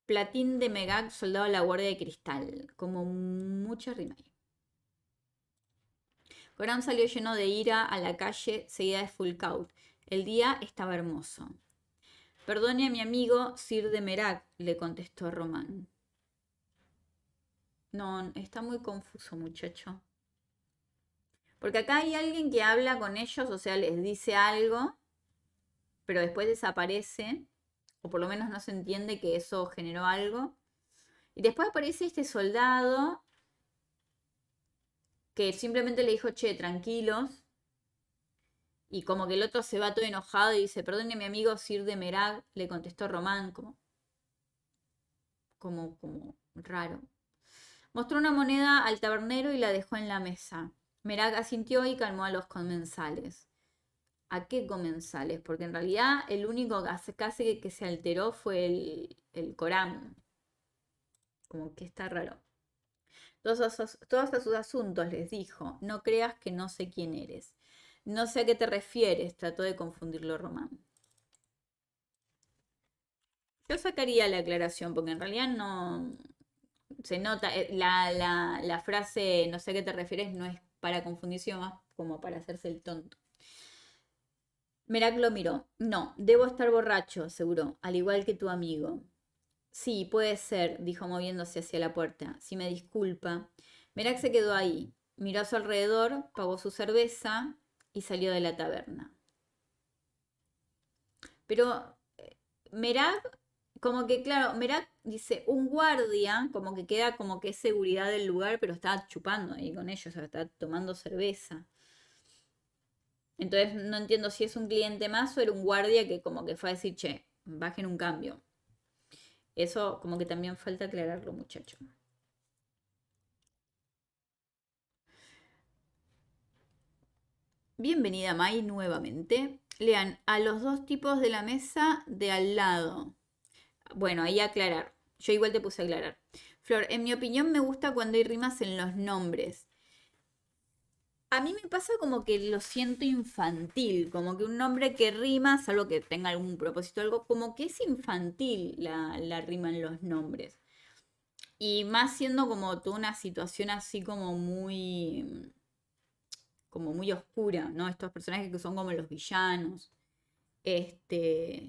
Platín de Megag, soldado de la Guardia de Cristal. Como mucha rima ahí. Coram salió lleno de ira a la calle, seguida de full Cout. El día estaba hermoso. Perdone a mi amigo Sir de Merac, le contestó Román. No, está muy confuso, muchacho. Porque acá hay alguien que habla con ellos, o sea, les dice algo, pero después desaparece, o por lo menos no se entiende que eso generó algo. Y después aparece este soldado que simplemente le dijo, che, tranquilos, y como que el otro se va todo enojado y dice, perdone mi amigo Sir de Merag, le contestó Román, como, como, raro. Mostró una moneda al tabernero y la dejó en la mesa. Merag asintió y calmó a los comensales. ¿A qué comensales? Porque en realidad el único casi que se alteró fue el, Corán. Como que está raro. Todos, todos a sus asuntos les dijo, no creas que no sé quién eres. No sé a qué te refieres, trató de confundirlo Román. Yo sacaría la aclaración, porque en realidad no se nota, eh, la, frase no sé a qué te refieres no es para confundir, más como para hacerse el tonto. Merak lo miró. No, debo estar borracho, seguro. al igual que tu amigo. Sí, puede ser, dijo moviéndose hacia la puerta. Si me disculpa. Merak se quedó ahí. Miró a su alrededor, pagó su cerveza y salió de la taberna. Pero eh, Merak, como que claro, Merak dice un guardia, como que queda como que es seguridad del lugar, pero está chupando ahí con ellos, está tomando cerveza. Entonces no entiendo si es un cliente más o era un guardia que como que fue a decir, che, bajen un cambio. Eso como que también falta aclararlo, muchacho. Bienvenida Mai nuevamente. Lean a los dos tipos de la mesa de al lado. Bueno, ahí aclarar. Yo igual te puse a aclarar. Flor, en mi opinión me gusta cuando hay rimas en los nombres. A mí me pasa como que lo siento infantil, como que un nombre que rima, salvo que tenga algún propósito, algo, como que es infantil la, la rima en los nombres. Y más siendo como toda una situación así como muy como muy oscura, ¿no? Estos personajes que son como los villanos. Este,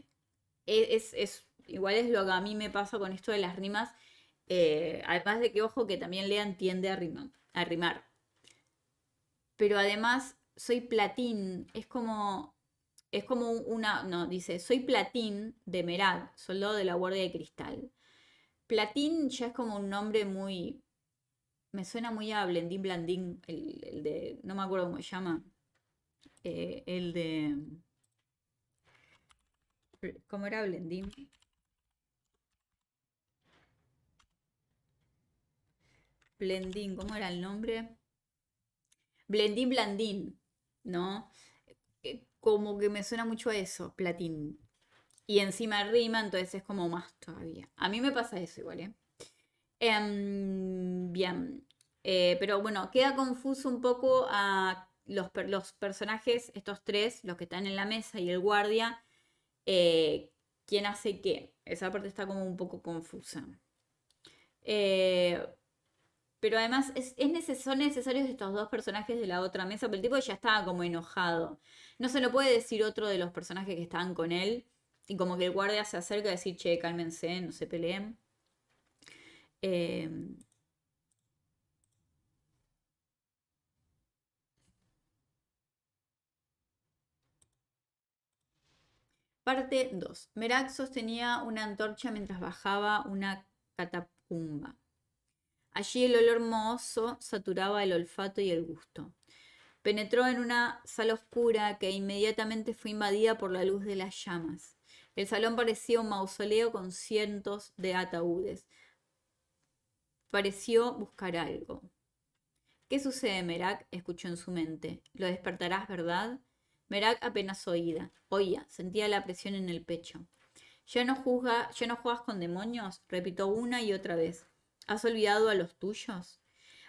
e, es, es igual es lo que a mí me pasa con esto de las rimas. Eh, además de que, ojo, que también Lea entiende a, a rimar. Pero además, soy platín. Es como. Es como una. No, dice, soy platín de Merad, soldado de la Guardia de Cristal. Platín ya es como un nombre muy me suena muy a Blendín Blandín, el, de, no me acuerdo cómo se llama, eh, el de, ¿cómo era Blendín? Blendín, ¿cómo era el nombre? Blendín Blandín, ¿no? Eh, como que me suena mucho a eso, platín. Y encima rima, entonces es como más todavía. A mí me pasa eso igual, ¿eh? Em, bien. Eh, pero bueno, queda confuso un poco a los, personajes, estos tres, los que están en la mesa y el guardia, eh, quién hace qué. Esa parte está como un poco confusa. Eh, pero además es, es son necesarios estos dos personajes de la otra mesa, porque el tipo ya estaba como enojado. No se lo puede decir otro de los personajes que estaban con él. Y como que el guardia se acerca a decir, che, cálmense, no se peleen. Em, parte 2. Merak sostenía una antorcha mientras bajaba una catapumba Allí el olor mohoso saturaba el olfato y el gusto. Penetró en una sala oscura que inmediatamente fue invadida por la luz de las llamas. El salón parecía un mausoleo con cientos de ataúdes, pareció buscar algo. ¿Qué sucede, Merak? escuchó en su mente. ¿Lo despertarás, verdad? Merak apenas oída, oía, sentía la presión en el pecho. ¿Ya no, juzga, ¿Ya no juegas con demonios? repitió una y otra vez. ¿Has olvidado a los tuyos?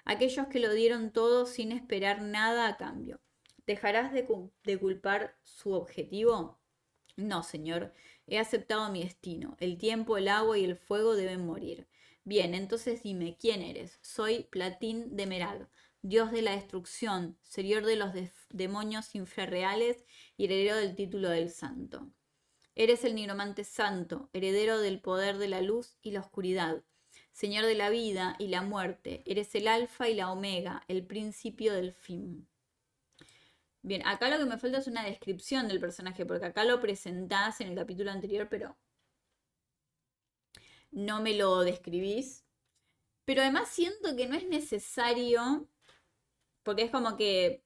Aquellos que lo dieron todo sin esperar nada a cambio. ¿Dejarás de culpar su objetivo? No, señor. He aceptado mi destino. El tiempo, el agua y el fuego deben morir. Bien, entonces dime, ¿quién eres? Soy Platín de Meral, dios de la destrucción, señor de los demonios infrarreales y heredero del título del santo. Eres el nigromante santo, heredero del poder de la luz y la oscuridad, señor de la vida y la muerte. Eres el alfa y la omega, el principio del fin. Bien, acá lo que me falta es una descripción del personaje, porque acá lo presentás en el capítulo anterior, pero no me lo describís. Pero además siento que no es necesario, porque es como que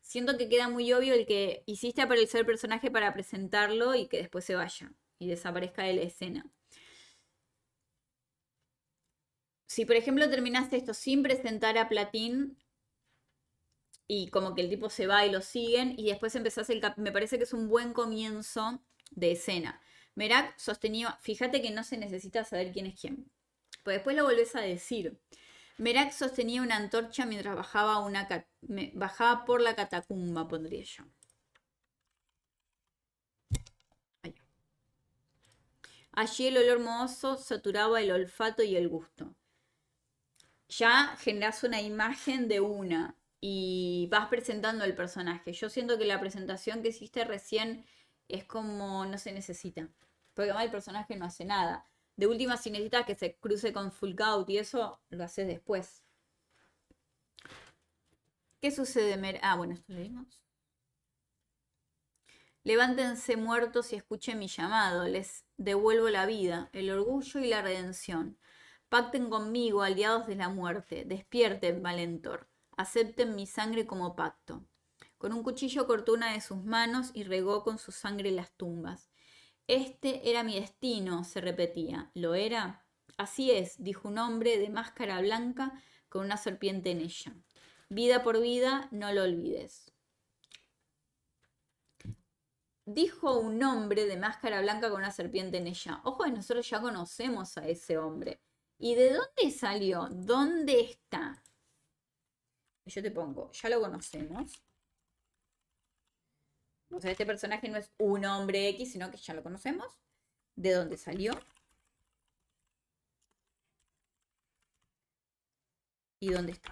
siento que queda muy obvio el que hiciste aparecer el personaje para presentarlo y que después se vaya y desaparezca de la escena. Si por ejemplo terminaste esto sin presentar a Platín y como que el tipo se va y lo siguen y después empezás el... Me parece que es un buen comienzo de escena Merak sostenía, fíjate que no se necesita saber quién es quién, pues después lo volvés a decir. Merak sostenía una antorcha mientras bajaba, una bajaba por la catacumba, pondría yo. Allí el olor mohoso saturaba el olfato y el gusto. Ya generas una imagen de una y vas presentando el personaje. Yo siento que la presentación que hiciste recién es como no se necesita. Porque además el personaje no hace nada. De última, si necesitas que se cruce con Gout y eso, lo haces después. ¿Qué sucede? ah, bueno, esto leímos. Levántense muertos y escuchen mi llamado. Les devuelvo la vida, el orgullo y la redención. Pacten conmigo, aliados de la muerte. Despierten, Valentor. Acepten mi sangre como pacto. Con un cuchillo cortó una de sus manos y regó con su sangre las tumbas. Este era mi destino, se repetía. ¿Lo era? Así es, dijo un hombre de máscara blanca con una serpiente en ella. Vida por vida, no lo olvides. Dijo un hombre de máscara blanca con una serpiente en ella. Ojo, nosotros ya conocemos a ese hombre. ¿Y de dónde salió? ¿Dónde está? Yo te pongo, ya lo conocemos. O sea, este personaje no es un hombre X, sino que ya lo conocemos. ¿De dónde salió? ¿Y dónde está?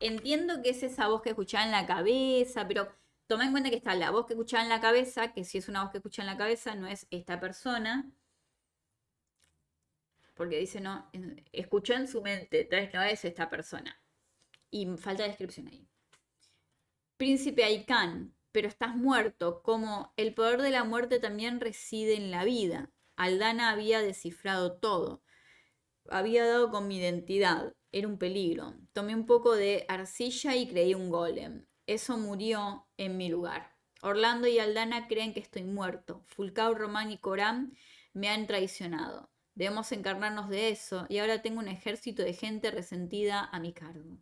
Entiendo que es esa voz que escuchaba en la cabeza, pero toma en cuenta que está la voz que escuchaba en la cabeza, que si es una voz que escucha en la cabeza, no es esta persona. Porque dice, no, escuchó en su mente, entonces no es esta persona. Y falta descripción ahí príncipe Aicán, pero estás muerto, como el poder de la muerte también reside en la vida. Aldana había descifrado todo, había dado con mi identidad, era un peligro. Tomé un poco de arcilla y creí un golem. Eso murió en mi lugar. Orlando y Aldana creen que estoy muerto. Fulcao, Román y Corán me han traicionado. Debemos encarnarnos de eso y ahora tengo un ejército de gente resentida a mi cargo.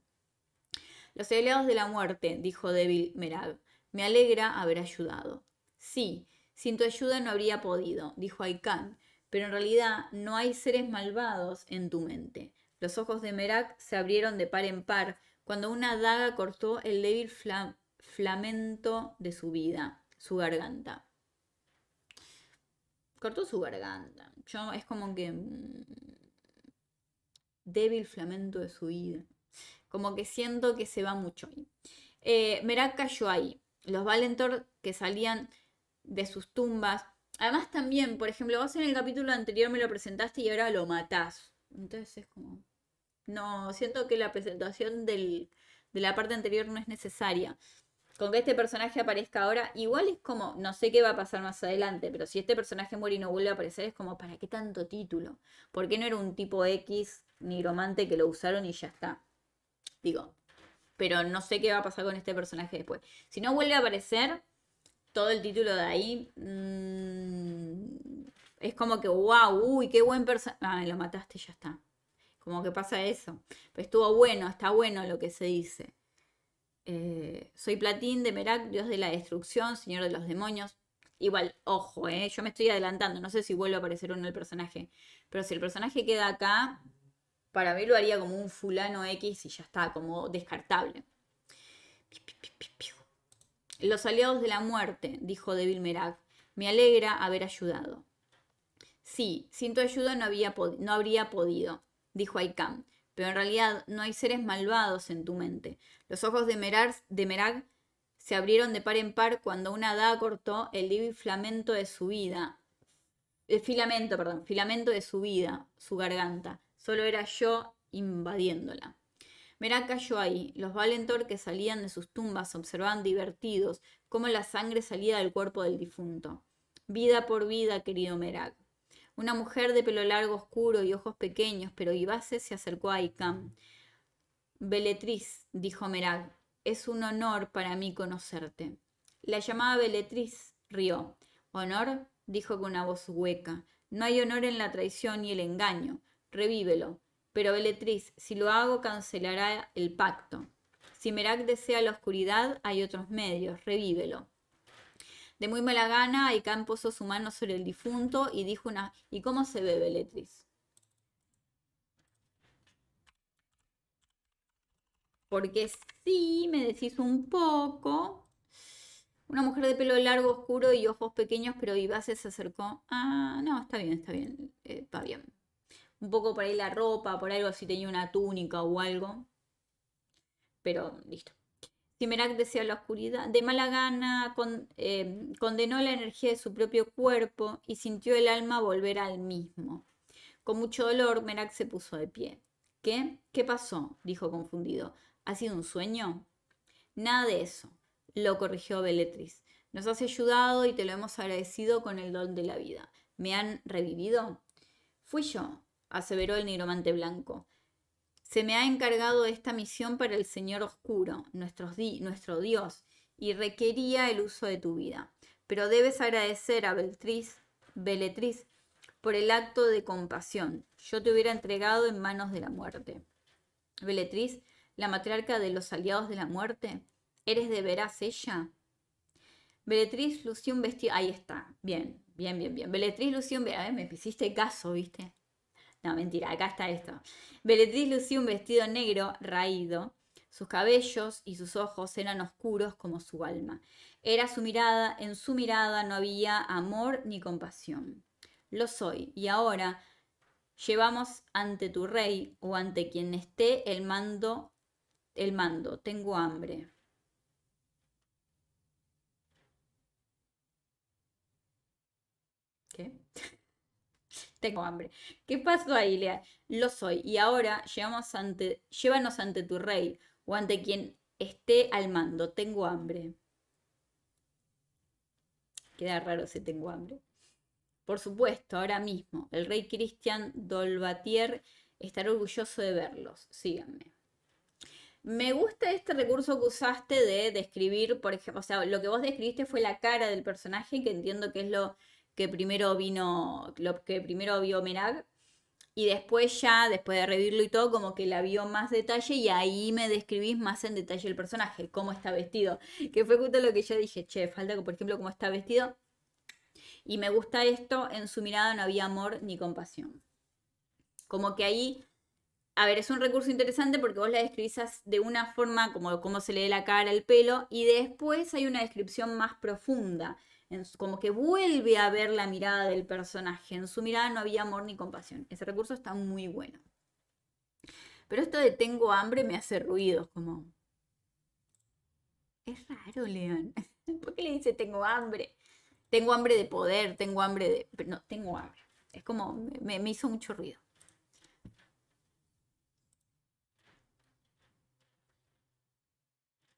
Los aliados de la muerte, dijo débil Merag. me alegra haber ayudado. Sí, sin tu ayuda no habría podido, dijo Aikán, pero en realidad no hay seres malvados en tu mente. Los ojos de Merak se abrieron de par en par cuando una daga cortó el débil flamento de su vida, su garganta. Cortó su garganta. Yo es como que mm, débil flamento de su vida. Como que siento que se va mucho ahí. Eh, Merak cayó ahí. Los Valentor que salían de sus tumbas. Además también, por ejemplo, vos en el capítulo anterior me lo presentaste y ahora lo matás. Entonces es como... No, siento que la presentación de la parte anterior no es necesaria. Con que este personaje aparezca ahora, igual es como, no sé qué va a pasar más adelante, pero si este personaje muere y no vuelve a aparecer, es como, ¿para qué tanto título? ¿Por qué no era un tipo X nigromante que lo usaron y ya está? digo. Pero no sé qué va a pasar con este personaje después. Si no vuelve a aparecer, todo el título de ahí mm, es como que, wow, uy, qué buen personaje. Ah, lo mataste, ya está. Como que pasa eso. Pero estuvo bueno, está bueno lo que se dice. Eh, soy Platín de Merak, dios de la destrucción, señor de los demonios. Igual, ojo, eh, yo me estoy adelantando, no sé si vuelve a aparecer uno el personaje. Pero si el personaje queda acá, para mí lo haría como un fulano X y ya está, como descartable. Los aliados de la muerte, dijo Devil Merak, me alegra haber ayudado. Sí, sin tu ayuda no, habría podido, dijo Aikam, pero en realidad no hay seres malvados en tu mente. Los ojos de, Merag se abrieron de par en par cuando una daga cortó el de su vida. El filamento, perdón, filamento de su vida, su garganta. Solo era yo invadiéndola. Merak cayó ahí, los Valentor que salían de sus tumbas observaban divertidos cómo la sangre salía del cuerpo del difunto. Vida por vida, querido Merak. Una mujer de pelo largo oscuro y ojos pequeños, pero vivaces, se acercó a Icam. Beletriz, dijo Merak, es un honor para mí conocerte. La llamaba Beletriz, rió. ¿Honor? dijo con una voz hueca. No hay honor en la traición y el engaño revívelo. Pero Beletriz, si lo hago, cancelará el pacto. Si Merak desea la oscuridad, hay otros medios, revívelo. De muy mala gana, hay posó su mano sobre el difunto y dijo una... ¿Y cómo se ve Beletriz? Porque sí, me decís un poco. Una mujer de pelo largo, oscuro y ojos pequeños pero vivaces se acercó. Ah, no, está bien, está bien, Está eh, bien un poco por ahí la ropa, por algo si tenía una túnica o algo. Pero listo. Merak deseó la oscuridad. De mala gana con, eh, condenó la energía de su propio cuerpo y sintió el alma volver al mismo. Con mucho dolor, Merak se puso de pie. ¿Qué? ¿Qué pasó? dijo confundido. ¿Ha sido un sueño? Nada de eso, lo corrigió Beletriz. Nos has ayudado y te lo hemos agradecido con el don de la vida. ¿Me han revivido? Fui yo, aseveró el nigromante blanco. Se me ha encargado esta misión para el Señor Oscuro, di nuestro Dios, y requería el uso de tu vida. Pero debes agradecer a Beltriz, Beletriz por el acto de compasión. Yo te hubiera entregado en manos de la muerte. Beletriz, la matriarca de los aliados de la muerte, ¿eres de veras ella? Beletriz lució un Ahí está. Bien, bien, bien, bien. Beletriz lució un me hiciste caso, ¿viste? No, mentira, acá está esto. beletriz lucía un vestido negro raído. Sus cabellos y sus ojos eran oscuros como su alma. Era su mirada, en su mirada no había amor ni compasión. Lo soy, y ahora llevamos ante tu rey o ante quien esté el mando, el mando, tengo hambre. tengo hambre. ¿Qué pasó ahí, Lea? Lo soy. Y ahora llevamos ante, llévanos ante tu rey o ante quien esté al mando. Tengo hambre. Queda raro si tengo hambre. Por supuesto, ahora mismo, el rey Cristian Dolbatier estará orgulloso de verlos. Síganme. Me gusta este recurso que usaste de describir, por ejemplo, o sea, lo que vos describiste fue la cara del personaje, que entiendo que es lo que primero vino, lo que primero vio Merag, y después ya, después de revirlo y todo, como que la vio más detalle y ahí me describís más en detalle el personaje, cómo está vestido, que fue justo lo que yo dije, che, falta por ejemplo, cómo está vestido. Y me gusta esto, en su mirada no había amor ni compasión. Como que ahí, a ver, es un recurso interesante porque vos la describís de una forma como cómo se le dé la cara, el pelo, y después hay una descripción más profunda como que vuelve a ver la mirada del personaje. En su mirada no había amor ni compasión. Ese recurso está muy bueno. Pero esto de tengo hambre me hace ruido como... Es raro, León. [laughs] ¿Por qué le dice tengo hambre? Tengo hambre de poder, tengo hambre de... no, tengo hambre. Es como, me, me hizo mucho ruido.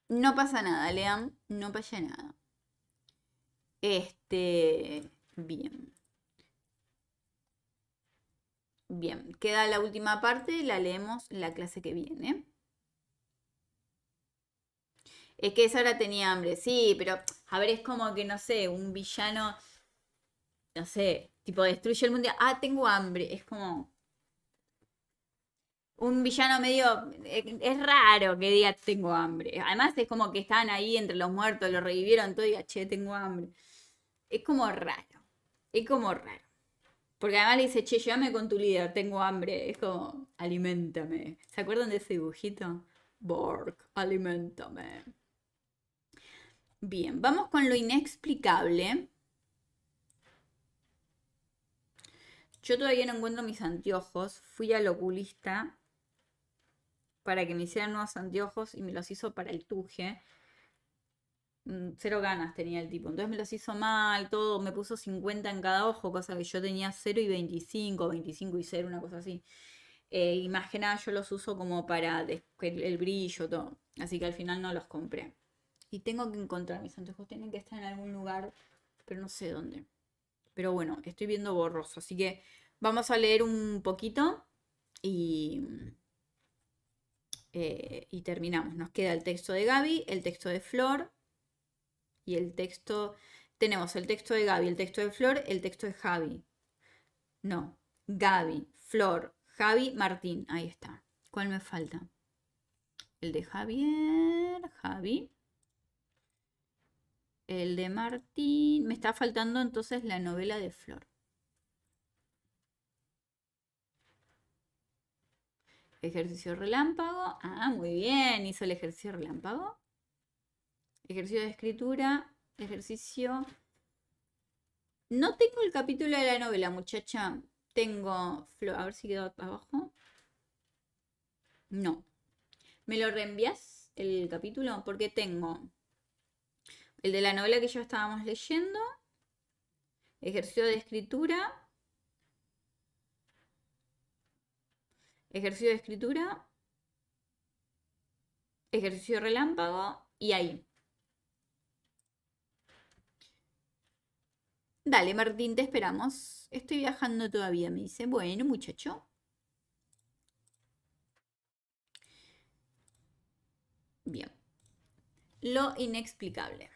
No pasa nada, lean No pasa nada. Este, bien. Bien, queda la última parte, la leemos la clase que viene. Es que esa hora tenía hambre, sí, pero a ver, es como que, no sé, un villano, no sé, tipo destruye el mundo, ah, tengo hambre, es como, un villano medio. Eh, es raro que diga tengo hambre. Además, es como que estaban ahí entre los muertos, lo revivieron todo y che, tengo hambre. Es como raro. Es como raro. Porque además le dice, che, llévame con tu líder, tengo hambre. Es como, alimentame. ¿Se acuerdan de ese dibujito? Borg, alimentame. Bien, vamos con lo inexplicable. Yo todavía no encuentro mis anteojos. Fui al oculista para que me hicieran nuevos anteojos y me los hizo para el tuje. Mm, cero ganas tenía el tipo. Entonces me los hizo mal, todo. Me puso 50 en cada ojo, cosa que yo tenía 0 y 25, 25 y 0, una cosa así. Eh, y más que nada yo los uso como para el brillo, todo. Así que al final no los compré. Y tengo que encontrar mis anteojos. Tienen que estar en algún lugar, pero no sé dónde. Pero bueno, estoy viendo borroso. Así que vamos a leer un poquito y eh, y terminamos. Nos queda el texto de Gaby, el texto de Flor y el texto... Tenemos el texto de Gaby, el texto de Flor, el texto de Javi. No, Gaby, Flor, Javi, Martín. Ahí está. ¿Cuál me falta? El de Javier, Javi. El de Martín. Me está faltando entonces la novela de Flor. Ejercicio relámpago. Ah, muy bien, hizo el ejercicio relámpago. Ejercicio de escritura, ejercicio... No tengo el capítulo de la novela, muchacha. Tengo... A ver si quedó abajo. No. ¿Me lo reenvías el capítulo? Porque tengo el de la novela que ya estábamos leyendo, ejercicio de escritura, ejercicio de escritura, ejercicio relámpago y ahí. Dale, Martín, te esperamos. Estoy viajando todavía, me dice. Bueno, muchacho. Bien. Lo inexplicable.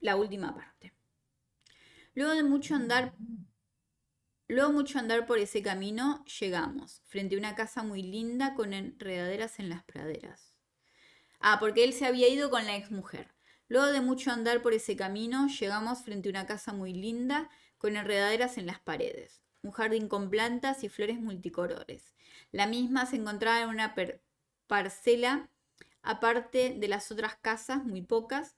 La última parte. Luego de mucho andar Luego mucho andar por ese camino llegamos, frente a una casa muy linda con enredaderas en las praderas. Ah, porque él se había ido con la exmujer. Luego de mucho andar por ese camino llegamos frente a una casa muy linda con enredaderas en las paredes, un jardín con plantas y flores multicolores. La misma se encontraba en una parcela aparte de las otras casas, muy pocas,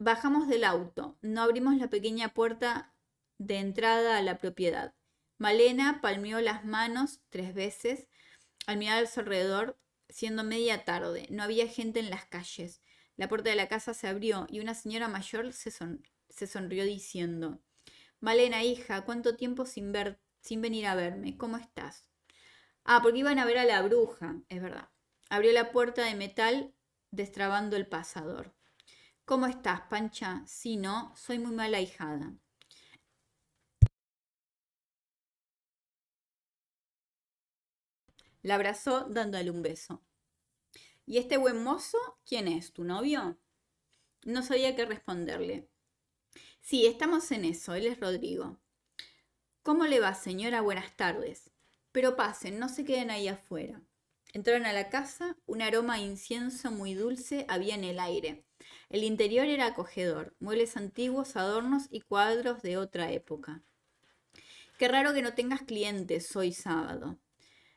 Bajamos del auto, no abrimos la pequeña puerta de entrada a la propiedad. Malena palmeó las manos tres veces al mirar a su alrededor, siendo media tarde. No había gente en las calles. La puerta de la casa se abrió y una señora mayor se, sonrió diciendo, Malena, hija, ¿cuánto tiempo sin, ver sin venir a verme? ¿Cómo estás? Ah, porque iban a ver a la bruja, es verdad. Abrió la puerta de metal destrabando el pasador. ¿Cómo estás, Pancha? Si no, soy muy mala hijada. La abrazó dándole un beso. ¿Y este buen mozo? ¿Quién es? ¿Tu novio? No sabía qué responderle. Sí, estamos en eso. Él es Rodrigo. ¿Cómo le va, señora? Buenas tardes. Pero pasen, no se queden ahí afuera. Entraron a la casa, un aroma incienso muy dulce había en el aire. El interior era acogedor, muebles antiguos, adornos y cuadros de otra época. Qué raro que no tengas clientes hoy sábado.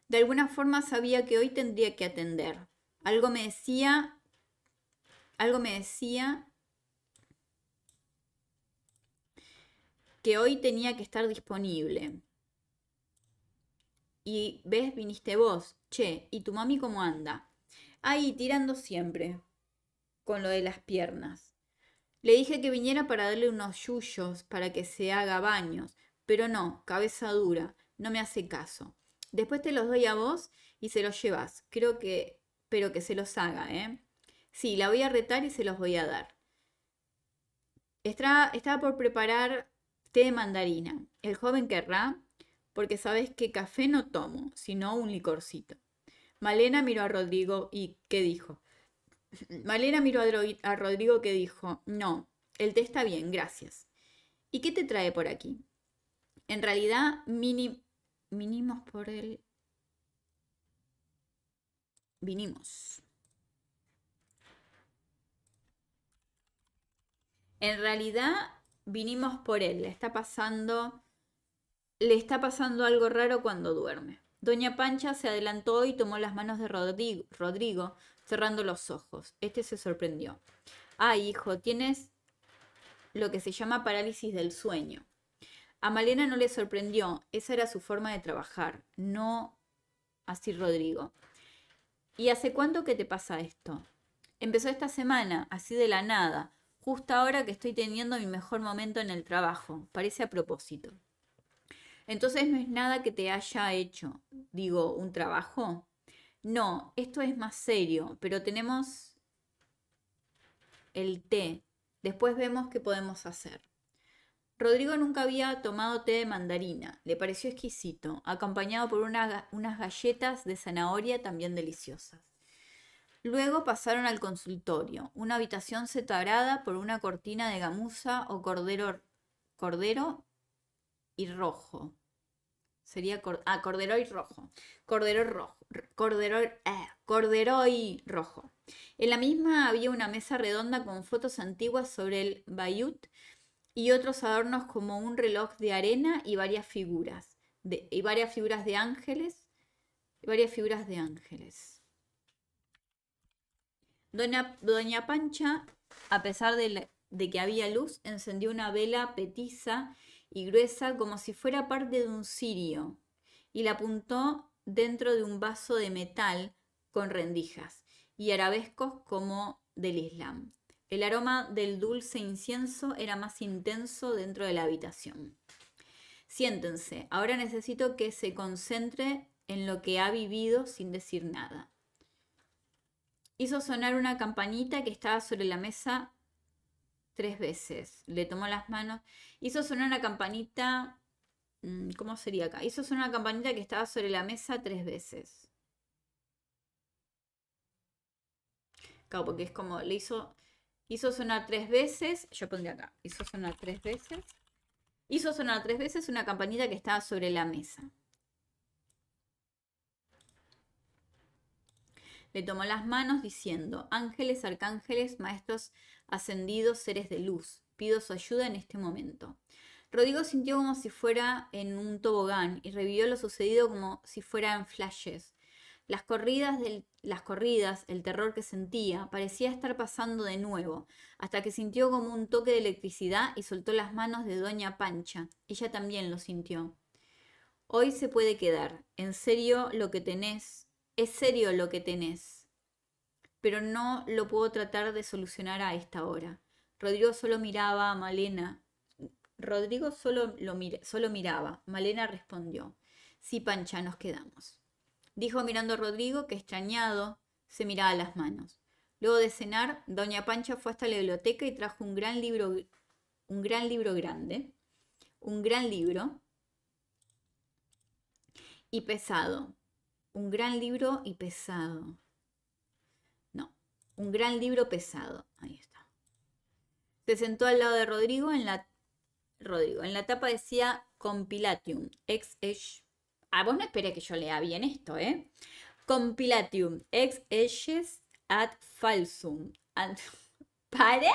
De alguna forma sabía que hoy tendría que atender. Algo me decía, algo me decía que hoy tenía que estar disponible. Y ves, viniste vos, che, ¿y tu mami cómo anda? Ahí, tirando siempre con lo de las piernas. Le dije que viniera para darle unos yuyos para que se haga baños, pero no, cabeza dura, no me hace caso. Después te los doy a vos y se los llevas. Creo que, pero que se los haga, ¿eh? Sí, la voy a retar y se los voy a dar. Estaba, estaba por preparar té de mandarina. El joven querrá, porque sabes que café no tomo, sino un licorcito. Malena miró a Rodrigo y ¿qué dijo? Malena miró a Rodrigo que dijo, no, el té está bien, gracias. ¿Y qué te trae por aquí? En realidad, mini, por él. Vinimos. En realidad, vinimos por él. Le está pasando... Le está pasando algo raro cuando duerme. Doña Pancha se adelantó y tomó las manos de Rodrigo cerrando los ojos. Este se sorprendió. Ay, ah, hijo, tienes lo que se llama parálisis del sueño. A Malena no le sorprendió, esa era su forma de trabajar, no así Rodrigo. ¿Y hace cuánto que te pasa esto? Empezó esta semana, así de la nada, justo ahora que estoy teniendo mi mejor momento en el trabajo, parece a propósito. Entonces no es nada que te haya hecho, digo, un trabajo. No, esto es más serio, pero tenemos el té. Después vemos qué podemos hacer. Rodrigo nunca había tomado té de mandarina. Le pareció exquisito, acompañado por unas galletas de zanahoria también deliciosas. Luego pasaron al consultorio, una habitación separada por una cortina de gamuza o cordero y rojo. Sería ah, rojo. cordero rojo. Cordero eh, rojo. En la misma había una mesa redonda con fotos antiguas sobre el bayut y otros adornos como un reloj de arena y varias figuras. De, y varias figuras de ángeles. varias figuras de ángeles. Doña, Pancha, a pesar de, de que había luz, encendió una vela petiza y gruesa como si fuera parte de un cirio, y la apuntó dentro de un vaso de metal con rendijas y arabescos como del Islam. El aroma del dulce incienso era más intenso dentro de la habitación. Siéntense, ahora necesito que se concentre en lo que ha vivido sin decir nada. Hizo sonar una campanita que estaba sobre la mesa tres veces. Le tomó las manos, hizo sonar una campanita. Mm, ¿Cómo sería acá? Hizo sonar una campanita que estaba sobre la mesa tres veces. Claro, porque es como, le hizo, hizo sonar tres veces, yo pondría acá, hizo sonar tres veces, hizo sonar tres veces una campanita que estaba sobre la mesa. le tomó las manos diciendo, Ángeles, arcángeles, maestros ascendidos, seres de luz, pido su ayuda en este momento. Rodrigo sintió como si fuera en un tobogán y revivió lo sucedido como si fuera en flashes. Las corridas, las corridas, el terror que sentía, parecía estar pasando de nuevo, hasta que sintió como un toque de electricidad y soltó las manos de Doña Pancha. Ella también lo sintió. Hoy se puede quedar. En serio, lo que tenés es serio lo que tenés, pero no lo puedo tratar de solucionar a esta hora. Rodrigo solo miraba a Malena. Rodrigo solo, lo solo miraba. Malena respondió. Sí, Pancha, nos quedamos. Dijo mirando a Rodrigo que extrañado se miraba las manos. Luego de cenar, doña Pancha fue hasta la biblioteca y trajo un gran libro, un gran libro grande, un gran libro y pesado, un gran libro y pesado. No, un gran libro pesado. Ahí está. Se sentó al lado de Rodrigo en la Rodrigo. En la tapa decía Compilatium, ex ex. Ah, vos no esperé que yo lea bien esto, ¿eh? Compilatium, ex eches ad falsum. Ad... [laughs] ¡Para!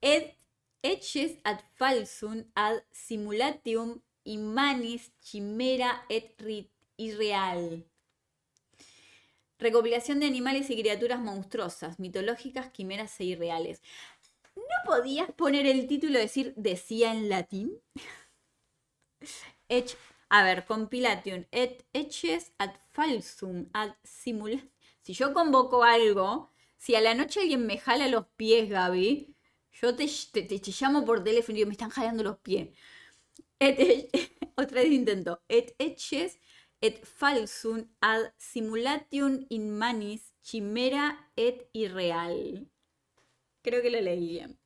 Et eches ad falsum ad simulatium imanis chimera et rit Irreal. Recopilación de animales y criaturas monstruosas, mitológicas, quimeras e irreales. ¿No podías poner el título y decir decía en latín? a ver, compilation. Et eches ad falsum ad simul. Si yo convoco algo, si a la noche alguien me jala los pies, Gaby, yo te, te, por teléfono y me están jalando los pies. [laughs] otra vez intento. Et eches et falsum ad simulatium in manis chimera et irreal. Creo que lo leí bien.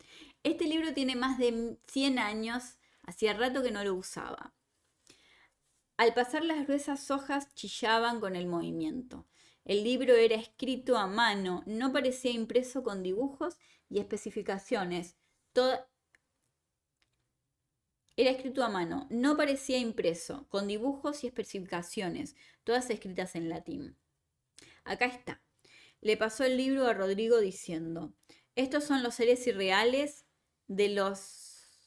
Este libro tiene más de 100 años, hacía rato que no lo usaba. Al pasar las gruesas hojas chillaban con el movimiento. El libro era escrito a mano, no parecía impreso con dibujos y especificaciones. Toda, era escrito a mano, no parecía impreso, con dibujos y especificaciones, todas escritas en latín. Acá está. Le pasó el libro a Rodrigo diciendo, estos son los seres irreales de los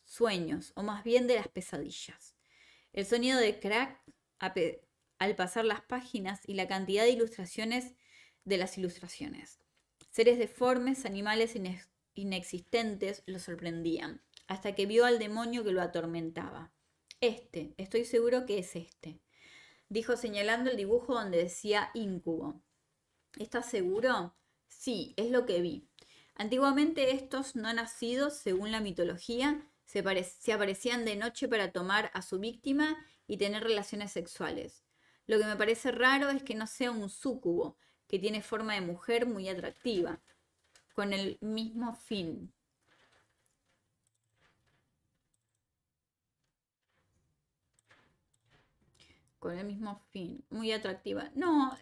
sueños, o más bien de las pesadillas. El sonido de crack al pasar las páginas y la cantidad de ilustraciones de las ilustraciones. Seres deformes, animales inexistentes, lo sorprendían hasta que vio al demonio que lo atormentaba. Este, estoy seguro que es este, dijo señalando el dibujo donde decía incubo. ¿Estás seguro? Sí, es lo que vi. Antiguamente estos no nacidos, según la mitología, se, se, aparecían de noche para tomar a su víctima y tener relaciones sexuales. Lo que me parece raro es que no sea un súcubo, que tiene forma de mujer muy atractiva, con el mismo fin. con el mismo fin, muy atractiva. No,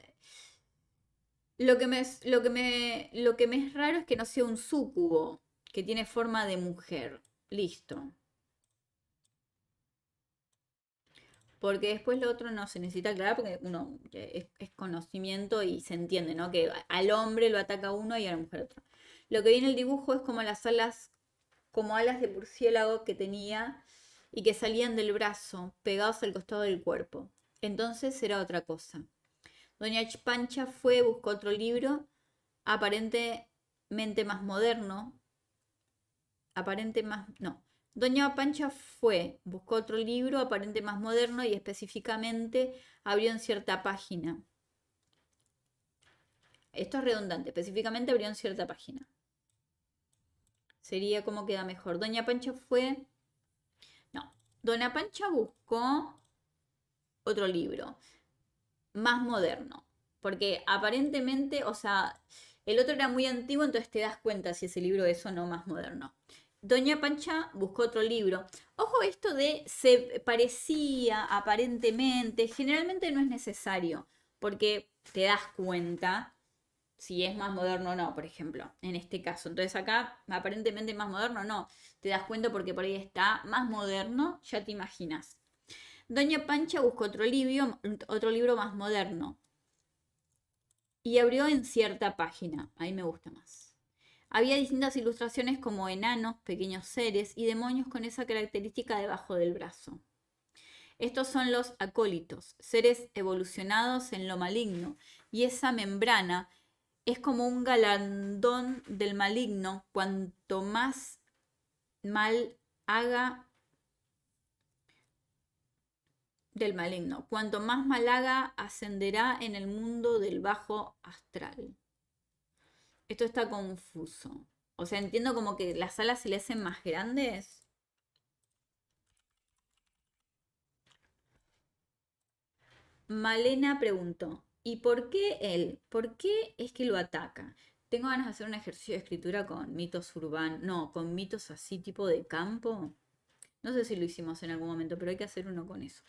lo que me, es, lo que me, lo que me es raro es que no sea un súcubo, que tiene forma de mujer. Listo. Porque después lo otro no se necesita aclarar porque uno eh, es, conocimiento y se entiende, Que al hombre lo ataca uno y a la mujer otro. Lo que viene el dibujo es como las alas, como alas de murciélago que tenía y que salían del brazo, pegados al costado del cuerpo. Entonces era otra cosa. Doña Pancha fue, buscó otro libro aparentemente más moderno. Aparente más. No. Doña Pancha fue, buscó otro libro aparente más moderno y específicamente abrió en cierta página. Esto es redundante, específicamente abrió en cierta página. Sería como queda mejor. Doña Pancha fue. No. Doña Pancha buscó otro libro, más moderno. Porque aparentemente, o sea, el otro era muy antiguo, entonces te das cuenta si ese libro es o no más moderno. Doña Pancha buscó otro libro. Ojo esto de se parecía aparentemente, generalmente no es necesario, porque te das cuenta si es más moderno o no, por ejemplo, en este caso. Entonces acá aparentemente más moderno no, te das cuenta porque por ahí está más moderno, ya te imaginas. Doña Pancha buscó otro libro, otro libro más moderno y abrió en cierta página. Ahí me gusta más. Había distintas ilustraciones como enanos, pequeños seres y demonios con esa característica debajo del brazo. Estos son los acólitos, seres evolucionados en lo maligno, y esa membrana es como un galandón del maligno. Cuanto más mal haga, del maligno. Cuanto más malaga ascenderá en el mundo del bajo astral. Esto está confuso. O sea, entiendo como que las alas se le hacen más grandes. Malena preguntó, ¿y por qué él? ¿Por qué es que lo ataca? Tengo ganas de hacer un ejercicio de escritura con mitos urbanos, no, con mitos así tipo de campo no sé si lo hicimos en algún momento, pero hay que hacer uno con eso.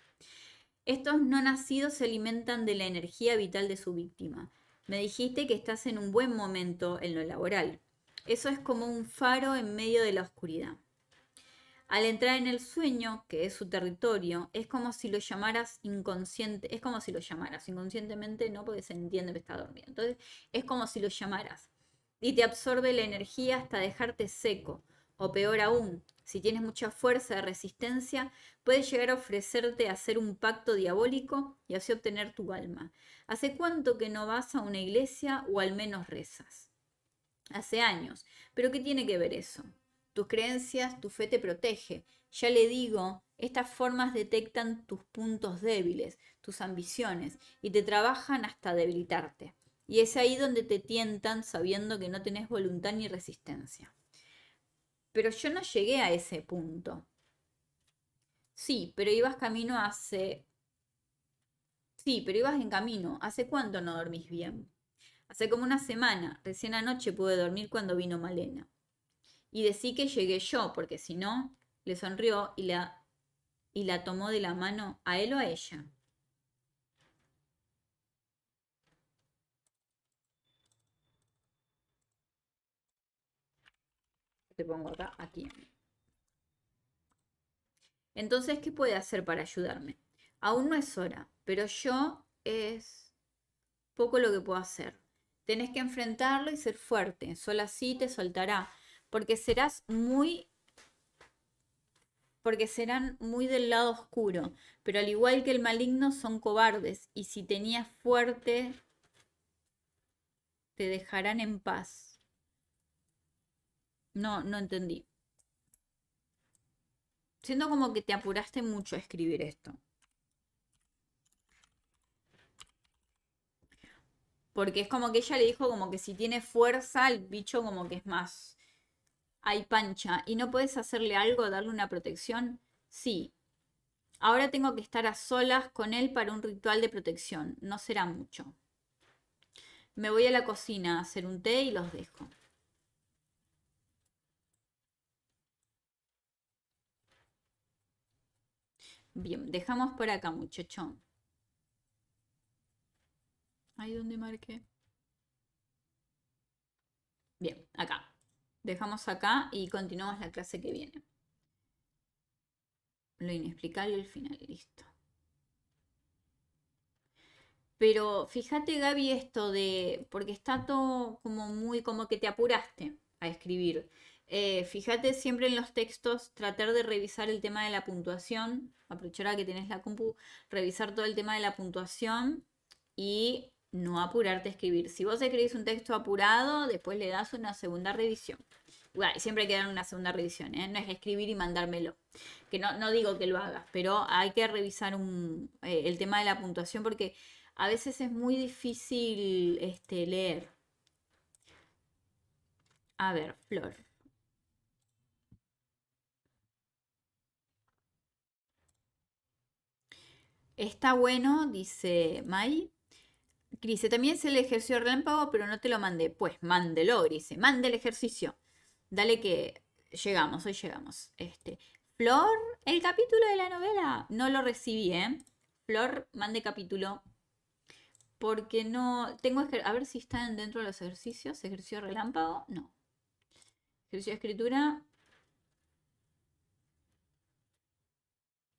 Estos no nacidos se alimentan de la energía vital de su víctima. Me dijiste que estás en un buen momento en lo laboral. Eso es como un faro en medio de la oscuridad. Al entrar en el sueño, que es su territorio, es como si lo llamaras inconsciente, es como si lo llamaras inconscientemente, no porque se entiende que está dormido. Entonces, es como si lo llamaras y te absorbe la energía hasta dejarte seco. O peor aún, si tienes mucha fuerza de resistencia, puedes llegar a ofrecerte a hacer un pacto diabólico y así obtener tu alma. ¿Hace cuánto que no vas a una iglesia o al menos rezas? Hace años. ¿Pero qué tiene que ver eso? Tus creencias, tu fe te protege. Ya le digo, estas formas detectan tus puntos débiles, tus ambiciones, y te trabajan hasta debilitarte. Y es ahí donde te tientan sabiendo que no tenés voluntad ni resistencia. Pero yo no llegué a ese punto. Sí, pero ibas camino hace... Sí, pero ibas en camino. ¿Hace cuánto no dormís bien? Hace como una semana. Recién anoche pude dormir cuando vino Malena. Y decí que llegué yo, porque si no, le sonrió y la, y la tomó de la mano a él o a ella. te pongo acá, aquí. Entonces, ¿qué puede hacer para ayudarme? Aún no es hora, pero yo es poco lo que puedo hacer. Tenés que enfrentarlo y ser fuerte. Solo así te soltará. Porque serás muy. Porque serán muy del lado oscuro. Pero al igual que el maligno, son cobardes. Y si tenías fuerte, te dejarán en paz. No, no entendí. Siento como que te apuraste mucho a escribir esto. Porque es como que ella le dijo como que si tiene fuerza, el bicho como que es más... Hay pancha. ¿Y no puedes hacerle algo, darle una protección? Sí. Ahora tengo que estar a solas con él para un ritual de protección. No será mucho. Me voy a la cocina a hacer un té y los dejo. Bien, dejamos por acá, muchachón. Ahí donde marqué. Bien, acá. Dejamos acá y continuamos la clase que viene. Lo inexplicable al final, listo. Pero fíjate, Gaby, esto de. porque está todo como muy. como que te apuraste a escribir. Eh, fíjate siempre en los textos, tratar de revisar el tema de la puntuación, aprovechar que tenés la compu, revisar todo el tema de la puntuación y no apurarte a escribir. Si vos escribís un texto apurado, después le das una segunda revisión. siempre hay que dar una segunda revisión, ¿eh? no es escribir y mandármelo. Que no, no digo que lo hagas, pero hay que revisar eh, el tema de la puntuación porque a veces es muy difícil este, leer. A ver, Flor. Está bueno, dice Mai. Cris, también se le ejerció relámpago, pero no te lo mandé. Pues mándelo, dice, mande el ejercicio. Dale que llegamos, hoy llegamos. Este, Flor, el capítulo de la novela. No lo recibí, ¿eh? Flor, mande capítulo. Porque no. Tengo. A ver si están dentro de los ejercicios. Ejercicio relámpago. No. Ejercicio de escritura.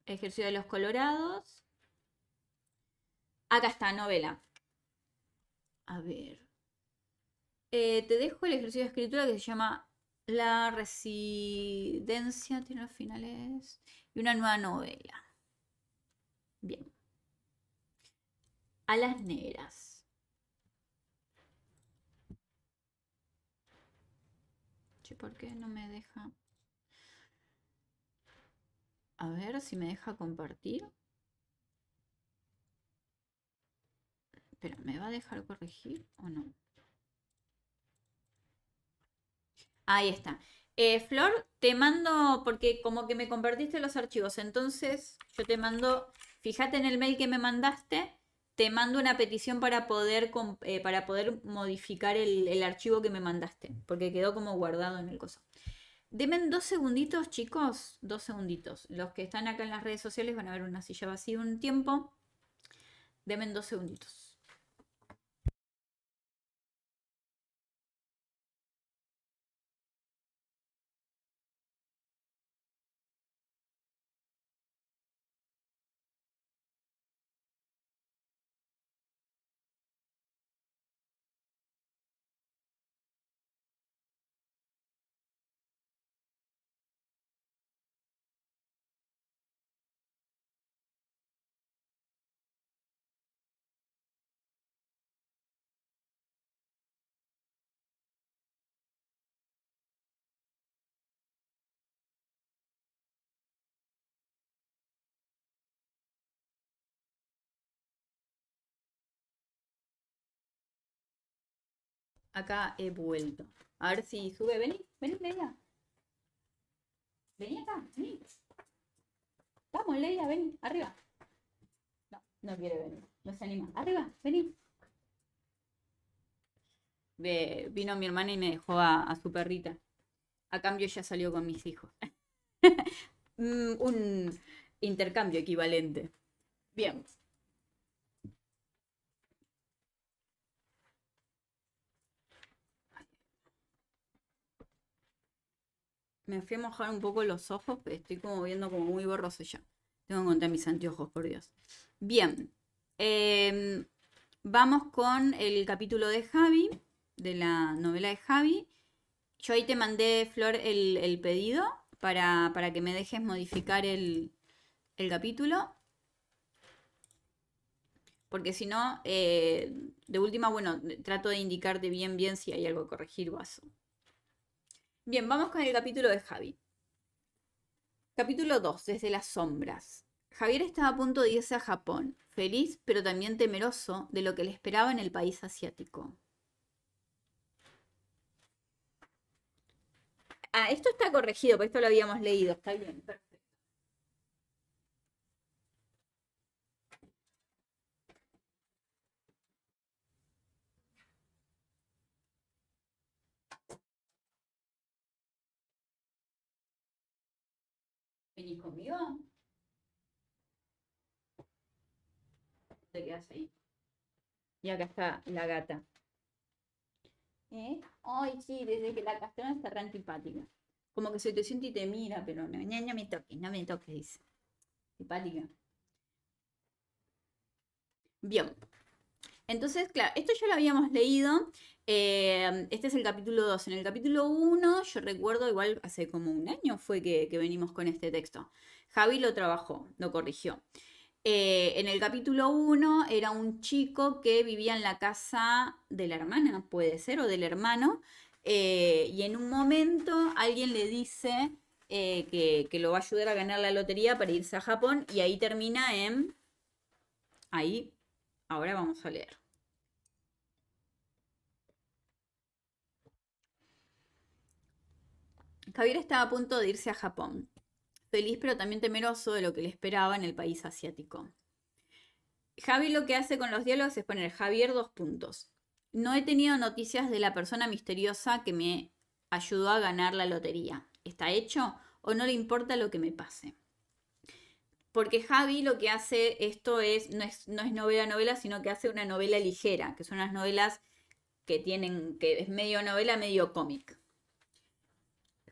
Ejercicio de los colorados. Acá está, novela. A ver. Eh, te dejo el ejercicio de escritura que se llama La residencia, tiene los finales. Y una nueva novela. Bien. A las negras. ¿por qué no me deja? A ver si me deja compartir. Espera, ¿me va a dejar corregir o no? Ahí está. Eh, Flor, te mando, porque como que me compartiste los archivos, entonces yo te mando, fíjate en el mail que me mandaste, te mando una petición para poder, eh, para poder modificar el, archivo que me mandaste, porque quedó como guardado en el coso. demen dos segunditos, chicos, dos segunditos. Los que están acá en las redes sociales van a ver una silla vacía un tiempo. Demen dos segunditos. acá he vuelto. A ver si sube. Vení, vení, Leia. Vení acá, vení. Vamos, Leia, vení, arriba. No, no quiere venir, no se anima. Arriba, vení. Ve, vino mi hermana y me dejó a, a su perrita. A cambio ya salió con mis hijos. [laughs] Mm, un intercambio equivalente. Bien. Me fui a mojar un poco los ojos, estoy como viendo como muy borroso ya. Tengo que encontrar mis anteojos, por Dios. Bien. Em, vamos con el capítulo de Javi, de la novela de Javi. Yo ahí te mandé, Flor, el, pedido para, que me dejes modificar el, capítulo. Porque si no, eh, de última, bueno, trato de indicarte bien, bien si hay algo que corregir o Bien, vamos con el capítulo de Javi. Capítulo 2, desde las sombras. Javier estaba a punto de irse a Japón, feliz pero también temeroso de lo que le esperaba en el país asiático. Ah, esto está corregido, porque esto lo habíamos leído, está bien, perfecto. conmigo. Te quedas Y acá está la gata. ¿Eh? Ay, sí, desde que la castrona está re antipática. Como que se te siente y te mira, pero no, me toques, no me toques, dice. Antipática. Bien. Entonces, claro, esto ya lo habíamos leído eh, este es el capítulo 2. En el capítulo 1, yo recuerdo, igual hace como un año fue que, venimos con este texto. Javi lo trabajó, lo corrigió. Eh, en el capítulo 1 era un chico que vivía en la casa de la hermana, puede ser, o del hermano, eh, y en un momento alguien le dice que, lo va a ayudar a ganar la lotería para irse a Japón, y ahí termina en... Ahí, ahora vamos a leer. Javier estaba a punto de irse a Japón, feliz pero también temeroso de lo que le esperaba en el país asiático. Javi lo que hace con los diálogos es poner Javier dos puntos. No he tenido noticias de la persona misteriosa que me ayudó a ganar la lotería. ¿Está hecho o no le importa lo que me pase? Porque Javi lo que hace esto es, no es, no es novela novela, sino que hace una novela ligera, que son unas novelas que tienen, que es medio novela, medio cómic.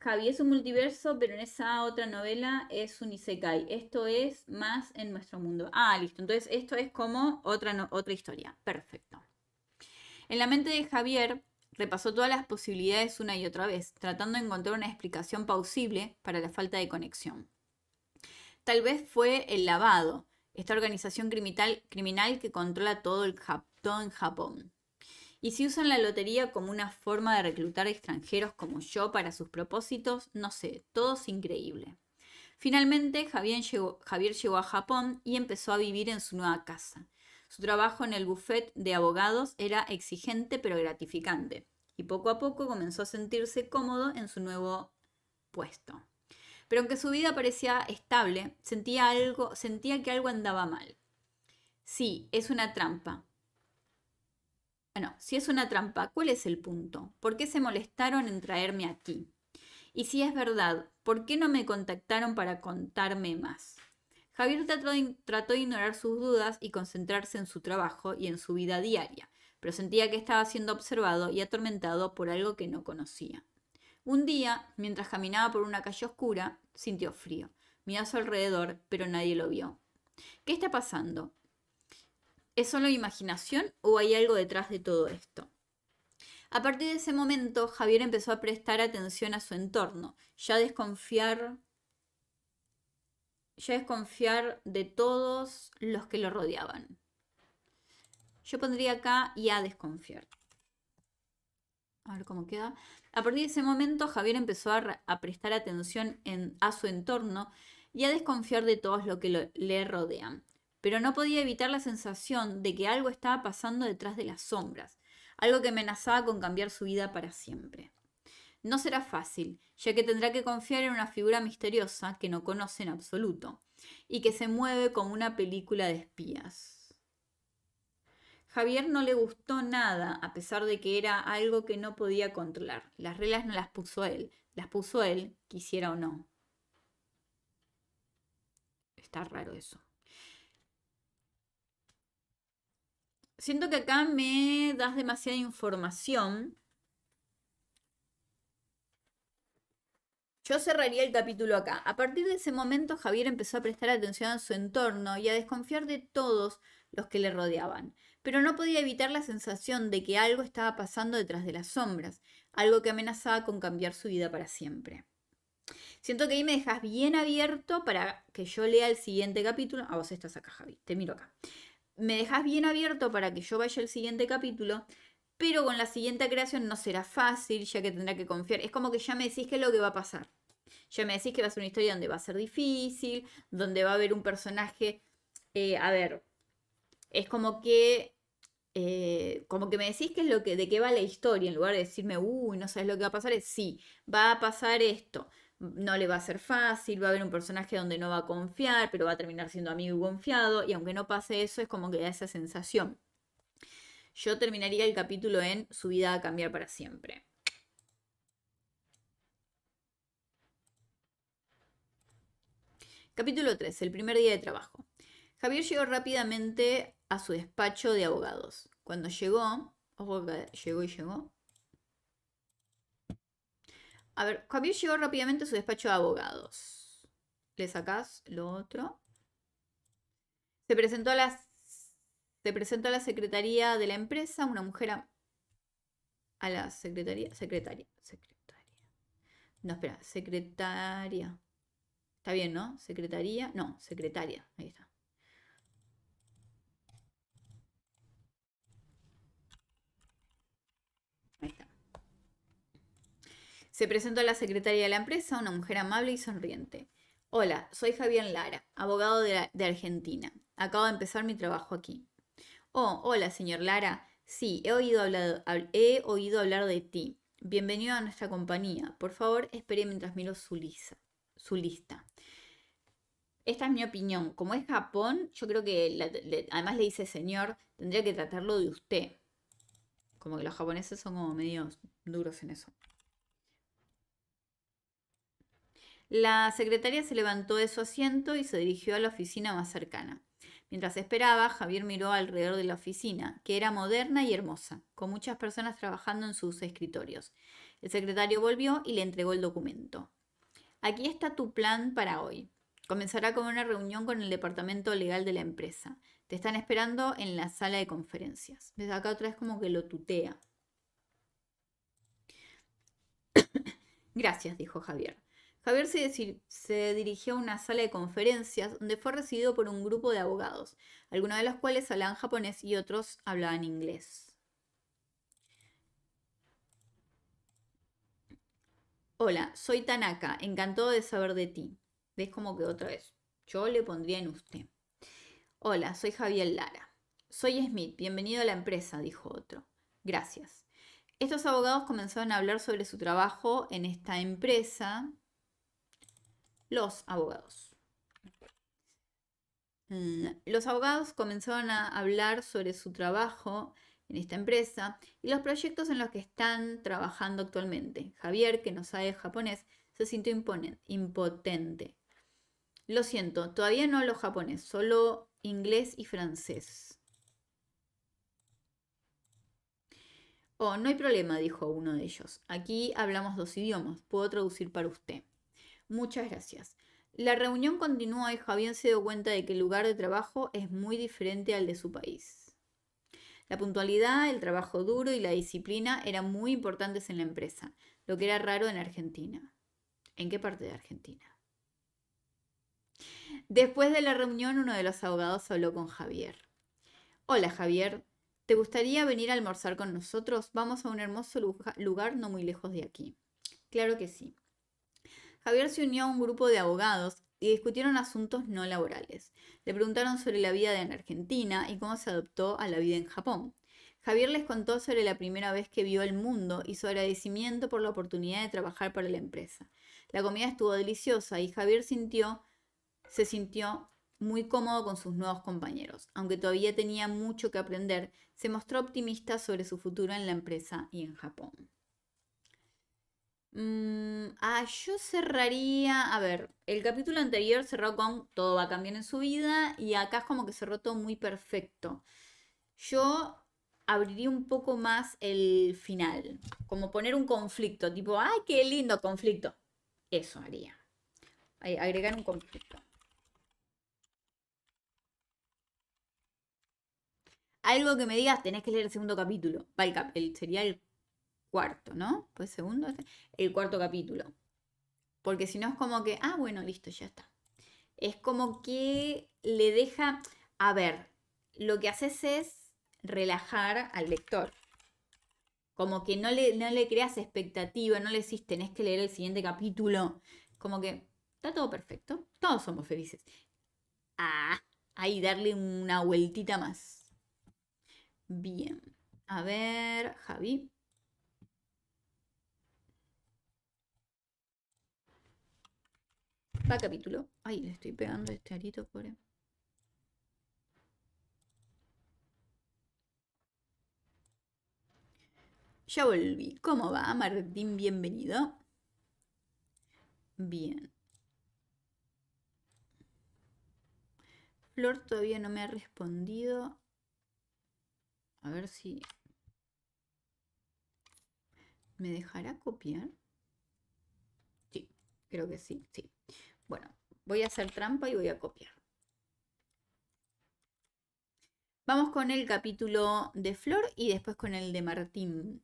Javi es un multiverso, pero en esa otra novela es un Isekai. Esto es más en nuestro mundo. Ah, listo. Entonces, esto es como otra, otra historia. Perfecto. En la mente de Javier repasó todas las posibilidades una y otra vez, tratando de encontrar una explicación plausible para la falta de conexión. Tal vez fue el lavado, esta organización criminal, criminal que controla todo el Japón. Y si usan la lotería como una forma de reclutar extranjeros como yo para sus propósitos, no sé, todo es increíble. Finalmente, Javier llegó, a Japón y empezó a vivir en su nueva casa. Su trabajo en el buffet de abogados era exigente pero gratificante, y poco a poco comenzó a sentirse cómodo en su nuevo puesto. Pero aunque su vida parecía estable, sentía, algo, sentía que algo andaba mal. Sí, es una trampa, bueno, si es una trampa, ¿cuál es el punto? ¿Por qué se molestaron en traerme aquí? Y si es verdad, ¿por qué no me contactaron para contarme más? Javier trató de, ignorar sus dudas y concentrarse en su trabajo y en su vida diaria, pero sentía que estaba siendo observado y atormentado por algo que no conocía. Un día, mientras caminaba por una calle oscura, sintió frío. Miró a su alrededor, pero nadie lo vio. ¿Qué está pasando? ¿Es solo imaginación o hay algo detrás de todo esto? A partir de ese momento, Javier empezó a prestar atención a su entorno, ya desconfiar ya desconfiar de todos los que lo rodeaban. Yo pondría acá y a desconfiar. A ver cómo queda. A partir de ese momento, Javier empezó a, prestar atención a su entorno y a desconfiar de todos los que le rodean pero no podía evitar la sensación de que algo estaba pasando detrás de las sombras, algo que amenazaba con cambiar su vida para siempre. No será fácil, ya que tendrá que confiar en una figura misteriosa que no conoce en absoluto, y que se mueve como una película de espías. Javier no le gustó nada, a pesar de que era algo que no podía controlar. Las reglas no las puso él, las puso él, quisiera o no. Está raro eso. siento que acá me das demasiada información. Yo cerraría el capítulo acá. A partir de ese momento, Javier empezó a prestar atención a su entorno y a desconfiar de todos los que le rodeaban. Pero no podía evitar la sensación de que algo estaba pasando detrás de las sombras, algo que amenazaba con cambiar su vida para siempre. Siento que ahí me dejas bien abierto para que yo lea el siguiente capítulo. A ah, vos estás acá, Javi. Te miro acá me dejas bien abierto para que yo vaya al siguiente capítulo, pero con la siguiente creación no será fácil, ya que tendrá que confiar. Es como que ya me decís qué es lo que va a pasar. Ya me decís que va a ser una historia donde va a ser difícil, donde va a haber un personaje. Eh, a ver, es como que. Eh, como que me decís qué es lo que, de qué va la historia, en lugar de decirme, uy, no sabes lo que va a pasar, es sí, va a pasar esto, no le va a ser fácil, va a haber un personaje donde no va a confiar, pero va a terminar siendo amigo y confiado, y aunque no pase eso, es como que da esa sensación. Yo terminaría el capítulo en Su vida va a cambiar para siempre. Capítulo 3, el primer día de trabajo. Javier llegó rápidamente a su despacho de abogados. Cuando llegó, ojo llegó y llegó, a ver, Javier llegó rápidamente a su despacho de abogados. Le sacás lo otro. Se presentó a las se presentó a la secretaría de la empresa, una mujer a, la secretaría, secretaria, secretaria. No, espera, secretaria. Está bien, ¿no? Secretaría, no, secretaria, ahí está. Se presentó a la secretaria de la empresa, una mujer amable y sonriente. Hola, soy Javier Lara, abogado de, Argentina. Acabo de empezar mi trabajo aquí. Oh, hola, señor Lara. Sí, he oído, he oído hablar de ti. Bienvenido a nuestra compañía. Por favor, espere mientras miro su, lista. Esta es mi opinión. Como es Japón, yo creo que además le dice señor, tendría que tratarlo de usted. Como que los japoneses son como medios duros en eso. La secretaria se levantó de su asiento y se dirigió a la oficina más cercana. Mientras esperaba, Javier miró alrededor de la oficina, que era moderna y hermosa, con muchas personas trabajando en sus escritorios. El secretario volvió y le entregó el documento. Aquí está tu plan para hoy. Comenzará con una reunión con el departamento legal de la empresa. Te están esperando en la sala de conferencias. Desde acá otra vez como que lo tutea. [coughs] Gracias, dijo Javier. Javier se, se, dirigió a una sala de conferencias donde fue recibido por un grupo de abogados, algunos de los cuales hablaban japonés y otros hablaban inglés. Hola, soy Tanaka, encantado de saber de ti. ¿Ves como que otra vez? Yo le pondría en usted. Hola, soy Javier Lara. Soy Smith, bienvenido a la empresa, dijo otro. Gracias. Estos abogados comenzaron a hablar sobre su trabajo en esta empresa los abogados. Los abogados comenzaron a hablar sobre su trabajo en esta empresa y los proyectos en los que están trabajando actualmente. Javier, que no sabe japonés, se sintió impotente. Lo siento, todavía no hablo japonés, solo inglés y francés. Oh, no hay problema, dijo uno de ellos. Aquí hablamos dos idiomas, puedo traducir para usted. Muchas gracias. La reunión continuó y Javier se dio cuenta de que el lugar de trabajo es muy diferente al de su país. La puntualidad, el trabajo duro y la disciplina eran muy importantes en la empresa, lo que era raro en Argentina. ¿En qué parte de Argentina? Después de la reunión, uno de los abogados habló con Javier. Hola Javier, ¿te gustaría venir a almorzar con nosotros? Vamos a un hermoso lugar no muy lejos de aquí. Claro que sí. Javier se unió a un grupo de abogados y discutieron asuntos no laborales. Le preguntaron sobre la vida en Argentina y cómo se adoptó a la vida en Japón. Javier les contó sobre la primera vez que vio el mundo y su agradecimiento por la oportunidad de trabajar para la empresa. La comida estuvo deliciosa y Javier sintió, se sintió muy cómodo con sus nuevos compañeros. Aunque todavía tenía mucho que aprender, se mostró optimista sobre su futuro en la empresa y en Japón. Mm, ah, yo cerraría. A ver, el capítulo anterior cerró con todo va a cambiar en su vida y acá es como que cerró todo muy perfecto. Yo abriría un poco más el final, como poner un conflicto, tipo, ¡ay, qué lindo conflicto! Eso haría. Agregar un conflicto. Algo que me digas, tenés que leer el segundo capítulo. sería el cuarto, ¿no? Pues segundo, este, el cuarto capítulo. Porque si no es como que, ah, bueno, listo, ya está. Es como que le deja, a ver, lo que haces es relajar al lector. Como que no le, le creas expectativa, no le decís, tenés que leer el siguiente capítulo. Como que está todo perfecto, todos somos felices. Ah, ahí darle una vueltita más. Bien. A ver, Javi. Va capítulo. Ay, le estoy pegando este arito, pobre. Ya volví. ¿Cómo va, Martín? Bienvenido. Bien. Flor todavía no me ha respondido. A ver si... ¿Me dejará copiar? Sí, creo que sí, sí. Bueno, voy a hacer trampa y voy a copiar. Vamos con el capítulo de Flor y después con el de Martín.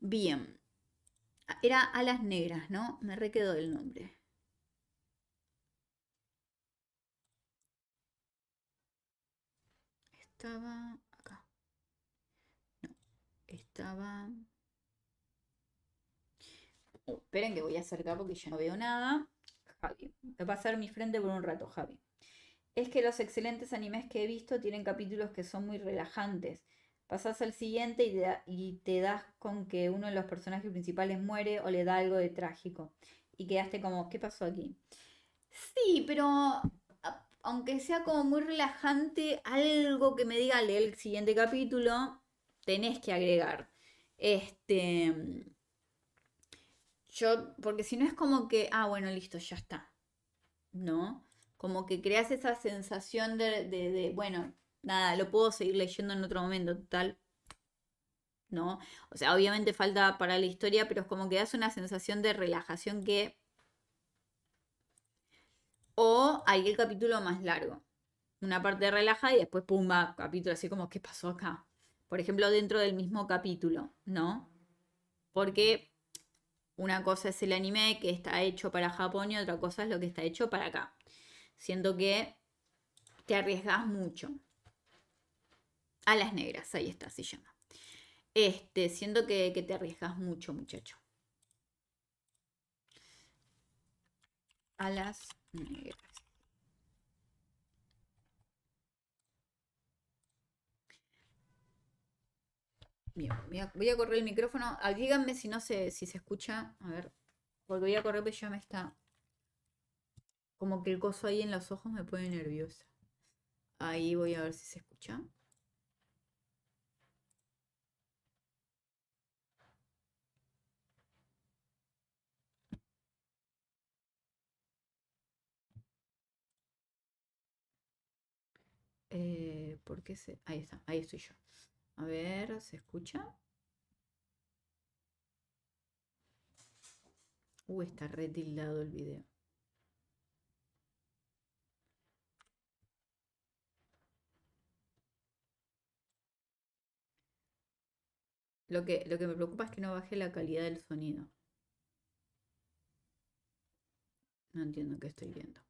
Bien. Ah, era Alas Negras, ¿no? Me requedó el nombre. Estaba acá. No, estaba... Oh, esperen que voy a acercar porque ya no veo nada. Javi. Va a ser mi frente por un rato, Javi. Es que los excelentes animes que he visto tienen capítulos que son muy relajantes. Pasas al siguiente y te, y te das con que uno de los personajes principales muere o le da algo de trágico. Y quedaste como, ¿qué pasó aquí? Sí, pero ah, aunque sea como muy relajante, algo que me diga el siguiente capítulo, tenés que agregar. Este. Yo, porque si no es como que, ah, bueno, listo, ya está. ¿No? Como que creas esa sensación de, bueno, nada, lo puedo seguir leyendo en otro momento, total. ¿No? O sea, obviamente falta para la historia, pero es como que das una sensación de relajación que. O hay el capítulo más largo. Una parte relaja y después, pumba, capítulo así como, ¿qué pasó acá? Por ejemplo, dentro del mismo capítulo, ¿no? Porque una cosa es el anime que está hecho para Japón y otra cosa es lo que está hecho para acá. Siento que te arriesgas mucho. A las negras, ahí está, se llama. Este, siento que, que te arriesgas mucho, muchacho. A las negras. voy a, correr el micrófono. Ah, si no se, si se escucha. A ver, porque voy a correr, pero ya me está. Como que el coso ahí en los ojos me pone nerviosa. Ahí voy a ver si se escucha. Eh, ¿Por se.? Ahí está, ahí estoy yo. A ver, ¿se escucha? Uy, está retildado el video. Lo que, lo que me preocupa es que no baje la calidad del sonido. No entiendo qué estoy viendo.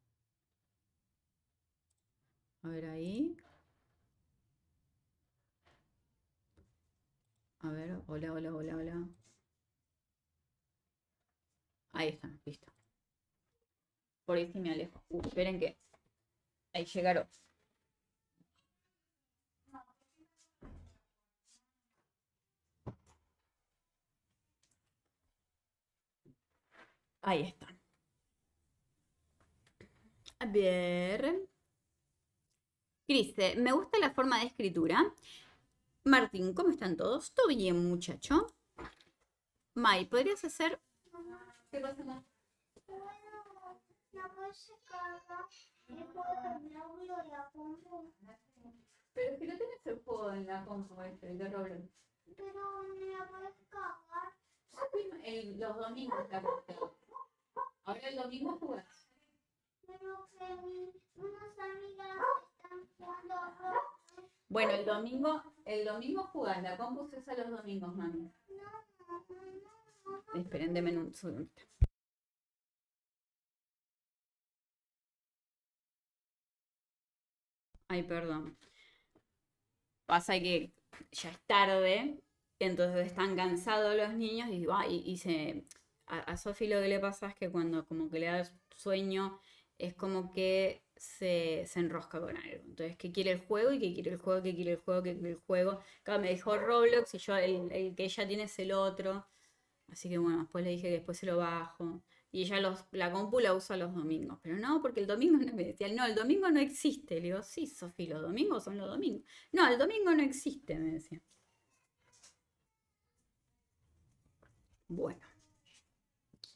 A ver ahí. A ver, hola, hola, hola, hola. Ahí están, listo. Por ahí sí me alejo. Uy, uh, esperen que ahí llegaron. Ahí están. A ver. Cris, me gusta la forma de escritura. Martín, ¿cómo están todos? ¿Todo bien, muchacho? May, ¿podrías hacer...? ¿Qué pasa, Ma? Pero que no tenés el juego en la compu este, el de Roblox. Pero me la puedes cagar. El, los domingos la Ahora el domingo jugas. Pero que mis, unas amigas están jugando a bueno, el domingo, el domingo jugás, la compu es a los domingos, mami. Esperen, denme un segundito. Ay, perdón. Pasa que ya es tarde, entonces están cansados los niños y, y, se, a, a Sofi lo que le pasa es que cuando como que le da sueño, es como que se, enrosca con algo. Entonces, que quiere el juego? Y que quiere el juego, que quiere el juego, que el juego. acá me dijo Roblox y yo el, que ella tiene es el otro. Así que bueno, después le dije que después se lo bajo. Y ella los, la compu la usa los domingos. Pero no, porque el domingo no, me decía, no, el domingo no existe. Le digo, sí, Sofi, los domingos son los domingos. No, el domingo no existe, me decía. Bueno.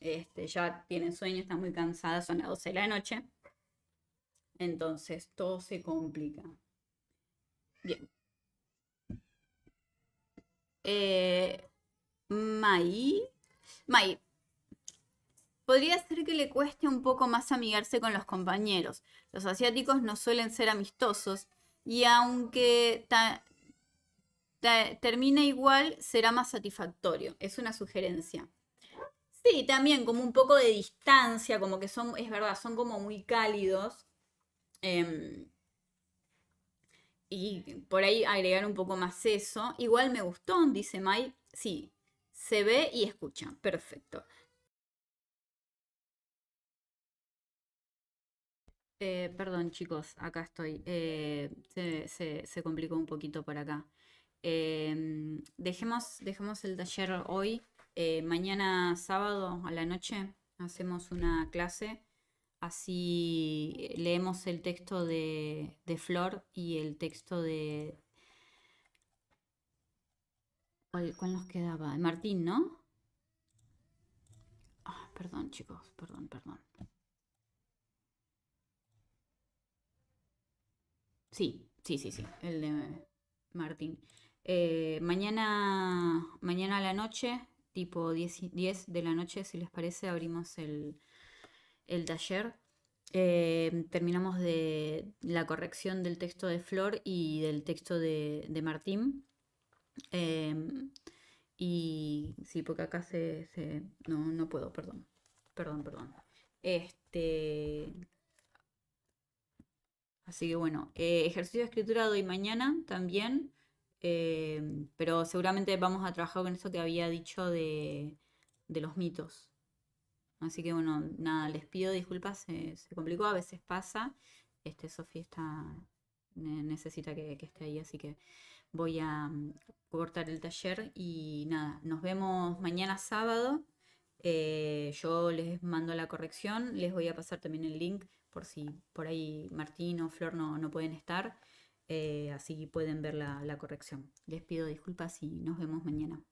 Este, ya tiene sueño, está muy cansada, son las 12 de la noche. Entonces todo se complica. Bien. Eh, May. Mai. Podría ser que le cueste un poco más amigarse con los compañeros. Los asiáticos no suelen ser amistosos y aunque termine igual, será más satisfactorio. Es una sugerencia. Sí, también como un poco de distancia, como que son, es verdad, son como muy cálidos Em, y por ahí agregar un poco más eso. Igual me gustó, dice Mai. Sí, se ve y escucha. Perfecto. Eh, perdón, chicos, acá estoy. Eh, se, complicó un poquito por acá. Em, dejemos, el taller hoy. Eh, mañana sábado a la noche hacemos una clase Así eh, leemos el texto de, Flor y el texto de... ¿Cuál, nos quedaba? Martín, ¿no? Ah, perdón, chicos, perdón, perdón. Sí, sí, sí, sí, el de Martín. Eh, mañana, mañana a la noche, tipo 10, 10 de la noche, si les parece, abrimos el, el taller. Em, terminamos de la corrección del texto de Flor y del texto de, Martín. Em, y sí, porque acá se... no, no puedo, perdón. Perdón, perdón. Este, Así que bueno, eh, ejercicio de escritura doy mañana también, em, pero seguramente vamos a trabajar con eso que había dicho de, de los mitos. Así que bueno, nada, les pido disculpas, se, complicó, a veces pasa. Este, Sofía está, necesita que, esté ahí, así que voy a mm, cortar el taller y nada, nos vemos mañana sábado. Eh, yo les mando la corrección, les voy a pasar también el link por si por ahí Martín o Flor no, no pueden estar, eh, así pueden ver la corrección. Les pido disculpas y nos vemos mañana.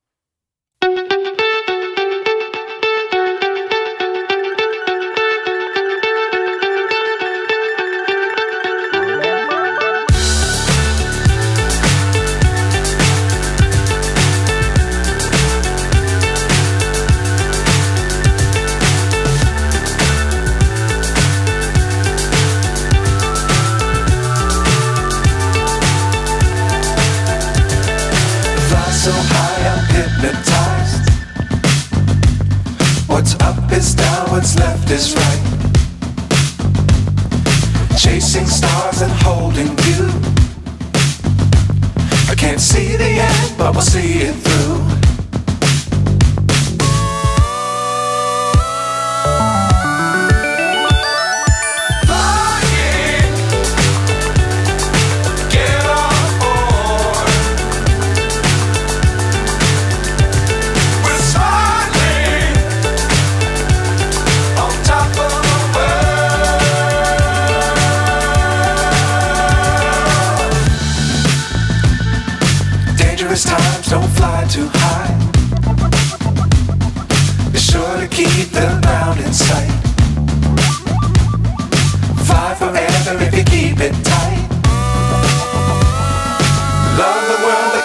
but we'll see it through.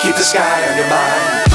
keep the sky on your mind.